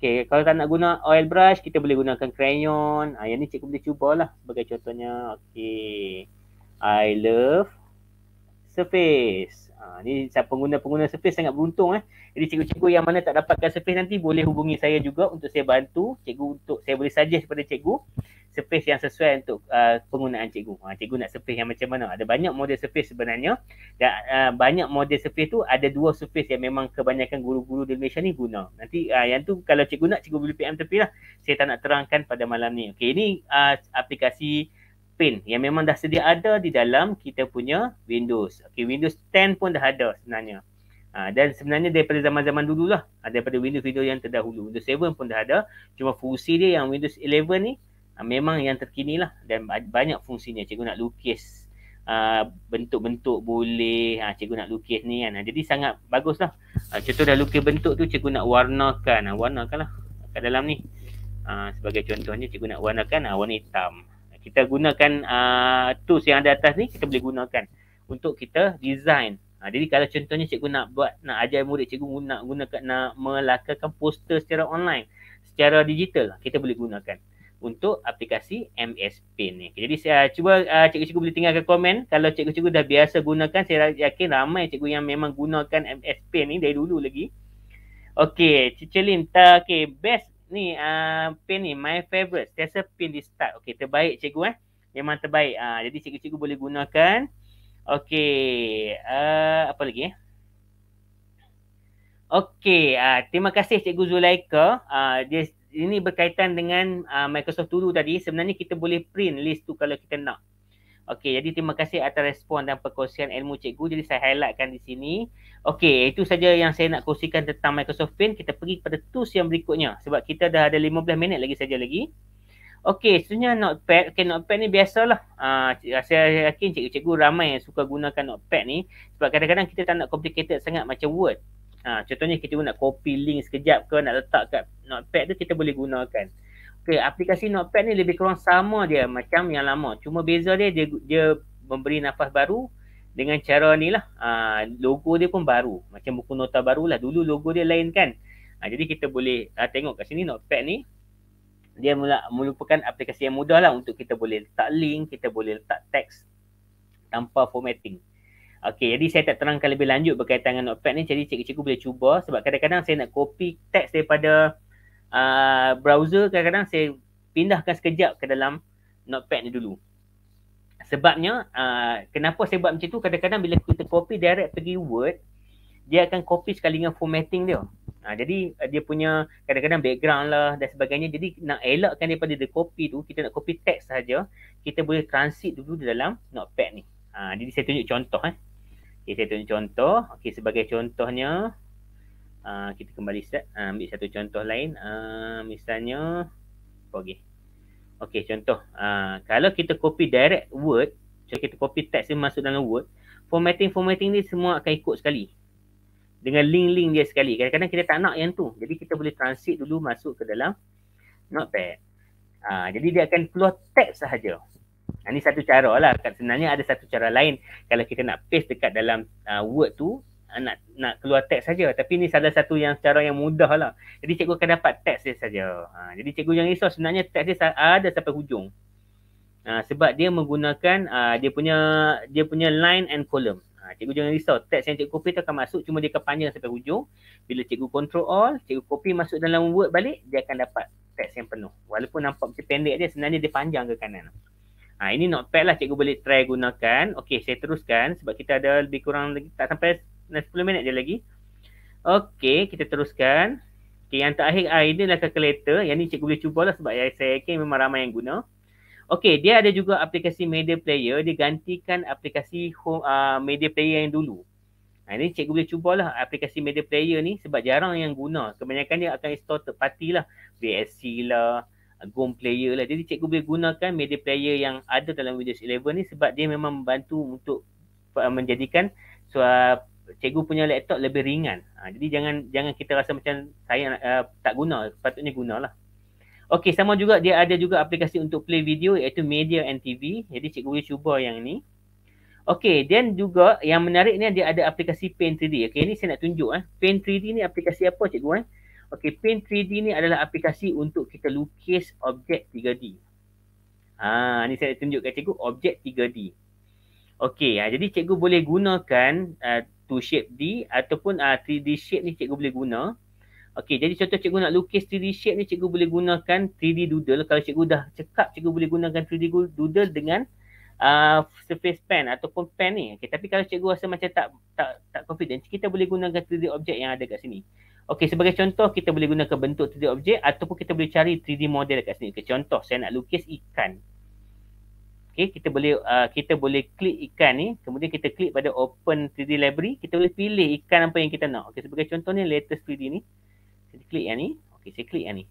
Okay, kalau tak nak guna oil brush, kita boleh gunakan crayon. Ha, yang ni cikgu boleh lah sebagai contohnya. Okay. I love surface. Ha, ni pengguna-pengguna surface sangat beruntung eh. Jadi cikgu-cikgu yang mana tak dapatkan surface nanti boleh hubungi saya juga untuk saya bantu cikgu untuk saya boleh suggest kepada cikgu surface yang sesuai untuk uh, penggunaan cikgu. Ha, cikgu nak surface yang macam mana? Ada banyak model surface sebenarnya dan uh, banyak model surface tu ada dua surface yang memang kebanyakan guru-guru di Malaysia ni guna. Nanti uh, yang tu kalau cikgu nak cikgu boleh PM tepi lah. Saya tak nak terangkan pada malam ni. Okay, ini uh, aplikasi pin yang memang dah sedia ada di dalam kita punya Windows. Okey, Windows 10 pun dah ada sebenarnya. Ha, dan sebenarnya daripada zaman-zaman dulu lah. Ha, daripada Windows video yang terdahulu. Windows 7 pun dah ada. Cuma fungsi dia yang Windows 11 ni ha, memang yang terkini lah. Dan banyak fungsinya. Cikgu nak lukis ha, bentuk-bentuk boleh. Ha, cikgu nak lukis ni kan. Ha, jadi sangat bagus lah. Ha, contoh dah lukis bentuk tu cikgu nak warnakan. Ha, warnakan lah kat dalam ni. Ha, sebagai contohnya cikgu nak warnakan ha, warna hitam kita gunakan uh, tools yang ada atas ni kita boleh gunakan untuk kita design. Ha, jadi kalau contohnya cikgu nak buat nak ajar murid cikgu guna gunakan nak melakukan poster secara online, secara digital, kita boleh gunakan untuk aplikasi MS Paint ni. Okay, jadi saya uh, cuba uh, cikgu-cikgu boleh tinggalkan komen kalau cikgu-cikgu dah biasa gunakan, saya yakin ramai cikgu yang memang gunakan MS Paint ni dari dulu lagi. Okey, tak okey, best ni uh, ah, pin ni my favorite stesa pin di start okey terbaik cikgu eh memang terbaik uh, jadi cikgu-cikgu boleh gunakan okey uh, apa lagi eh okey uh, terima kasih cikgu Zulaika uh, dia ini berkaitan dengan uh, Microsoft Tulu tadi sebenarnya kita boleh print list tu kalau kita nak Okey, jadi terima kasih atas respon dan perkongsian ilmu cikgu. Jadi saya highlightkan di sini. Okey, itu saja yang saya nak kongsikan tentang Microsoft Paint. Kita pergi kepada tools yang berikutnya sebab kita dah ada 15 minit lagi saja lagi. Okey, sebenarnya notepad. Okey, notepad ni biasalah. Uh, saya yakin cikgu-cikgu ramai yang suka gunakan notepad ni sebab kadang-kadang kita tak nak complicated sangat macam Word. Uh, contohnya kita nak copy link sekejap ke nak letak kat notepad tu kita boleh gunakan. Okey, aplikasi Notepad ni lebih kurang sama dia macam yang lama. Cuma beza dia dia, dia memberi nafas baru dengan cara ni lah. Uh, logo dia pun baru. Macam buku nota baru lah. Dulu logo dia lain kan. Uh, jadi kita boleh uh, tengok kat sini Notepad ni. Dia mula, merupakan aplikasi yang mudah lah untuk kita boleh letak link, kita boleh letak teks tanpa formatting. Okey, jadi saya tak terangkan lebih lanjut berkaitan dengan Notepad ni. Jadi cikgu-cikgu boleh cuba sebab kadang-kadang saya nak copy teks daripada uh, browser kadang-kadang saya pindahkan sekejap ke dalam notepad ni dulu. Sebabnya, uh, kenapa saya buat macam tu, kadang-kadang bila kita copy direct pergi Word, dia akan copy sekali dengan formatting dia. Ha, jadi dia punya kadang-kadang background lah dan sebagainya. Jadi nak elakkan daripada dia copy tu, kita nak copy teks saja. Kita boleh transit dulu di dalam notepad ni. Ha, jadi saya tunjuk contoh eh. Okay, saya tunjuk contoh. Okay, sebagai contohnya uh, kita kembali set uh, ambil satu contoh lain uh, misalnya okey okey contoh uh, kalau kita copy direct word kalau kita copy teks ni masuk dalam word formatting formatting ni semua akan ikut sekali dengan link-link dia sekali kadang-kadang kita tak nak yang tu jadi kita boleh transit dulu masuk ke dalam notepad uh, jadi dia akan keluar teks sahaja ini satu cara lah. Sebenarnya ada satu cara lain kalau kita nak paste dekat dalam uh, word tu Ah, nak nak keluar teks saja tapi ni salah satu yang cara yang mudah lah jadi cikgu akan dapat teks dia saja ha, jadi cikgu jangan risau sebenarnya teks dia ada sampai hujung ha, sebab dia menggunakan ha, dia punya dia punya line and column ha, cikgu jangan risau teks yang cikgu copy tu akan masuk cuma dia akan panjang sampai hujung bila cikgu control all cikgu copy masuk dalam word balik dia akan dapat teks yang penuh walaupun nampak macam pendek dia sebenarnya dia panjang ke kanan Ha, ini notepad lah cikgu boleh try gunakan. Okey, saya teruskan sebab kita ada lebih kurang lagi tak sampai 10 minit je lagi. Okey, kita teruskan. Okey, yang terakhir ah, ini adalah calculator. Yang ni cikgu boleh lah sebab saya yakin memang ramai yang guna. Okey, dia ada juga aplikasi media player. Dia gantikan aplikasi home, uh, media player yang dulu. Ha, ini cikgu boleh lah aplikasi media player ni sebab jarang yang guna. Kebanyakan dia akan install third lah. VSC lah, Gome player lah. Jadi cikgu boleh gunakan media player yang ada dalam Windows 11 ni sebab dia memang membantu untuk ah, menjadikan so, uh, cikgu punya laptop lebih ringan. Ha, jadi jangan jangan kita rasa macam saya uh, tak guna, patutnya gunalah. Okey, sama juga dia ada juga aplikasi untuk play video iaitu Media and TV. Jadi cikgu boleh cuba yang ni. Okey, then juga yang menarik ni dia ada aplikasi Paint 3D. Okey, ni saya nak tunjuk eh. Paint 3D ni aplikasi apa cikgu eh? Okey, Paint 3D ni adalah aplikasi untuk kita lukis objek 3D. Ha, ni saya nak tunjukkan cikgu objek 3D. Okey, ya, jadi cikgu boleh gunakan uh, Two shape D ataupun uh, ah, 3D shape ni cikgu boleh guna. Okey, jadi contoh cikgu nak lukis 3D shape ni cikgu boleh gunakan 3D doodle. Kalau cikgu dah cekap cikgu boleh gunakan 3D doodle dengan uh, surface pen ataupun pen ni. Okey, tapi kalau cikgu rasa macam tak tak tak confident, kita boleh gunakan 3D objek yang ada kat sini. Okey, sebagai contoh kita boleh gunakan bentuk 3D objek ataupun kita boleh cari 3D model kat sini. Okay, contoh saya nak lukis ikan. Okay, kita boleh uh, kita boleh klik ikan ni. Kemudian kita klik pada open 3D library. Kita boleh pilih ikan apa yang kita nak. Okay, sebagai contoh ni latest 3D ni. Kita klik yang ni. Okay, saya klik yang ni.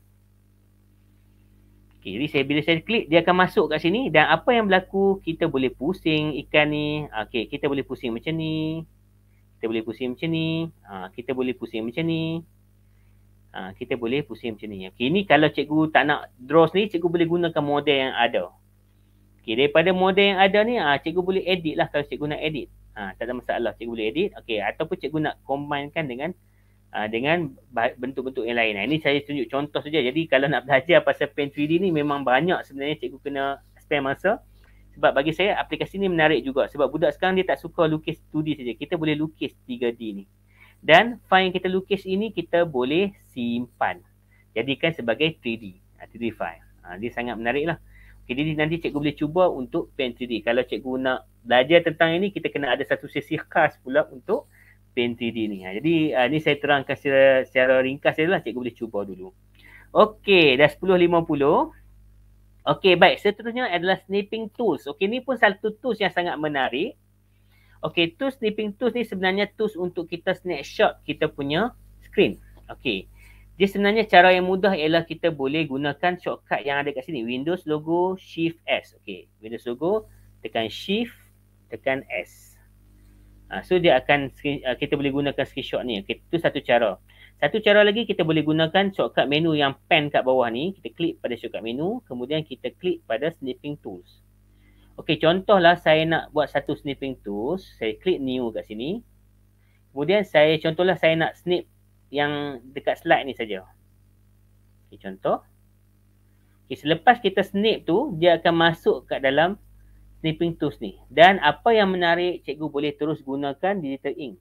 Okay, jadi saya, bila saya klik, dia akan masuk kat sini. Dan apa yang berlaku, kita boleh pusing ikan ni. Okay, kita boleh pusing macam ni. Kita boleh pusing macam ni. Ha, kita boleh pusing macam ni. Ha, kita boleh pusing macam ni. Okay, ni kalau cikgu tak nak draw sendiri, cikgu boleh gunakan model yang ada. Okey, daripada model yang ada ni, ah cikgu boleh edit lah kalau cikgu nak edit. Ha, tak ada masalah, cikgu boleh edit. Okey, ataupun cikgu nak combinekan dengan ah, dengan bentuk-bentuk yang lain. Ah, ini saya tunjuk contoh saja. Jadi kalau nak belajar pasal pen 3D ni memang banyak sebenarnya cikgu kena spend masa. Sebab bagi saya aplikasi ni menarik juga. Sebab budak sekarang dia tak suka lukis 2D saja. Kita boleh lukis 3D ni. Dan file yang kita lukis ini kita boleh simpan. Jadikan sebagai 3D. 3D ah, file. Ha, dia sangat menarik lah. Okay, jadi nanti cikgu boleh cuba untuk pen 3D. Kalau cikgu nak belajar tentang ini, kita kena ada satu sesi khas pula untuk pen 3D ni. Ha, jadi uh, ni saya terangkan secara, secara ringkas saja lah. Cikgu boleh cuba dulu. Okay, dah 10.50. Okey, baik. Seterusnya adalah snipping tools. Okey, ni pun satu tools yang sangat menarik. Okey, tools snipping tools ni sebenarnya tools untuk kita snapshot kita punya screen. Okey. Dia sebenarnya cara yang mudah ialah kita boleh gunakan shortcut yang ada kat sini. Windows logo Shift S. Okay. Windows logo tekan Shift tekan S. Ha, so dia akan ha, kita boleh gunakan screenshot ni. Okay. Itu satu cara. Satu cara lagi kita boleh gunakan shortcut menu yang pen kat bawah ni. Kita klik pada shortcut menu. Kemudian kita klik pada snipping tools. Okey contohlah saya nak buat satu snipping tools. Saya klik new kat sini. Kemudian saya contohlah saya nak snip yang dekat slide ni saja. Okey contoh. Okey selepas kita snip tu dia akan masuk kat dalam snipping tools ni. Dan apa yang menarik cikgu boleh terus gunakan digital ink.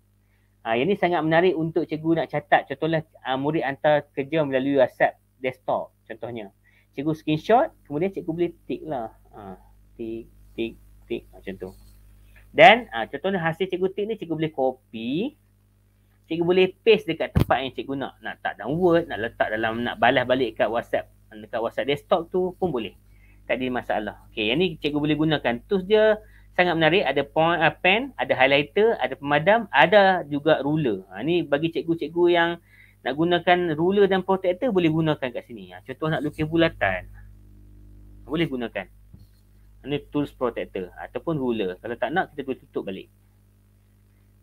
Ha, yang ni sangat menarik untuk cikgu nak catat. Contohnya uh, ah, murid hantar kerja melalui WhatsApp desktop contohnya. Cikgu screenshot kemudian cikgu boleh tick lah. Ha, ah, tick, tick, tick macam tu. Dan ha, contohnya hasil cikgu tick ni cikgu boleh copy cikgu boleh paste dekat tempat yang cikgu nak nak letak dalam word nak letak dalam nak balas balik kat whatsapp dekat whatsapp desktop tu pun boleh tak ada masalah Okay, yang ni cikgu boleh gunakan tools dia sangat menarik ada point uh, pen ada highlighter ada pemadam ada juga ruler ha ni bagi cikgu-cikgu yang nak gunakan ruler dan protector boleh gunakan kat sini ha, contoh nak lukis bulatan boleh gunakan ini tools protector ataupun ruler kalau tak nak kita boleh tutup balik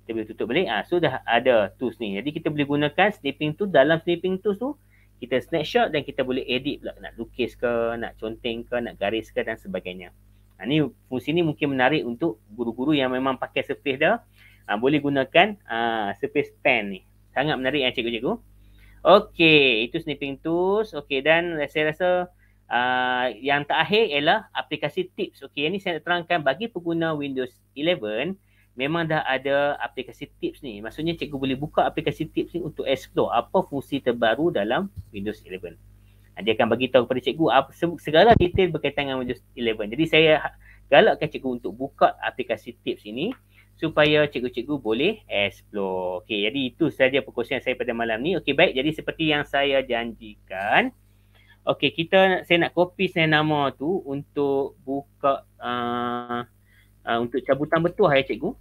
kita boleh tutup balik ah ha, so dah ada tools ni jadi kita boleh gunakan snipping tool dalam snipping tools tu kita snapshot dan kita boleh edit pula nak lukis ke nak conteng ke nak garis ke dan sebagainya ha, ni fungsi ni mungkin menarik untuk guru-guru yang memang pakai surface dah ha, boleh gunakan ah ha, surface pen ni sangat menarik ya cikgu-cikgu Okay, itu snipping tools. Okay, dan saya rasa Uh, yang terakhir ialah aplikasi tips. Okey, ini saya nak terangkan bagi pengguna Windows 11 memang dah ada aplikasi tips ni. Maksudnya cikgu boleh buka aplikasi tips ni untuk explore apa fungsi terbaru dalam Windows 11. Ha, dia akan bagi tahu kepada cikgu apa segala detail berkaitan dengan Windows 11. Jadi saya ha, galakkan cikgu untuk buka aplikasi tips ini supaya cikgu-cikgu boleh explore. Okey, jadi itu saja perkongsian saya pada malam ni. Okey, baik. Jadi seperti yang saya janjikan Okey, kita saya nak copy saya nama tu untuk buka uh, uh, untuk cabutan bertuah ya cikgu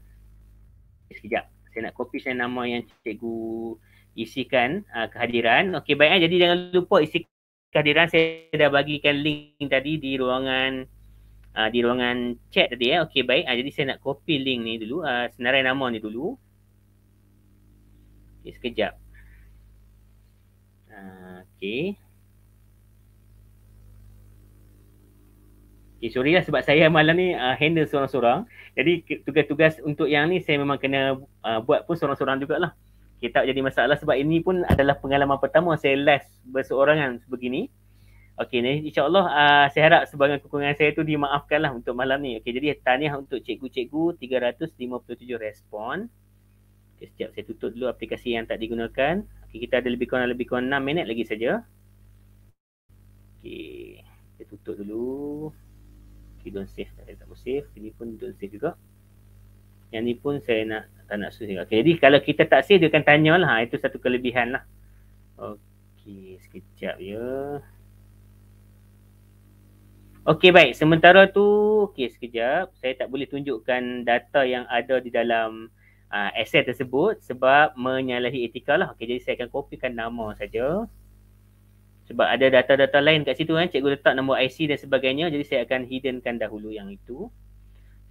sekejap saya nak copy saya nama yang cikgu isikan uh, kehadiran okey baik eh. jadi jangan lupa isi kehadiran saya dah bagikan link tadi di ruangan uh, di ruangan chat tadi ya eh? okey baik uh, jadi saya nak copy link ni dulu uh, senarai nama ni dulu okey sekejap uh, okey Okay, sorry lah sebab saya malam ni uh, handle seorang-seorang. Jadi tugas-tugas untuk yang ni saya memang kena uh, buat pun seorang-seorang jugalah. Okay, tak jadi masalah sebab ini pun adalah pengalaman pertama saya live berseorangan sebegini. Okay, ni insyaAllah uh, saya harap sebagai kekurangan saya tu dimaafkan lah untuk malam ni. Okay, jadi tanya untuk cikgu-cikgu 357 respon. Okay, sekejap saya tutup dulu aplikasi yang tak digunakan. Okay, kita ada lebih kurang lebih kurang 6 minit lagi saja. Okay, saya tutup dulu. Okay, don't save. Tak, tak save. Ini pun don't save juga. Yang ni pun saya nak tak nak susah. Okay, jadi kalau kita tak save, dia akan tanya lah. Ha, itu satu kelebihan lah. Okay, sekejap ya. Okay, baik. Sementara tu, okay, sekejap. Saya tak boleh tunjukkan data yang ada di dalam uh, aset tersebut sebab menyalahi etika lah. Okay, jadi saya akan copykan nama saja sebab ada data-data lain kat situ kan cikgu letak nombor IC dan sebagainya jadi saya akan hiddenkan dahulu yang itu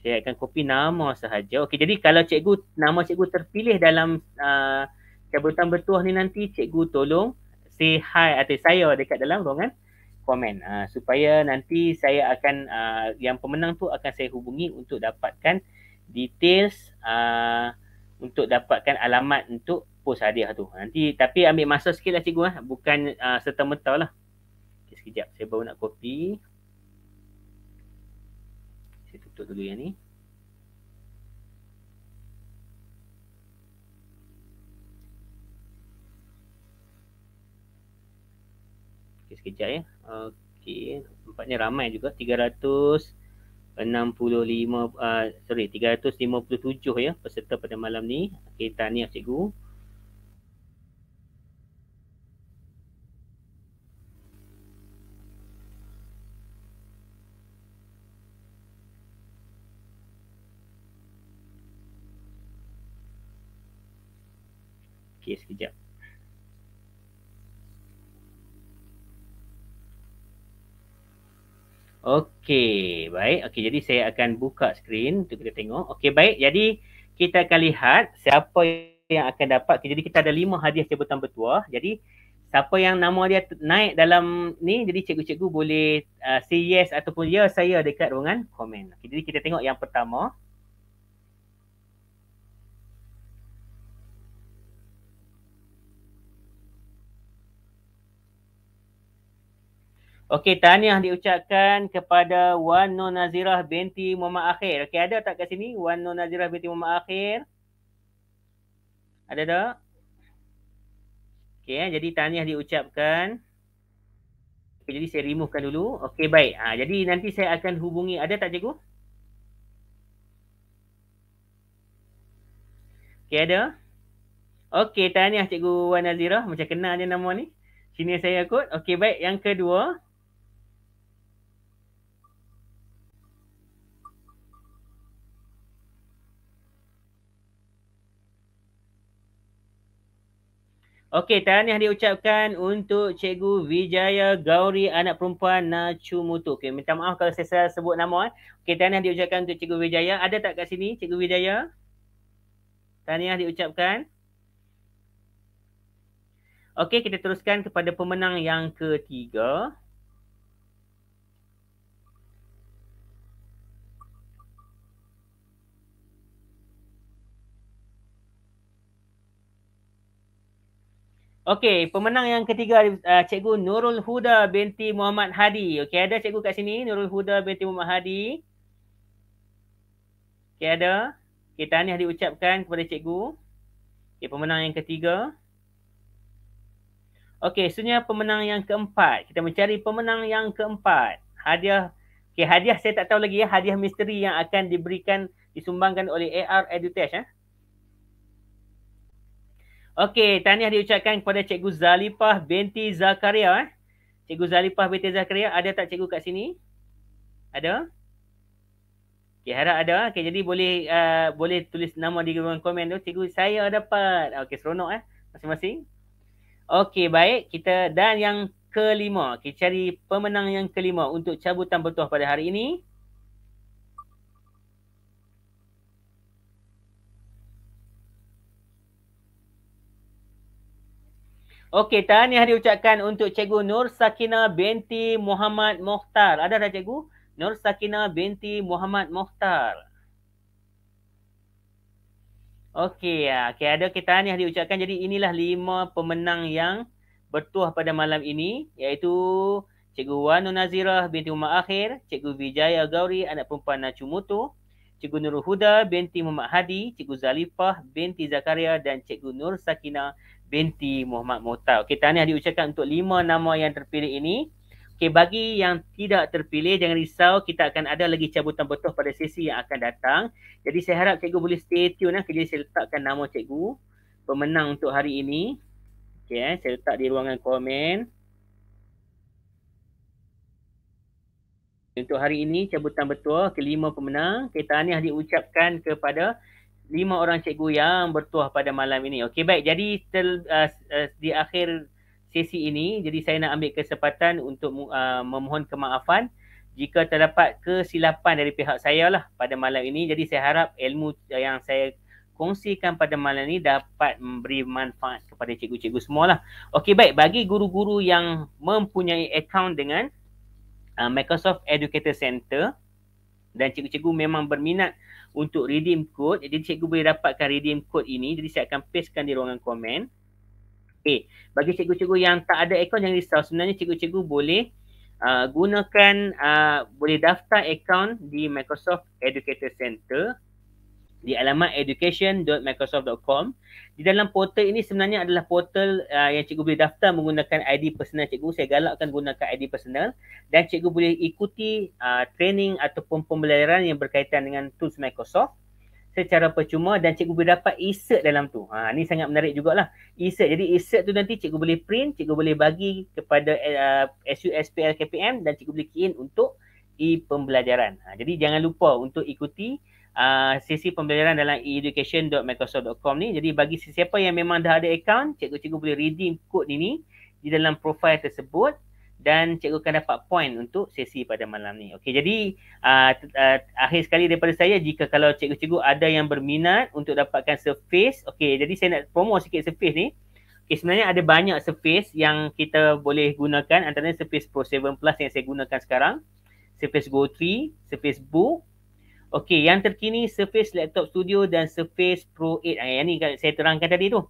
saya akan copy nama sahaja okey jadi kalau cikgu nama cikgu terpilih dalam uh, cabutan bertuah ni nanti cikgu tolong say hi atau saya dekat dalam ruangan komen uh, supaya nanti saya akan uh, yang pemenang tu akan saya hubungi untuk dapatkan details uh, untuk dapatkan alamat untuk post hadiah tu. Nanti tapi ambil masa sikit lah cikgu lah. Bukan uh, serta-merta lah. Okay, sekejap saya baru nak copy. Saya tutup dulu yang ni. Okay, sekejap ya. Okay. Tempatnya ramai juga. 365, uh, ah, sorry, 357 ya peserta pada malam ni. Okay, tahniah cikgu. Terima Okey, baik. Okey, jadi saya akan buka skrin untuk kita tengok. Okey, baik. Jadi kita akan lihat siapa yang akan dapat. Okay, jadi kita ada lima hadiah jabatan bertuah. Jadi siapa yang nama dia naik dalam ni, jadi cikgu-cikgu boleh uh, say yes ataupun ya saya dekat ruangan komen. Okay, jadi kita tengok yang pertama. Okey, tahniah diucapkan kepada Wan Nur Nazirah binti Muhammad Akhir. Okey, ada tak kat sini Wan Nur Nazirah binti Muhammad Akhir? Ada tak? Okey, eh, jadi tahniah diucapkan. Okay, jadi saya removekan dulu. Okey, baik. Ha, jadi nanti saya akan hubungi. Ada tak cikgu? Okey, ada? Okey, tahniah cikgu Wan Nazirah. Macam kenal je nama ni. Sini saya kot. Okey, baik. Yang kedua. Okey, tahniah diucapkan untuk Cikgu Vijaya Gauri anak perempuan Nachu Mutu. Okey, minta maaf kalau saya salah sebut nama eh. Okey, tahniah diucapkan untuk Cikgu Vijaya. Ada tak kat sini Cikgu Vijaya? Tahniah diucapkan. Okey, kita teruskan kepada pemenang yang ketiga. Okey, pemenang yang ketiga uh, Cikgu Nurul Huda binti Muhammad Hadi. Okey, ada cikgu kat sini Nurul Huda binti Muhammad Hadi. Okey, ada. Kita ni tahniah ucapkan kepada cikgu. Okey, pemenang yang ketiga. Okey, seterusnya pemenang yang keempat. Kita mencari pemenang yang keempat. Hadiah Okey, hadiah saya tak tahu lagi ya, hadiah misteri yang akan diberikan disumbangkan oleh AR Edutech ya. Eh? Okey, tahniah diucapkan kepada Cikgu Zalipah binti Zakaria eh. Cikgu Zalipah binti Zakaria, ada tak cikgu kat sini? Ada? Okey, harap ada. Okey, jadi boleh uh, boleh tulis nama di ruang komen tu. Cikgu saya dapat. Okey, seronok eh masing-masing. Okey, baik. Kita dan yang kelima. Kita cari pemenang yang kelima untuk cabutan bertuah pada hari ini. Okey, tahniah diucapkan untuk Cikgu Nur Sakina binti Muhammad Mokhtar. Ada tak Cikgu? Nur Sakina binti Muhammad Mokhtar. Okey, ya. okay, ada kita tahniah diucapkan. Jadi inilah lima pemenang yang bertuah pada malam ini. Iaitu Cikgu Wanu Nazirah binti Umar Akhir, Cikgu Vijaya Gauri anak perempuan Nacumutu, Cikgu Nur Huda binti Muhammad Hadi, Cikgu Zalifah binti Zakaria dan Cikgu Nur Sakina binti Muhammad Mutal. Okey, tahniah diucapkan untuk lima nama yang terpilih ini. Okey, bagi yang tidak terpilih, jangan risau kita akan ada lagi cabutan betul pada sesi yang akan datang. Jadi saya harap cikgu boleh stay tune lah. Jadi saya letakkan nama cikgu pemenang untuk hari ini. Okey, eh. saya letak di ruangan komen. Untuk hari ini cabutan betul kelima pemenang. Okey, tahniah diucapkan kepada lima orang cikgu yang bertuah pada malam ini. Okey baik jadi tel, uh, uh, di akhir sesi ini jadi saya nak ambil kesempatan untuk uh, memohon kemaafan jika terdapat kesilapan dari pihak saya lah pada malam ini. Jadi saya harap ilmu yang saya kongsikan pada malam ini dapat memberi manfaat kepada cikgu-cikgu semua lah. Okey baik bagi guru-guru yang mempunyai akaun dengan uh, Microsoft Educator Center dan cikgu-cikgu memang berminat untuk redeem code. Jadi cikgu boleh dapatkan redeem code ini. Jadi saya akan pastekan di ruangan komen. Okey, bagi cikgu-cikgu yang tak ada akaun jangan risau. Sebenarnya cikgu-cikgu boleh uh, gunakan uh, boleh daftar akaun di Microsoft Educator Center di alamat education.microsoft.com. Di dalam portal ini sebenarnya adalah portal uh, yang cikgu boleh daftar menggunakan ID personal cikgu. Saya galakkan gunakan ID personal dan cikgu boleh ikuti uh, training ataupun pembelajaran yang berkaitan dengan tools Microsoft secara percuma dan cikgu boleh dapat insert dalam tu. Ha, ni sangat menarik jugalah. Insert. Jadi insert tu nanti cikgu boleh print, cikgu boleh bagi kepada uh, SUSPL KPM dan cikgu boleh key in untuk e-pembelajaran. Ha, jadi jangan lupa untuk ikuti Uh, sesi pembelajaran dalam education.microsoft.com ni. Jadi bagi sesiapa yang memang dah ada account, cikgu-cikgu boleh redeem kod ni ni di dalam profil tersebut dan cikgu akan dapat point untuk sesi pada malam ni. Okey, jadi uh, uh, akhir sekali daripada saya jika kalau cikgu-cikgu ada yang berminat untuk dapatkan surface, okey, jadi saya nak promo sikit surface ni. Okay, sebenarnya ada banyak surface yang kita boleh gunakan antaranya surface Pro 7 Plus yang saya gunakan sekarang, surface Go 3, surface Book, Okey, yang terkini Surface Laptop Studio dan Surface Pro 8. Ha, ah, yang ni kan saya terangkan tadi tu.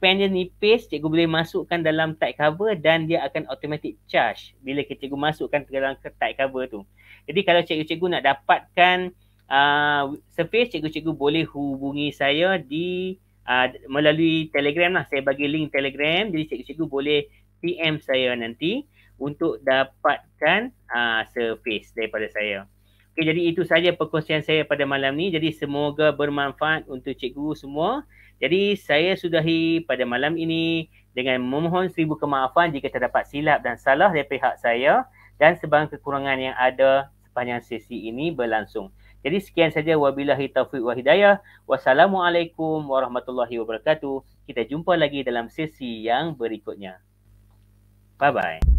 Pen dia nipis, cikgu boleh masukkan dalam tight cover dan dia akan automatic charge bila cikgu masukkan ke dalam tight cover tu. Jadi kalau cikgu-cikgu nak dapatkan uh, Surface, cikgu-cikgu boleh hubungi saya di uh, melalui Telegram lah. Saya bagi link Telegram. Jadi cikgu-cikgu boleh PM saya nanti untuk dapatkan uh, Surface daripada saya. Okay, jadi itu saja perkongsian saya pada malam ni. Jadi semoga bermanfaat untuk cikgu semua. Jadi saya sudahi pada malam ini dengan memohon seribu kemaafan jika terdapat silap dan salah dari pihak saya dan sebarang kekurangan yang ada sepanjang sesi ini berlangsung. Jadi sekian saja wabillahi taufiq wa hidayah. Wassalamualaikum warahmatullahi wabarakatuh. Kita jumpa lagi dalam sesi yang berikutnya. Bye bye.